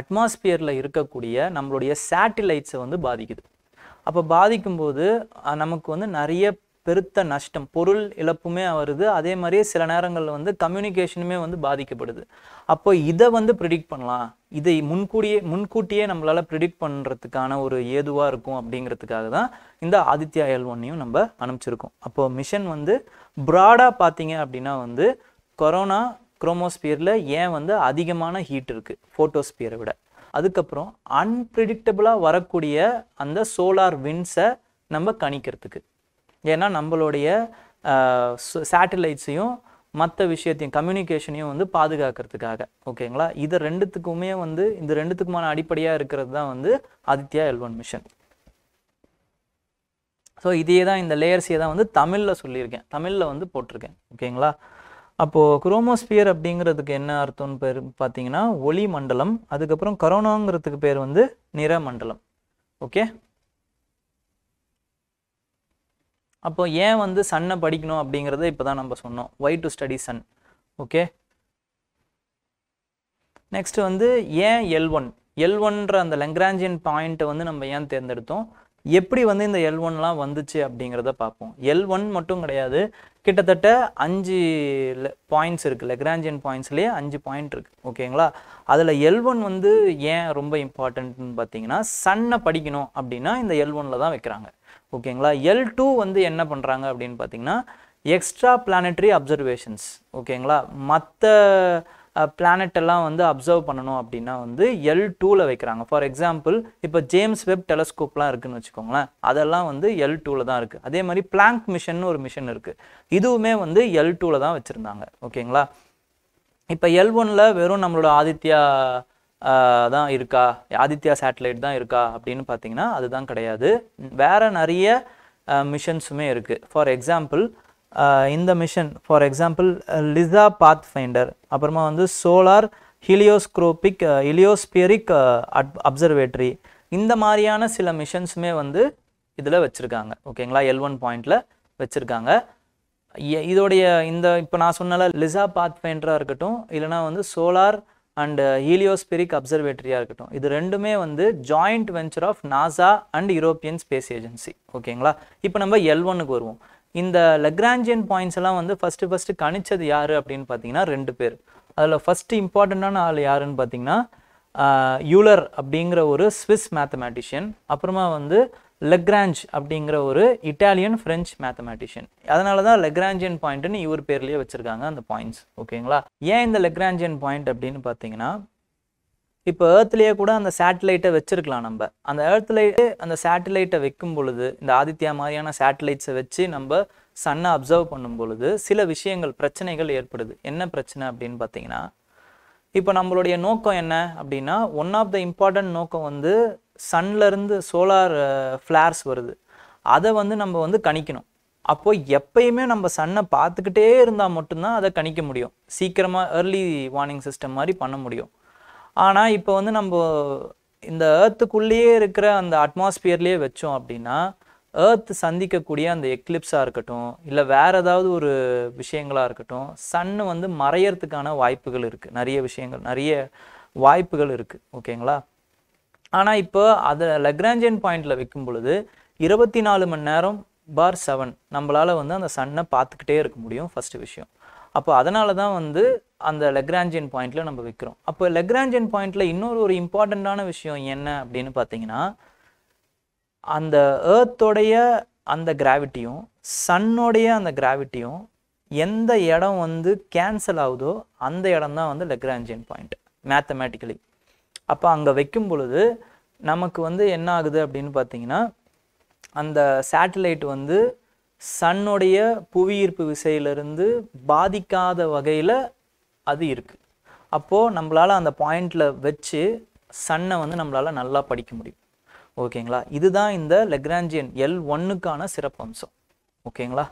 அட்மாஸ்பியரில் இருக்கக்கூடிய நம்மளுடைய சேட்டிலைட்ஸை வந்து பாதிக்குது அப்போ பாதிக்கும்போது நமக்கு வந்து நிறைய பெருத்த நஷ்டம் பொருள் இழப்புமே வருது அதே மாதிரியே சில நேரங்களில் வந்து கம்யூனிகேஷனுமே வந்து பாதிக்கப்படுது அப்போ இதை வந்து ப்ரிடிக்ட் பண்ணலாம் இதை முன்கூடியே முன்கூட்டியே நம்மளால் ப்ரிடிக்ட் பண்ணுறதுக்கான ஒரு ஏதுவாக இருக்கும் அப்படிங்கிறதுக்காக தான் இந்த ஆதித்யா எல் ஒன்னையும் நம்ம அனுப்பிச்சிருக்கோம் அப்போது மிஷன் வந்து ப்ராடாக பார்த்தீங்க அப்படின்னா வந்து கொரோனா குரோமோஸ்பியரில் ஏன் வந்து அதிகமான ஹீட் இருக்குது ஃபோட்டோஸ்பியரை விட அதுக்கப்புறம் அன்பிரிடிக்டபுளாக வரக்கூடிய அந்த சோலார் வின்ஸை நம்ம கணிக்கிறதுக்கு ஏன்னா நம்மளுடைய சேட்டலைட்ஸையும் மற்ற விஷயத்தையும் கம்யூனிகேஷனையும் வந்து பாதுகாக்கிறதுக்காக ஓகேங்களா இது ரெண்டுத்துக்குமே வந்து இந்த ரெண்டுத்துக்குமான அடிப்படையாக இருக்கிறது தான் வந்து ஆதித்யா எல்வன் மிஷன் ஸோ இதையே தான் இந்த லேயர்ஸே தான் வந்து தமிழில் சொல்லியிருக்கேன் தமிழில் வந்து போட்டிருக்கேன் ஓகேங்களா அப்போது குரோமோஸ்பியர் அப்படிங்கிறதுக்கு என்ன அர்த்தம்னு பேர் பார்த்தீங்கன்னா ஒளி மண்டலம் அதுக்கப்புறம் கரோனாங்கிறதுக்கு பேர் வந்து நிற மண்டலம் ஓகே அப்போ ஏன் வந்து சன்னை படிக்கணும் அப்படிங்கிறத இப்போ தான் நம்ம சொன்னோம் why to study sun okay next வந்து ஏன் எல் ஒன் எல் ஒன்ற அந்த லெங்க்ராஞ்சியன் பாயிண்ட்டை வந்து நம்ம ஏன் தேர்ந்தெடுத்தோம் எப்படி வந்து இந்த எல் ஒன்லாம் வந்துச்சு அப்படிங்கிறத பார்ப்போம் எல் ஒன் மட்டும் கிடையாது கிட்டத்தட்ட அஞ்சு பாயிண்ட்ஸ் இருக்குது லெக்ராஞ்சியன் பாயிண்ட்ஸ்லேயே அஞ்சு பாயிண்ட் இருக்குது ஓகேங்களா அதில் எல் ஒன் வந்து ஏன் ரொம்ப இம்பார்ட்டன்ட்னு பார்த்தீங்கன்னா சன்னை படிக்கணும் அப்படின்னா இந்த எல் ஒனில் தான் வைக்கிறாங்க ஓகேங்களா எல் டூ வந்து என்ன பண்ணுறாங்க அப்படின்னு பார்த்தீங்கன்னா எக்ஸ்ட்ரா பிளானட்ரி அப்சர்வேஷன்ஸ் ஓகேங்களா மற்ற பிளானட்டெல்லாம் வந்து அப்சர்வ் பண்ணணும் அப்படின்னா வந்து எல் டூவில் வைக்கிறாங்க ஃபார் எக்ஸாம்பிள் இப்போ ஜேம்ஸ் வெப் டெலஸ்கோப்லாம் இருக்குதுன்னு வச்சுக்கோங்களேன் அதெல்லாம் வந்து எல் டூவில் தான் இருக்குது அதே மாதிரி பிளாங்க் மிஷன் ஒரு மிஷன் இருக்குது இதுவுமே வந்து எல் டூவில் தான் வச்சுருந்தாங்க ஓகேங்களா இப்போ எல் ஒனில் வெறும் நம்மளோட ஆதித்யா தான் இருக்கா ஆதித்யா சேட்டலைட் தான் இருக்கா அப்படின்னு பார்த்தீங்கன்னா அதுதான் கிடையாது வேறு நிறைய மிஷன்ஸுமே இருக்குது ஃபார் எக்ஸாம்பிள் இந்த mission for example LISA Pathfinder அப்புறமா வந்து solar helioscopic heliospheric at observatory இந்த மாதிரியான சில மிஷன்ஸுமே வந்து இதில் வச்சுருக்காங்க ஓகேங்களா எல் ஒன் பாயிண்டில் வச்சுருக்காங்க இதோடைய இந்த இப்போ நான் சொன்னால லிசா பாத் ஃபைண்டராக இருக்கட்டும் இல்லைனா வந்து சோலார் அண்டு ஹீலியோஸ்பிரிக் அப்சர்வேட்டரியாக இருக்கட்டும் இது ரெண்டுமே வந்து joint venture of NASA and European Space Agency ஓகேங்களா இப்போ நம்ம எல் ஒன்னுக்கு வருவோம் இந்த லெக்ராஞ்சியன் பாயிண்ட்ஸ் எல்லாம் வந்து ஃபஸ்ட்டு ஃபஸ்ட்டு கணிச்சது யார் அப்படின்னு பார்த்தீங்கன்னா ரெண்டு பேர் அதில் ஃபஸ்ட்டு இம்பார்ட்டண்ட்டான ஆள் யாருன்னு பார்த்தீங்கன்னா யூலர் uh, அப்படிங்கிற ஒரு ஸ்விஸ் மேத்தமேட்டிஷியன் அப்புறமா வந்து லெக்ராஞ்ச் அப்படிங்கிற ஒரு இட்டாலியன் ஃப்ரெஞ்ச் மேத்தமேட்டிஷியன் அதனால தான் லெக்ராஞ்சியன் பாயிண்ட்டுன்னு இவர் பேர்லேயே வச்சுருக்காங்க அந்த பாயிண்ட்ஸ் ஓகேங்களா ஏன் இந்த லெக்ராஞ்சியன் பாயிண்ட் அப்படின்னு பார்த்தீங்கன்னா இப்போ ஏர்த்துலேயே கூட அந்த சேட்டலைட்டை வச்சுருக்கலாம் நம்ம அந்த ஏர்த்துலேயே அந்த சேட்டலைட்டை வைக்கும் பொழுது இந்த ஆதித்யா மாதிரியான சேட்டலைட்ஸை வச்சு நம்ம சன்னை அப்சர்வ் பண்ணும் பொழுது சில விஷயங்கள் பிரச்சனைகள் ஏற்படுது என்ன பிரச்சனை அப்படின்னு பார்த்தீங்கன்னா இப்போ நம்மளுடைய நோக்கம் என்ன அப்படின்னா ஒன் ஆஃப் த இம்பார்ட்டன்ட் நோக்கம் வந்து சன்லேருந்து சோலார் ஃப்ளார்ஸ் வருது அதை வந்து நம்ம வந்து கணிக்கணும் அப்போது எப்பயுமே நம்ம சன்னை பார்த்துக்கிட்டே இருந்தால் மட்டும்தான் அதை கணிக்க முடியும் சீக்கிரமாக ஏர்லி வார்னிங் சிஸ்டம் மாதிரி பண்ண முடியும் ஆனால் இப்போ வந்து நம்ம இந்த ஏர்த்துக்குள்ளேயே இருக்கிற அந்த அட்மாஸ்பியர்லேயே வச்சோம் அப்படின்னா ஏர்த் சந்திக்கக்கூடிய அந்த எக்லிப்ஸாக இருக்கட்டும் இல்லை வேறு ஏதாவது ஒரு விஷயங்களாக இருக்கட்டும் சன்னு வந்து மறையறதுக்கான வாய்ப்புகள் இருக்குது நிறைய விஷயங்கள் நிறைய வாய்ப்புகள் இருக்குது ஓகேங்களா ஆனால் இப்போ அதை லக்ராஞ்சியன் பாயிண்டில் வைக்கும் பொழுது இருபத்தி நாலு மணி நேரம் பார் செவன் நம்மளால் வந்து அந்த சன்னை பார்த்துக்கிட்டே இருக்க முடியும் ஃபஸ்ட்டு விஷயம் அப்போ அதனால தான் வந்து அந்த லெக்ராஞ்சியன் பாயிண்ட்டில் நம்ம வைக்கிறோம் அப்போ லெக்ராஞ்சியன் பாயிண்ட்டில் இன்னொரு ஒரு இம்பார்ட்டண்ட்டான விஷயம் என்ன அப்படின்னு பார்த்தீங்கன்னா அந்த ஏர்த்தோடைய அந்த கிராவிட்டியும் சன்னுடைய அந்த கிராவிட்டியும் எந்த இடம் வந்து கேன்சல் ஆகுதோ அந்த இடம் தான் வந்து லெக்ராஞ்சியன் பாயிண்ட் மேத்தமேட்டிக்கலி அப்போ அங்கே வைக்கும் பொழுது நமக்கு வந்து என்ன ஆகுது அப்படின்னு பார்த்தீங்கன்னா அந்த சேட்டலைட் வந்து சன்னுடைய புவியீர்ப்பு விசையிலிருந்து பாதிக்காத வகையில் அது இருக்குது அப்போது நம்மளால் அந்த பாயிண்டில் வச்சு சன்னை வந்து நம்மளால் நல்லா படிக்க முடியும் ஓகேங்களா இதுதான் இந்த லெக்ராஞ்சியன் எல் ஒன்னுக்கான சிறப்பம்சம் ஓகேங்களா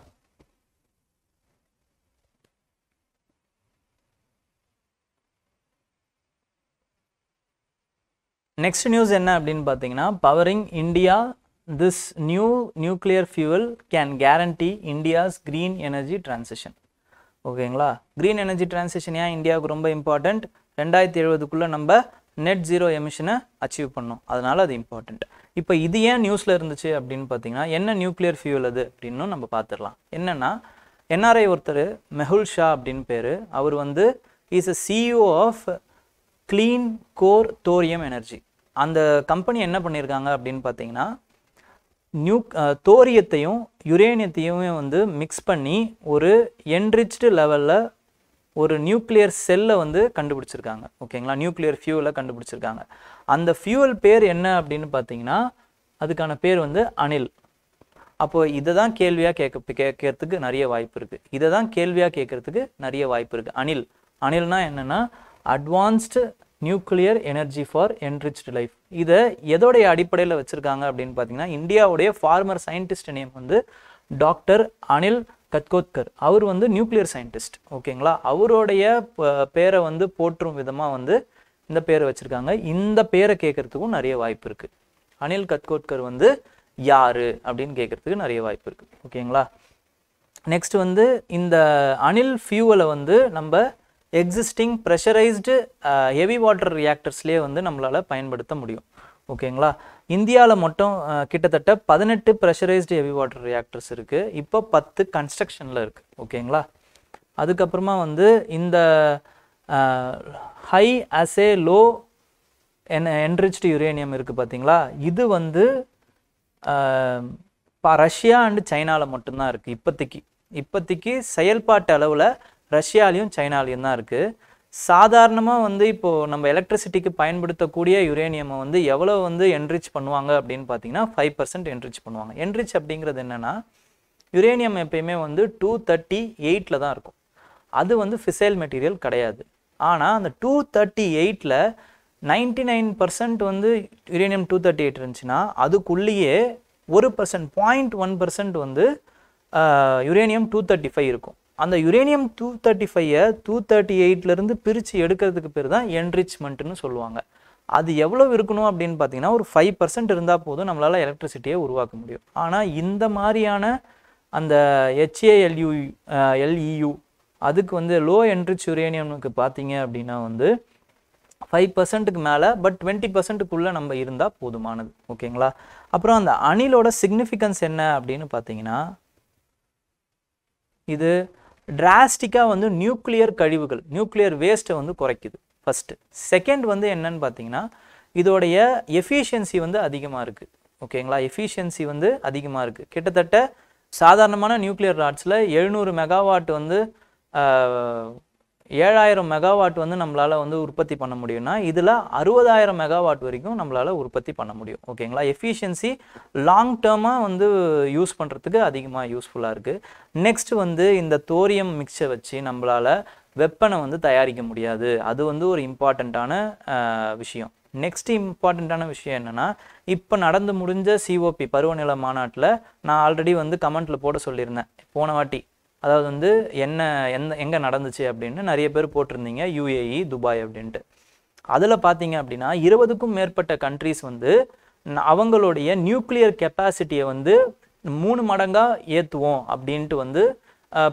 நெக்ஸ்ட் நியூஸ் என்ன அப்படின்னு பார்த்தீங்கன்னா powering India this new nuclear fuel can guarantee India's green energy transition ஓகேங்களா க்ரீன் எனர்ஜி டிரான்சிஷன் ஏன் இந்தியாவுக்கு ரொம்ப இம்பார்ட்டண்ட் ரெண்டாயிரத்தி எழுபதுக்குள்ளே நம்ம நெட் ஜீரோ எமிஷனை அச்சீவ் பண்ணோம் அதனால் அது இம்பார்ட்டண்ட் இப்போ இது ஏன் நியூஸில் இருந்துச்சு அப்படின்னு பார்த்தீங்கன்னா என்ன நியூக்ளியர் ஃபியூவல் அது அப்படின்னு நம்ம பார்த்துடலாம் என்னென்னா என்ஆர்ஐ ஒருத்தர் மெஹுல் ஷா அப்படின்னு பேர் அவர் வந்து is a CEO of Clean Core Thorium Energy அந்த கம்பெனி என்ன பண்ணியிருக்காங்க அப்படின்னு பார்த்தீங்கன்னா நியூ தோரியத்தையும் யுரேனியத்தையும் வந்து மிக்ஸ் பண்ணி ஒரு என்ரிச்டு லெவலில் ஒரு நியூக்ளியர் செல்லை வந்து கண்டுபிடிச்சிருக்காங்க ஓகேங்களா நியூக்ளியர் ஃபியூவலை கண்டுபிடிச்சிருக்காங்க அந்த ஃபியூவல் பேர் என்ன அப்படின்னு பார்த்தீங்கன்னா அதுக்கான பேர் வந்து அணில் அப்போது இதை தான் கேள்வியாக கேட்க கேட்கறதுக்கு நிறைய வாய்ப்பு இருக்குது இதை தான் கேள்வியாக கேட்கறதுக்கு நிறைய வாய்ப்பு இருக்குது அணில் அணில்னால் என்னென்னா advanced nuclear energy for enriched life இதை எதோடைய அடிப்படையில் வச்சுருக்காங்க அப்படின்னு பார்த்தீங்கன்னா இந்தியாவுடைய ஃபார்மர் சயின்டிஸ்ட் நேம் வந்து டாக்டர் அனில் கத்கோத்கர் அவர் வந்து நியூக்ளியர் சயின்டிஸ்ட் ஓகேங்களா அவருடைய பேரை வந்து போற்றும் விதமாக வந்து இந்த பேரை வச்சுருக்காங்க இந்த பேரை கேட்குறதுக்கும் நிறைய வாய்ப்பு இருக்குது அனில் கத்கோத்கர் வந்து யார் அப்படின்னு கேட்குறதுக்கு நிறைய வாய்ப்பு இருக்குது ஓகேங்களா நெக்ஸ்ட் வந்து இந்த அனில் ஃபியூவலை வந்து நம்ம எக்ஸிஸ்டிங் ப்ரெஷரைஸ்டு ஹெவி வாட்டர் ரியாக்டர்ஸ்லேயே வந்து நம்மளால் பயன்படுத்த முடியும் ஓகேங்களா இந்தியாவில் மட்டும் uh, கிட்டத்தட்ட பதினெட்டு ப்ரெஷரைஸ்டு ஹெவி வாட்டர் ரியாக்டர்ஸ் இருக்குது இப்போ பத்து கன்ஸ்ட்ரக்ஷனில் இருக்குது ஓகேங்களா அதுக்கப்புறமா வந்து இந்த ஹை அசே லோ என் என்ரிச்டு யுரேனியம் இருக்குது பார்த்தீங்களா இது வந்து uh, ரஷ்யா அண்டு சைனாவில் மட்டும்தான் இருக்குது இப்போதைக்கு இப்போதைக்கு செயல்பாட்டு அளவில் ரஷ்யாலையும் சைனாலையும் தான் இருக்குது சாதாரணமாக வந்து இப்போது நம்ம எலக்ட்ரிசிட்டிக்கு பயன்படுத்தக்கூடிய யுரேனியமை வந்து எவ்வளோ வந்து என்ரிச் பண்ணுவாங்க அப்படின்னு பார்த்தீங்கன்னா ஃபைவ் பர்சன்ட் என்ரிச் பண்ணுவாங்க என்ரிச் அப்படிங்கிறது என்னென்னா யுரேனியம் எப்பயுமே வந்து டூ தேர்ட்டி எயிட்டில் தான் இருக்கும் அது வந்து ஃபிசைல் மெட்டீரியல் கிடையாது ஆனால் அந்த டூ தேர்ட்டி எயிட்டில் நைன்டி நைன் பர்சன்ட் வந்து யுரேனியம் டூ தேர்ட்டி எயிட் இருந்துச்சுன்னா அதுக்குள்ளேயே ஒரு பர்சன்ட் பாயிண்ட் ஒன் பர்சன்ட் வந்து யுரேனியம் டூ தேர்ட்டி ஃபைவ் இருக்கும் அந்த யுரேனியம் டூ தேர்ட்டி ஃபைவை டூ தேர்ட்டி எயிட்லேருந்து பிரித்து எடுக்கிறதுக்கு பேர் தான் என்ரிச்மெண்ட்டுன்னு சொல்லுவாங்க அது எவ்வளோ இருக்கணும் அப்படின்னு பார்த்தீங்கன்னா ஒரு ஃபைவ் பர்சன்ட் இருந்தால் போதும் நம்மளால் எலக்ட்ரிசிட்டியை உருவாக்க முடியும் ஆனால் இந்த மாதிரியான அந்த ஹெச்ஏஎல்யூ எல்இயு e அதுக்கு வந்து லோ என்ரிச் யுரேனியம்க்கு பார்த்தீங்க அப்படின்னா வந்து ஃபைவ் பர்சன்ட்டுக்கு மேலே பட் டுவெண்ட்டி பர்சன்ட்டுக்குள்ளே நம்ம இருந்தால் போதுமானது ஓகேங்களா அப்புறம் அந்த அணிலோட சிக்னிஃபிகன்ஸ் என்ன அப்படின்னு பார்த்தீங்கன்னா இது டிராஸ்டிக்காக வந்து நியூக்ளியர் கழிவுகள் நியூக்ளியர் வேஸ்ட்டை வந்து குறைக்குது ஃபஸ்ட்டு செகண்ட் வந்து என்னன்னு பார்த்தீங்கன்னா இதோடைய எஃபிஷியன்சி வந்து அதிகமாக இருக்குது ஓகேங்களா எஃபிஷியன்சி வந்து அதிகமாக இருக்குது கிட்டத்தட்ட சாதாரணமான நியூக்ளியர் ராட்ஸில் எழுநூறு மெகாவாட் வந்து ஏழாயிரம் மெகாவாட் வந்து நம்மளால் வந்து உற்பத்தி பண்ண முடியும்னா இதில் அறுபதாயிரம் மெகாவாட் வரைக்கும் நம்மளால் உற்பத்தி பண்ண முடியும் ஓகேங்களா எஃபிஷியன்சி லாங் டேர்மாக வந்து யூஸ் பண்ணுறதுக்கு அதிகமாக யூஸ்ஃபுல்லாக இருக்குது நெக்ஸ்ட் வந்து இந்த தோரியம் மிக்ஸை வச்சு நம்மளால் வெப்பனை வந்து தயாரிக்க முடியாது அது வந்து ஒரு இம்பார்ட்டண்ட்டான விஷயம் நெக்ஸ்ட் இம்பார்ட்டண்ட்டான விஷயம் என்னென்னா இப்போ நடந்து முடிஞ்ச சிஓபி பருவநிலை மாநாட்டில் நான் ஆல்ரெடி வந்து கமெண்ட்டில் போட சொல்லியிருந்தேன் போன வாட்டி அதாவது வந்து என்ன எந்த எங்கே நடந்துச்சு அப்படின்னு நிறைய பேர் போட்டிருந்தீங்க யூஏஇ e, துபாய் அப்படின்ட்டு அதில் பார்த்தீங்க அப்படின்னா இருபதுக்கும் மேற்பட்ட கண்ட்ரிஸ் வந்து அவங்களுடைய நியூக்ளியர் கெப்பாசிட்டியை வந்து மூணு மடங்காக ஏற்றுவோம் அப்படின்ட்டு வந்து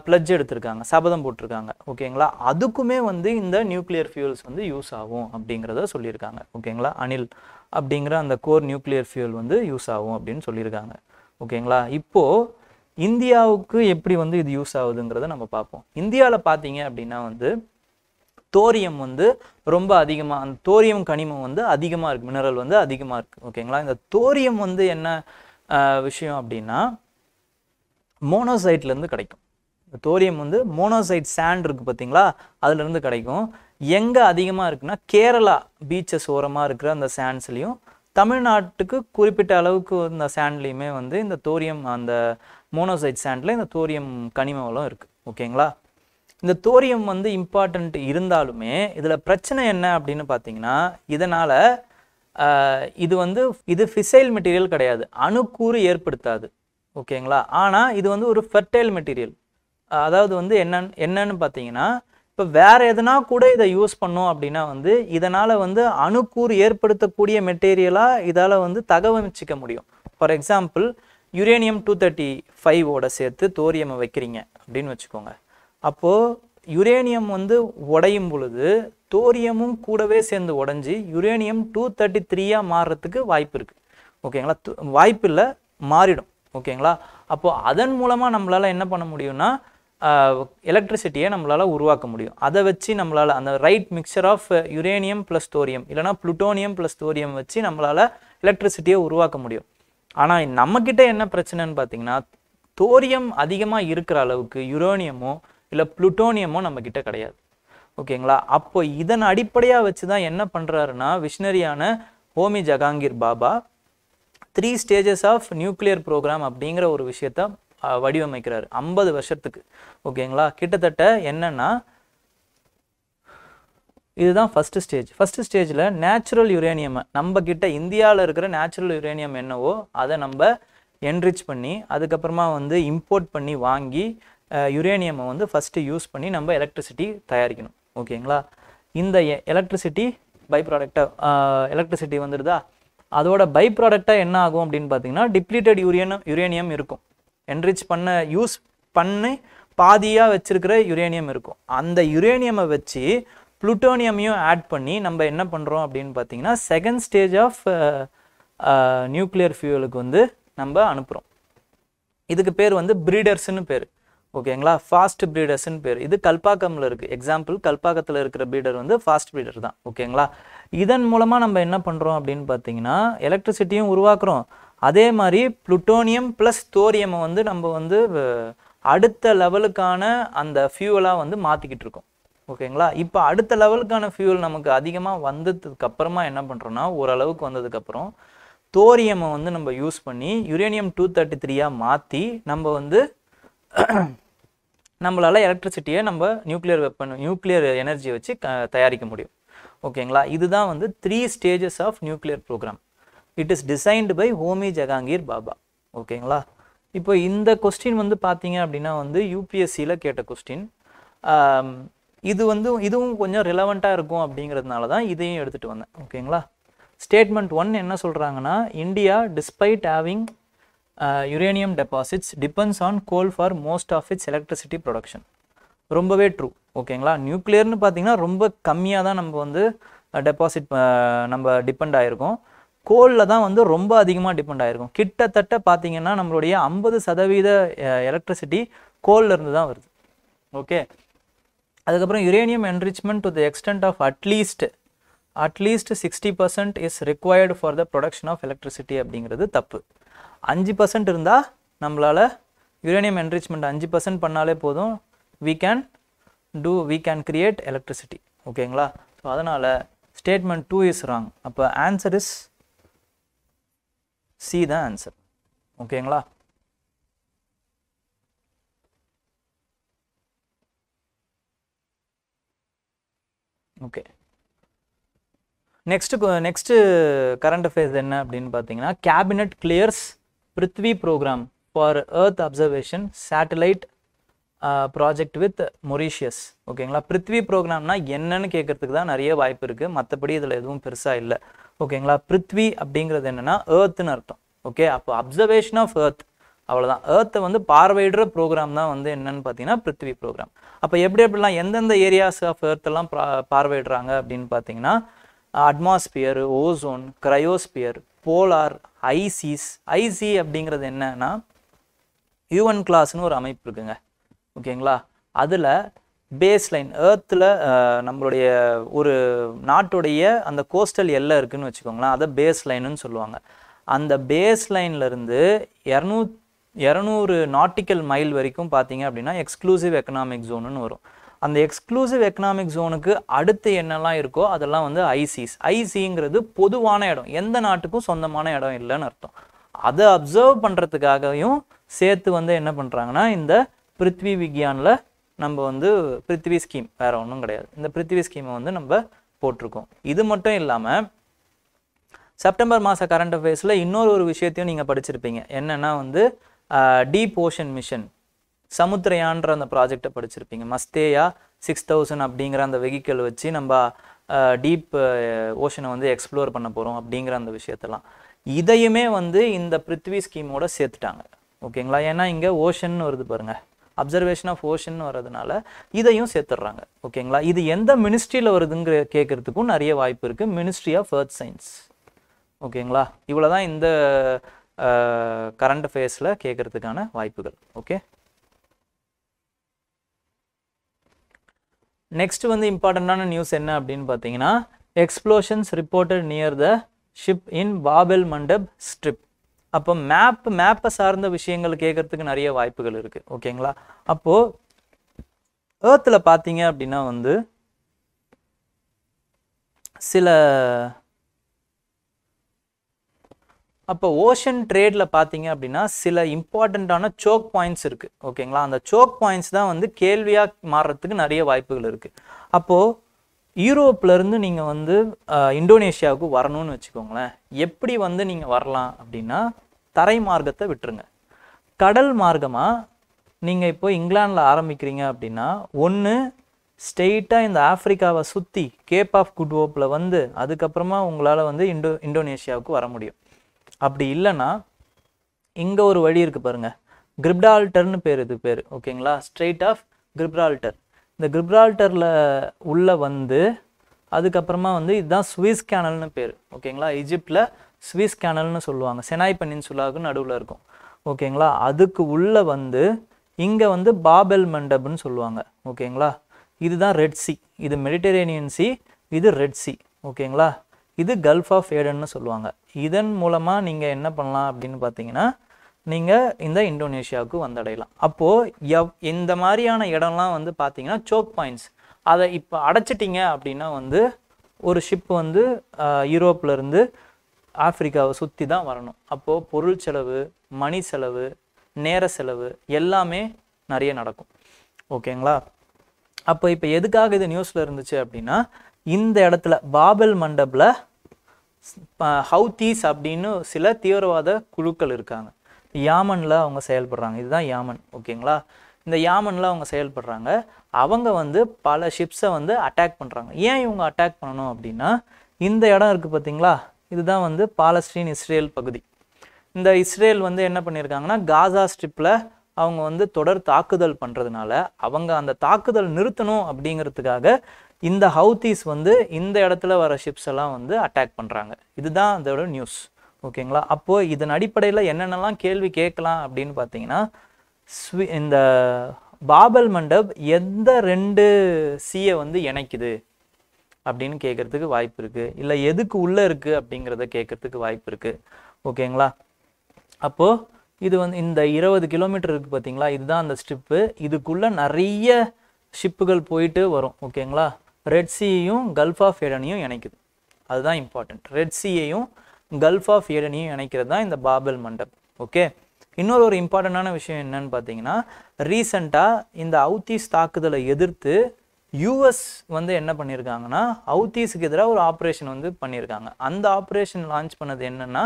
பிளட்ஜ் எடுத்திருக்காங்க சபதம் போட்டிருக்காங்க ஓகேங்களா அதுக்குமே வந்து இந்த நியூக்ளியர் ஃபியூல்ஸ் வந்து யூஸ் ஆகும் அப்படிங்கிறத சொல்லியிருக்காங்க ஓகேங்களா அனில் அப்படிங்கிற அந்த கோர் நியூக்ளியர் ஃபியூல் வந்து யூஸ் ஆகும் அப்படின்னு சொல்லியிருக்காங்க ஓகேங்களா இப்போது இந்தியாவுக்கு எப்படி வந்து இது யூஸ் ஆகுதுங்கிறத நம்ம பார்ப்போம் இந்தியாவில் பார்த்தீங்க அப்படின்னா வந்து தோரியம் வந்து ரொம்ப அதிகமாக அந்த தோரியம் கனிமம் வந்து அதிகமாக இருக்குது மினரல் வந்து அதிகமாக இருக்குது ஓகேங்களா இந்த தோரியம் வந்து என்ன விஷயம் அப்படின்னா மோனோசைட்லேருந்து கிடைக்கும் இந்த தோரியம் வந்து மோனோசைட் சாண்ட் இருக்குது பார்த்தீங்களா அதுலேருந்து கிடைக்கும் எங்கே அதிகமாக இருக்குன்னா கேரளா பீச்சஸ் ஓரமாக இருக்கிற அந்த சாண்ட்ஸ்லேயும் தமிழ்நாட்டுக்கு குறிப்பிட்ட அளவுக்கு இந்த சாண்ட்லேயுமே வந்து இந்த தோரியம் அந்த மோனோசைட் சாண்டில் இந்த தோரியம் கனிம வளம் இருக்குது ஓகேங்களா இந்த தோரியம் வந்து இம்பார்ட்டண்ட் இருந்தாலுமே இதில் பிரச்சனை என்ன அப்படின்னு பார்த்தீங்கன்னா இதனால் இது வந்து இது ஃபிசைல் மெட்டீரியல் கிடையாது அணுக்கூறு ஏற்படுத்தாது ஓகேங்களா ஆனால் இது வந்து ஒரு ஃபெர்டைல் மெட்டீரியல் அதாவது வந்து என்னன்னு என்னன்னு பார்த்தீங்கன்னா இப்போ வேறு எதனா கூட இதை யூஸ் பண்ணோம் அப்படின்னா வந்து இதனால் வந்து அணுக்கூறு ஏற்படுத்தக்கூடிய மெட்டீரியலாக இதால் வந்து தகவமைச்சிக்க முடியும் for example uranium two thirty ஃபைவோட சேர்த்து தோரியமை வைக்கிறீங்க அப்படின்னு வச்சுக்கோங்க அப்போது யுரேனியம் வந்து உடையும் பொழுது தோரியமும் கூடவே சேர்ந்து உடஞ்சி யுரேனியம் டூ தேர்ட்டி த்ரீயாக மாறுறதுக்கு வாய்ப்பு இருக்குது ஓகேங்களா வாய்ப்பு இல்லை மாறிடும் ஓகேங்களா அப்போது அதன் மூலமாக நம்மளால் என்ன பண்ண முடியும்னா எலக்ட்ரிசிட்டியை நம்மளால் உருவாக்க முடியும் அதை வச்சு நம்மளால் அந்த right mixture of uranium plus thorium இல்லைனா ப்ளூட்டோனியம் ப்ளஸ் தோரியம் வச்சு நம்மளால் எலக்ட்ரிசிட்டியை உருவாக்க முடியும் ஆனால் நம்மக்கிட்ட என்ன பிரச்சனைன்னு பார்த்தீங்கன்னா தோரியம் அதிகமாக இருக்கிற அளவுக்கு யுரோனியமோ இல்லை புளுட்டோனியமோ நம்மக்கிட்ட கிடையாது ஓகேங்களா அப்போ இதன் அடிப்படையாக வச்சு தான் என்ன பண்ணுறாருன்னா விஷனரியான Homi Jehangir Bhabha three stages of nuclear programme அப்படிங்கிற ஒரு விஷயத்த வடிவமைக்கிறார் ஐம்பது வருஷத்துக்கு ஓகேங்களா கிட்டத்தட்ட என்னென்னா இதுதான் ஃபஸ்ட்டு ஸ்டேஜ் ஃபஸ்ட்டு ஸ்டேஜில் நேச்சுரல் யுரேனியம் நம்ம கிட்ட இந்தியாவில் இருக்கிற நேச்சுரல் யுரேனியம் என்னவோ அதை நம்ம என்ரிச் பண்ணி அதுக்கப்புறமா வந்து இம்போர்ட் பண்ணி வாங்கி யுரேனியமை வந்து ஃபஸ்ட்டு யூஸ் பண்ணி நம்ம எலக்ட்ரிசிட்டி தயாரிக்கணும் ஓகேங்களா இந்த எலக்ட்ரிசிட்டி பை ப்ராடக்டாக எலக்ட்ரிசிட்டி வந்துடுதா அதோட பை ப்ராடக்டாக என்ன ஆகும் அப்படின்னு பார்த்தீங்கன்னா டிப்ளீட்டட் யூரியனம் யுரேனியம் இருக்கும் என்ரிச் பண்ண யூஸ் பண்ணி பாதியாக வச்சிருக்கிற யுரேனியம் இருக்கும் அந்த யுரேனியமை வச்சு ப்ளூட்டோனியமையும் ஆட் பண்ணி நம்ம என்ன பண்ணுறோம் அப்படின்னு பார்த்தீங்கன்னா செகண்ட் ஸ்டேஜ் ஆஃப் நியூக்ளியர் ஃபியூவலுக்கு வந்து நம்ம அனுப்புகிறோம் இதுக்கு பேர் வந்து ப்ரீடர்ஸ்னு பேர் ஓகேங்களா ஃபாஸ்ட் ப்ரீடர்ஸ்னு பேர் இது கல்பாக்கமில் இருக்குது எக்ஸாம்பிள் கல்பாக்கத்தில் இருக்கிற ப்ரீடர் வந்து ஃபாஸ்ட் ப்ரீடர் தான் ஓகேங்களா இதன் மூலமாக நம்ம என்ன பண்ணுறோம் அப்படின்னு பார்த்தீங்கன்னா எலக்ட்ரிசிட்டியும் உருவாக்குறோம் அதே மாதிரி புளுட்டோனியம் ப்ளஸ் தோரியமை வந்து நம்ம வந்து அடுத்த லெவலுக்கான அந்த ஃபியூவலாக வந்து மாற்றிக்கிட்டு இருக்கோம் ஓகேங்களா இப்போ அடுத்த லெவலுக்கான ஃபியூல் நமக்கு அதிகமாக வந்ததுக்கு அப்புறமா என்ன பண்ணுறோன்னா ஓரளவுக்கு வந்ததுக்கப்புறம் தோரியமை வந்து நம்ம யூஸ் பண்ணி யுரேனியம் டூ தேர்ட்டி த்ரீயாக மாற்றி நம்ம வந்து நம்மளால் எலக்ட்ரிசிட்டியை நம்ம நியூக்ளியர் வெப்பன் நியூக்ளியர் எனர்ஜியை வச்சு க தயாரிக்க முடியும் ஓகேங்களா இதுதான் வந்து three stages of nuclear programme it is designed by Homi Jehangir Bhabha ஓகேங்களா இப்போ இந்த கொஸ்டின் வந்து பார்த்தீங்க அப்படின்னா வந்து யூபிஎஸ்சியில் கேட்ட கொஸ்டின் இது வந்து இதுவும் கொஞ்சம் ரிலவெண்ட்டாக இருக்கும் அப்படிங்கிறதுனால தான் இதையும் எடுத்துகிட்டு வந்தேன் ஓகேங்களா ஸ்டேட்மெண்ட் ஒன் என்ன சொல்கிறாங்கன்னா India despite having uranium deposits depends on coal for most of its electricity production ரொம்பவே ட்ரூ ஓகேங்களா நியூக்ளியர்னு பார்த்தீங்கன்னா ரொம்ப கம்மியாக தான் நம்ம வந்து டெபாசிட் நம்ம டிபெண்ட் ஆகிருக்கோம் கோலில் தான் வந்து ரொம்ப அதிகமாக டிபெண்ட் ஆகிருக்கும் கிட்டத்தட்ட பார்த்தீங்கன்னா நம்மளுடைய ஐம்பது சதவீத எலக்ட்ரிசிட்டி கோல்லேருந்து தான் வருது ஓகே அதுக்கப்புறம் uranium enrichment to the extent of at least at least sixty percent is required for the production of electricity அப்படிங்கிறது தப்பு அஞ்சு பர்சன்ட் இருந்தால் நம்மளால் யுரேனியம் என்ரிச்மெண்ட் அஞ்சு பர்சன்ட் பண்ணாலே போதும் we can do we can create electricity ஓகேங்களா ஸோ அதனால் ஸ்டேட்மெண்ட் டூ இஸ் ராங் அப்போ ஆன்சர் இஸ் சி தான் ஆன்சர் ஓகேங்களா okay next next current affairs என்ன அப்படின்னு பார்த்தீங்கன்னா cabinet clears Prithvi programme for earth observation satellite project with Mauritius ஓகேங்களா பிருத்வி ப்ரோக்ராம்னா என்னன்னு கேட்கறதுக்கு தான் நிறைய வாய்ப்பு இருக்குது மற்றபடி இதில் எதுவும் பெருசாக இல்லை ஓகேங்களா பிருத்வி அப்படிங்கிறது என்னென்னா ஏர்த்துன்னு அர்த்தம் ஓகே அப்போ அப்சர்வேஷன் ஆஃப் ஏர்த் அவ்வளோதான் ஏர்த்தை வந்து பார்வையிடுற ப்ரோக்ராம் தான் வந்து என்னன்னு பார்த்தீங்கன்னா பிருத்திவி ப்ரோக்ராம் அப்போ எப்படி எப்படிலாம் எந்தெந்த ஏரியாஸ் ஆஃப் எர்த்தெல்லாம் பார்வையிடுறாங்க அப்படின்னு பார்த்தீங்கன்னா atmosphere ozone cryosphere polar ices ஐசி அப்படிங்கிறது என்னன்னா யூஎன் கிளாஸ்னு ஒரு அமைப்பு இருக்குங்க ஓகேங்களா அதில் பேஸ்லைன் ஏர்த்தில் நம்மளுடைய ஒரு நாட்டுடைய அந்த கோஸ்டல் எல்லை இருக்குதுன்னு வச்சுக்கோங்களேன் அதை பேஸ்லைனுன்னு சொல்லுவாங்க அந்த பேஸ்லைன்லேருந்து இரநூத்தி இரநூறு நாட்டிக்கல் மைல் வரைக்கும் பார்த்தீங்க அப்படின்னா எக்ஸ்க்ளூசிவ் எக்கனாமிக் ஜோனுன்னு வரும் அந்த எக்ஸ்க்ளூசிவ் எக்கனாமிக் ஜோனுக்கு அடுத்து என்னெல்லாம் இருக்கோ அதெல்லாம் வந்து ஐசிஸ் ஐசிங்கிறது பொதுவான இடம் எந்த நாட்டுக்கும் சொந்தமான இடம் இல்லைன்னு அர்த்தம் அதை அப்சர்வ் பண்ணுறதுக்காகவும் சேர்த்து வந்து என்ன பண்ணுறாங்கன்னா இந்த பிருத்வி விக்யானில் நம்ம வந்து பிருத்வி ஸ்கீம் வேறு ஒன்றும் கிடையாது இந்த பிருத்வி ஸ்கீமை வந்து நம்ம போட்டிருக்கோம் இது மட்டும் இல்லாமல் செப்டம்பர் மாத கரண்ட் அஃபேர்ஸில் இன்னொரு ஒரு விஷயத்தையும் நீங்கள் படிச்சிருப்பீங்க என்னென்னா வந்து டீப் ஓஷன் மிஷன் சமுத்திரையான்ற அந்த ப்ராஜெக்டை படிச்சிருப்பீங்க மஸ்தேயா சிக்ஸ் தௌசண்ட் அப்படிங்கிற அந்த வெஹிக்கிள் வச்சு நம்ம டீப் ஓஷனை வந்து எக்ஸ்ப்ளோர் பண்ண போகிறோம் அப்படிங்கிற அந்த விஷயத்தெல்லாம் இதையுமே வந்து இந்த பிருத்வி ஸ்கீமோட சேர்த்துட்டாங்க ஓகேங்களா ஏன்னா இங்கே ஓஷன் வருது பாருங்க அப்சர்வேஷன் ஆஃப் ஓஷன் வர்றதுனால இதையும் சேர்த்துடுறாங்க ஓகேங்களா இது எந்த மினிஸ்ட்ரியில் வருதுங்கிற கேட்கறதுக்கும் நிறைய வாய்ப்பு இருக்குது மினிஸ்ட்ரி ஆஃப் எர்த் சயின்ஸ் ஓகேங்களா இவ்வளோ தான் இந்த கரண்ட் ஃபேஸில் கேட்குறதுக்கான வாய்ப்புகள் ஓகே நெக்ஸ்ட் வந்து இம்பார்ட்டண்ட்டான நியூஸ் என்ன அப்படின்னு பார்த்தீங்கன்னா explosions reported near the ship in Bab el Mandeb strait அப்போ மேப் மேப்பை சார்ந்த விஷயங்கள் கேட்குறதுக்கு நிறைய வாய்ப்புகள் இருக்குது ஓகேங்களா அப்போது ஏர்த்தில் பார்த்தீங்க அப்படின்னா வந்து சில அப்போ ஓஷன் ட்ரேடில் பார்த்தீங்க அப்படின்னா சில இம்பார்ட்டண்ட்டான சோக் பாயிண்ட்ஸ் இருக்குது ஓகேங்களா அந்த சோக் பாயிண்ட்ஸ் தான் வந்து கேள்வியாக மாறுறதுக்கு நிறைய வாய்ப்புகள் இருக்குது அப்போது யூரோப்லேருந்து நீங்கள் வந்து இந்தோனேஷியாவுக்கு வரணும்னு வச்சுக்கோங்களேன் எப்படி வந்து நீங்கள் வரலாம் அப்படின்னா தரை மார்க்கத்தை விட்டுருங்க கடல் மார்க்கமாக நீங்கள் இப்போ இங்கிலாண்டில் ஆரம்பிக்கிறீங்க அப்படின்னா ஒன்று ஸ்டெயிட்டாக இந்த ஆஃப்ரிக்காவை சுற்றி கேப் ஆஃப் குட்வோப்பில் வந்து அதுக்கப்புறமா உங்களால் வந்து இண்டோ இந்தோனேஷியாவுக்கு வர முடியும் அப்படி இல்லைன்னா இங்கே ஒரு வழி இருக்குது பாருங்கள் கிரிப்டால்டர்னு பேர் இது பேர் ஓகேங்களா ஸ்ட்ரெயிட் ஆஃப் கிரிப்டால்டர் இந்த கிரிப்ரால்டரில் உள்ள வந்து அதுக்கப்புறமா வந்து இதுதான் ஸ்விஸ் கேனல்னு பேர் ஓகேங்களா இஜிப்டில் ஸ்விஸ் கேனல்னு சொல்லுவாங்க செனாய் பெனின்சுலாவுக்கு நடுவில் இருக்கும் ஓகேங்களா அதுக்கு உள்ளே வந்து இங்கே வந்து பாபெல் மண்டப்னு சொல்லுவாங்க ஓகேங்களா இதுதான் ரெட் சி இது மெடிடரேனியன் சி இது ரெட் சி ஓகேங்களா இது கல்ஃப் ஆஃப் ஏடன்னு சொல்லுவாங்க இதன் மூலமாக நீங்கள் என்ன பண்ணலாம் அப்படின்னு பார்த்தீங்கன்னா நீங்கள் இந்த இந்தோனேஷியாவுக்கு வந்தடையலாம் அப்போது எவ் இந்த மாதிரியான இடம்லாம் வந்து பார்த்தீங்கன்னா சோக் பாயிண்ட்ஸ் அதை இப்போ அடைச்சிட்டிங்க அப்படின்னா வந்து ஒரு ஷிப் வந்து யூரோப்லேருந்து ஆஃப்ரிக்காவை சுற்றி தான் வரணும் அப்போது பொருள் செலவு மணி செலவு நேர செலவு எல்லாமே நிறைய நடக்கும் ஓகேங்களா அப்போ இப்போ எதுக்காக இது நியூஸில் இருந்துச்சு அப்படின்னா இந்த இடத்துல பாபல் மண்டபில் ஹவுதீஸ் அப்படின்னு சில தீவிரவாத குழுக்கள் இருக்காங்க யாமனில் அவங்க செயல்படுறாங்க இதுதான் யாமன் ஓகேங்களா இந்த யாமனில் அவங்க செயல்படுறாங்க அவங்க வந்து பல ஷிப்ஸை வந்து அட்டாக் பண்ணுறாங்க ஏன் இவங்க அட்டாக் பண்ணணும் அப்படின்னா இந்த இடம் இருக்குது பார்த்தீங்களா இதுதான் வந்து பாலஸ்டீன் இஸ்ரேல் பகுதி இந்த இஸ்ரேல் வந்து என்ன பண்ணியிருக்காங்கன்னா காசா ஸ்ட்ரிப்பில் அவங்க வந்து தொடர் தாக்குதல் பண்ணுறதுனால அவங்க அந்த தாக்குதல் நிறுத்தணும் அப்படிங்கிறதுக்காக இந்த ஹவுத்தீஸ் வந்து இந்த இடத்துல வர ஷிப்ஸ் எல்லாம் வந்து அட்டாக் பண்ணுறாங்க இதுதான் அதோட நியூஸ் ஓகேங்களா அப்போது இதன் அடிப்படையில் என்னென்னலாம் கேள்வி கேட்கலாம் அப்படின்னு பார்த்தீங்கன்னா ஸ்வி இந்த பாபல் மண்டப் எந்த ரெண்டு சீயை வந்து இணைக்குது அப்படின்னு கேட்குறதுக்கு வாய்ப்பு இருக்குது இல்லை எதுக்கு உள்ளே இருக்குது அப்படிங்கிறத கேட்கறதுக்கு வாய்ப்பு இருக்குது ஓகேங்களா அப்போது இது வந்து இந்த இருபது கிலோமீட்டர் இருக்குது பார்த்தீங்களா இதுதான் அந்த ஸ்ட்ரிப்பு இதுக்குள்ளே நிறைய ஷிப்புகள் போயிட்டு வரும் ஓகேங்களா ரெட் சீயையும் கல்ஃப் ஆஃப் ஏடனையும் இணைக்குது அதுதான் இம்பார்ட்டண்ட் ரெட் சீயையும் கல்ஃப் ஆஃப் ஏடனையும் இணைக்கிறது தான் இந்த பாபல் மண்டப் ஓகே இன்னொரு ஒரு இம்பார்ட்டண்டான விஷயம் என்னன்னு பார்த்தீங்கன்னா ரீசண்டாக இந்த அவுத்தீஸ் தாக்குதலை எதிர்த்து யூஎஸ் வந்து என்ன பண்ணியிருக்காங்கன்னா அவுத்தீஸுக்கு எதிராக ஒரு ஆப்ரேஷன் வந்து பண்ணியிருக்காங்க அந்த ஆப்ரேஷன் லான்ச் பண்ணது என்னென்னா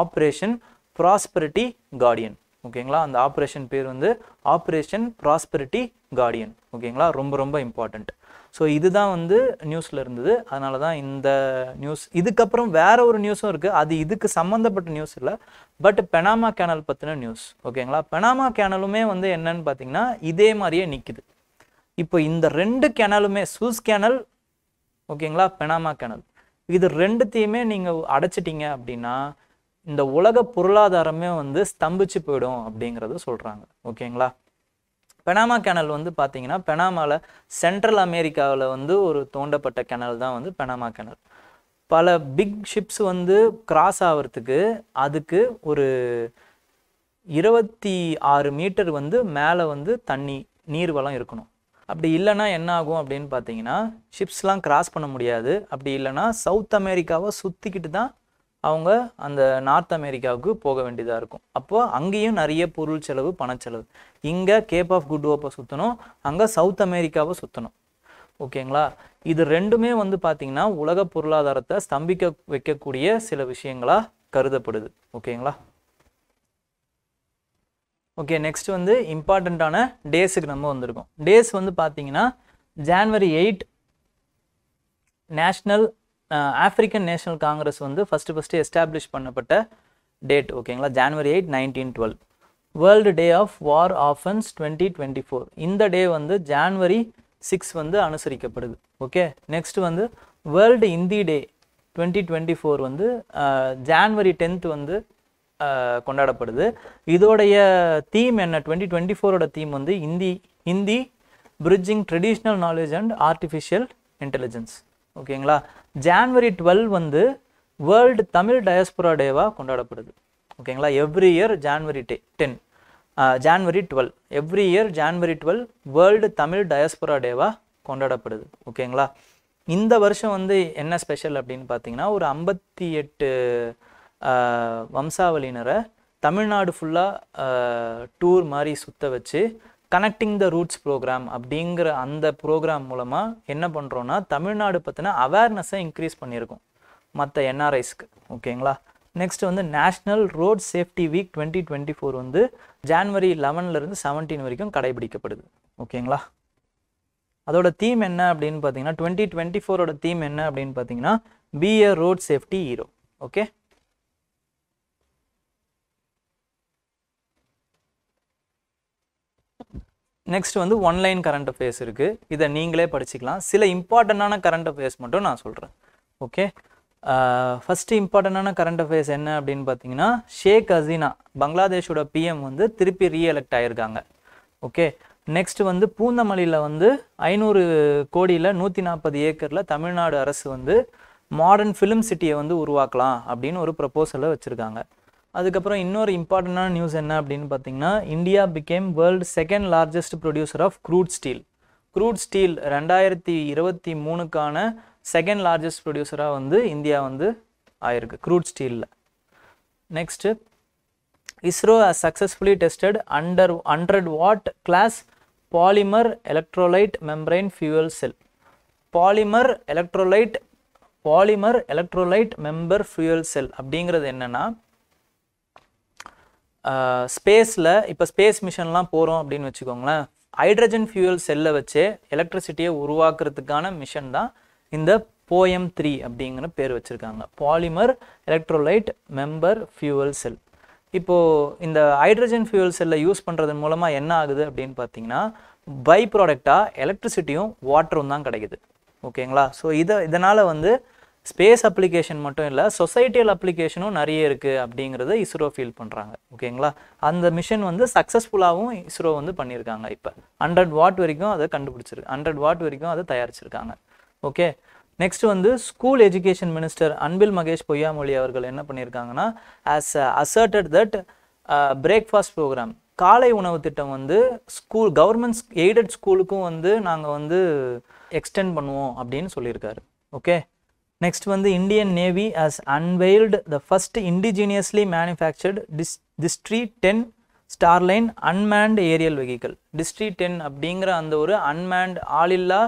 ஆப்ரேஷன் ப்ராஸ்பெரிட்டி கார்டியன் ஓகேங்களா அந்த ஆப்ரேஷன் பேர் வந்து ஆப்ரேஷன் ப்ராஸ்பெரிட்டி கார்டியன் ஓகேங்களா ரொம்ப ரொம்ப இம்பார்ட்டண்ட் ஸோ இதுதான் வந்து நியூஸில் இருந்தது அதனால தான் இந்த நியூஸ் இதுக்கப்புறம் வேற ஒரு நியூஸும் இருக்குது அது இதுக்கு சம்மந்தப்பட்ட நியூஸ் இல்லை பட் பெனாமா கேனல் பற்றின நியூஸ் ஓகேங்களா பெனாமா கேனலுமே வந்து என்னன்னு பார்த்தீங்கன்னா இதே மாதிரியே நிற்கிது இப்போ இந்த ரெண்டு கேனலுமே சூஸ் கேனல் ஓகேங்களா பெனாமா கேனல் இது ரெண்டுத்தையுமே நீங்கள் அடைச்சிட்டிங்க அப்படின்னா இந்த உலக பொருளாதாரமே வந்து ஸ்தம்பிச்சு போயிடும் அப்படிங்கிறத சொல்கிறாங்க ஓகேங்களா பெனாமா கேனல் வந்து பார்த்தீங்கன்னா பெனாமாவில் சென்ட்ரல் அமெரிக்காவில் வந்து ஒரு தோண்டப்பட்ட கெனல் தான் வந்து பெனாமா கெனல் பல பிக் ஷிப்ஸ் வந்து கிராஸ் ஆகிறதுக்கு அதுக்கு ஒரு இருபத்தி ஆறு மீட்டர் வந்து மேலே வந்து தண்ணி நீர் வளம் இருக்கணும் அப்படி இல்லைன்னா என்ன ஆகும் அப்படின்னு பார்த்தீங்கன்னா ஷிப்ஸ்லாம் கிராஸ் பண்ண முடியாது அப்படி இல்லைன்னா சவுத் அமெரிக்காவை சுற்றிக்கிட்டு தான் அவங்க அந்த நார்த் அமெரிக்காவுக்கு போக வேண்டியதாக இருக்கும் அப்போது அங்கேயும் நிறைய பொருள் செலவு பணச்செலவு இங்கே கேப் ஆஃப் குட் ஓப்பை சுற்றணும் அங்கே சவுத் அமெரிக்காவை சுற்றணும் ஓகேங்களா இது ரெண்டுமே வந்து பார்த்திங்கன்னா உலக பொருளாதாரத்தை ஸ்தம்பிக்க வைக்கக்கூடிய சில விஷயங்களாக கருதப்படுது ஓகேங்களா ஓகே நெக்ஸ்ட் வந்து இம்பார்ட்டண்ட்டான டேஸுக்கு நம்ம வந்திருக்கோம் டேஸ் வந்து பார்த்தீங்கன்னா January eight national African National Congress வந்து ஃபஸ்ட்டு ஃபஸ்ட்டு எஸ்டாப்ளிஷ் பண்ணப்பட்ட டேட் ஓகேங்களா January eight nineteen twelve world day of war orphans twenty twenty four இந்த டே வந்து ஜான்வரி சிக்ஸ் வந்து அனுசரிக்கப்படுது ஓகே நெக்ஸ்ட் வந்து world Hindi day twenty twenty four வந்து January tenth வந்து கொண்டாடப்படுது இதோடைய தீம் என்ன டுவெண்ட்டி டுவெண்ட்டி ஃபோரோட தீம் வந்து Hindi Hindi bridging traditional knowledge and artificial intelligence ஓகேங்களா ஜான்வரி டுவெல் வந்து வேர்ல்டு தமிழ் டயஸ்புரா டேவாக கொண்டாடப்படுது ஓகேங்களா every year January day ten January twelve every year January twelve world Tamil diaspora டேவாக கொண்டாடப்படுது ஓகேங்களா இந்த வருஷம் வந்து என்ன ஸ்பெஷல் அப்படின்னு பார்த்தீங்கன்னா ஒரு ஐம்பத்தி எட்டு வம்சாவளியினரை தமிழ்நாடு ஃபுல்லாக டூர் மாதிரி சுற்ற வச்சு கனெக்டிங் த ரூட்ஸ் ப்ரோக்ராம் அப்படிங்கிற அந்த ப்ரோக்ராம் மூலமாக என்ன பண்ணுறோன்னா தமிழ்நாடு பற்றின அவேர்னஸை இன்க்ரீஸ் பண்ணியிருக்கோம் மற்ற என்ஆர்ஐஸ்க்கு ஓகேங்களா நெக்ஸ்ட் வந்து national road safety week twenty twenty four வந்து ஜான்வரி லெவன்லேருந்து செவன்டீன் வரைக்கும் கடைபிடிக்கப்படுது ஓகேங்களா அதோட தீம் என்ன அப்படின்னு பார்த்தீங்கன்னா டுவெண்ட்டி டுவெண்ட்டி ஃபோரோட தீம் என்ன அப்படின்னு பார்த்தீங்கன்னா be a road safety hero okay next வந்து ஒன்லைன் கரண்ட் அஃபேர்ஸ் இருக்குது இதை நீங்களே படிச்சுக்கலாம் சில இம்பார்ட்டண்ட்டான கரண்ட் அஃபேர்ஸ் மட்டும் நான் சொல்கிறேன் ஓகே ஃபஸ்ட்டு இம்பார்ட்டண்ட்டான கரண்ட் அஃபேர்ஸ் என்ன அப்படின்னு பார்த்தீங்கன்னா ஷேக் ஹசீனா பங்களாதேஷோட பிஎம் வந்து திருப்பி ரீஎலெக்ட் ஆகியிருக்காங்க ஓகே நெக்ஸ்ட் வந்து பூந்தமல்லியில் வந்து ஐநூறு கோடியில் நூற்றி நாற்பது ஏக்கரில் தமிழ்நாடு அரசு வந்து மாடர்ன் ஃபிலிம் சிட்டியை வந்து உருவாக்கலாம் அப்படின்னு ஒரு ப்ரப்போசலை வச்சுருக்காங்க அதுக்கப்புறம் இன்னொரு இம்பார்ட்டண்டான நியூஸ் என்ன அப்படின்னு பார்த்தீங்கன்னா India become world second largest producer of crude steel crude steel ரெண்டாயிரத்தி இருபத்தி மூணுக்கான செகண்ட் லார்ஜஸ்ட் ப்ரொடியூசராக வந்து இந்தியா வந்து ஆயிருக்கு க்ரூட் ஸ்டீலில் next ISRO has successfully tested under hundred watt class polymer electrolyte membrane fuel cell polymer electrolyte polymer electrolyte member fuel cell அப்படிங்கிறது என்னென்னா ஸ்பேஸில் இப்போ ஸ்பேஸ் மிஷன்லாம் போகிறோம் அப்படின்னு வச்சுக்கோங்களேன் ஹைட்ரஜன் ஃபியூயல் செல்லை வச்சே எலக்ட்ரிசிட்டியை உருவாக்குறதுக்கான மிஷன் தான் இந்த போயம் த்ரீ அப்படிங்கிற பேர் வச்சுருக்காங்க polymer electrolyte member fuel cell இப்போது இந்த ஹைட்ரஜன் ஃபியூவல் செல்லை யூஸ் பண்ணுறதன் மூலமாக என்ன ஆகுது அப்படின்னு பார்த்தீங்கன்னா பை ப்ராடக்டாக எலக்ட்ரிசிட்டியும் வாட்டரும் தான் கிடைக்குது ஓகேங்களா ஸோ இதை இதனால் வந்து ஸ்பேஸ் அப்ளிகேஷன் மட்டும் இல்லை சொசைட்டியல் அப்ளிகேஷனும் நிறைய இருக்குது அப்படிங்கிறத இஸ்ரோ ஃபீல் பண்ணுறாங்க ஓகேங்களா அந்த மிஷன் வந்து சக்ஸஸ்ஃபுல்லாகவும் இஸ்ரோ வந்து பண்ணியிருக்காங்க இப்போ ஹண்ட்ரட் வாட் வரைக்கும் அதை கண்டுபிடிச்சிருக்கு ஹண்ட்ரட் வாட் வரைக்கும் அதை தயாரிச்சிருக்காங்க ஓகே நெக்ஸ்ட் வந்து school education minister Anbil Mahesh Poyyamozhi அவர்கள் என்ன பண்ணியிருக்காங்கன்னா as asserted that breakfast program காலை உணவு திட்டம் வந்து ஸ்கூல் கவர்மெண்ட் எய்டட் ஸ்கூலுக்கும் வந்து நாங்கள் வந்து எக்ஸ்டெண்ட் பண்ணுவோம் அப்படின்னு சொல்லியிருக்காரு ஓகே நெக்ஸ்ட் வந்து Indian navy has unveiled the first indigenously manufactured டிஸ் Drishti ten Starliner unmanned aerial vehicle Drishti ten அப்படிங்கிற அந்த ஒரு அன்மேண்ட் ஆளில்லா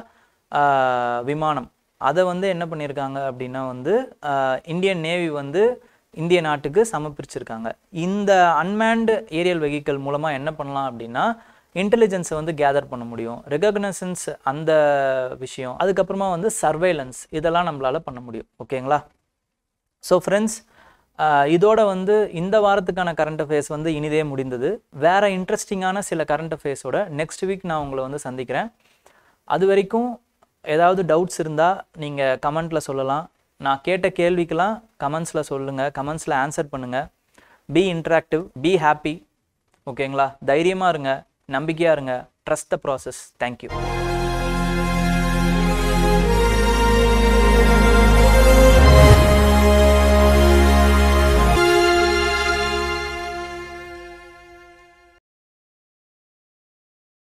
விமானம் அதை வந்து என்ன பண்ணியிருக்காங்க அப்படின்னா வந்து இந்தியன் நேவி வந்து இந்திய நாட்டுக்கு சமர்ப்பிச்சிருக்காங்க இந்த அன்மேண்டு ஏரியல் வெஹிக்கல் மூலமாக என்ன பண்ணலாம் அப்படின்னா இன்டெலிஜென்ஸை வந்து கேதர் பண்ண முடியும் ரெகக்னசன்ஸ் அந்த விஷயம் அதுக்கப்புறமா வந்து சர்வேலன்ஸ் இதெல்லாம் நம்மளால் பண்ண முடியும் ஓகேங்களா ஸோ ஃப்ரெண்ட்ஸ் இதோட வந்து இந்த வாரத்துக்கான கரண்ட் அஃபேர்ஸ் வந்து இனிதே முடிந்தது வேறு இன்ட்ரெஸ்டிங்கான சில கரண்ட் அஃபேர்ஸோட நெக்ஸ்ட் வீக் நான் உங்களை வந்து சந்திக்கிறேன் அது வரைக்கும் ஏதாவது டவுட்ஸ் இருந்தால் நீங்கள் கமெண்ட்டில் சொல்லலாம் நான் கேட்ட கேள்விக்கெலாம் கமெண்ட்ஸில் சொல்லுங்கள் கமெண்ட்ஸில் ஆன்சர் பண்ணுங்கள் பி இன்ட்ராக்டிவ் பி ஹாப்பி ஓகேங்களா தைரியமாக இருங்க நம்பிக்கையாருங்க ட்ரஸ்ட் த ப்ராசஸ் தேங்க்யூ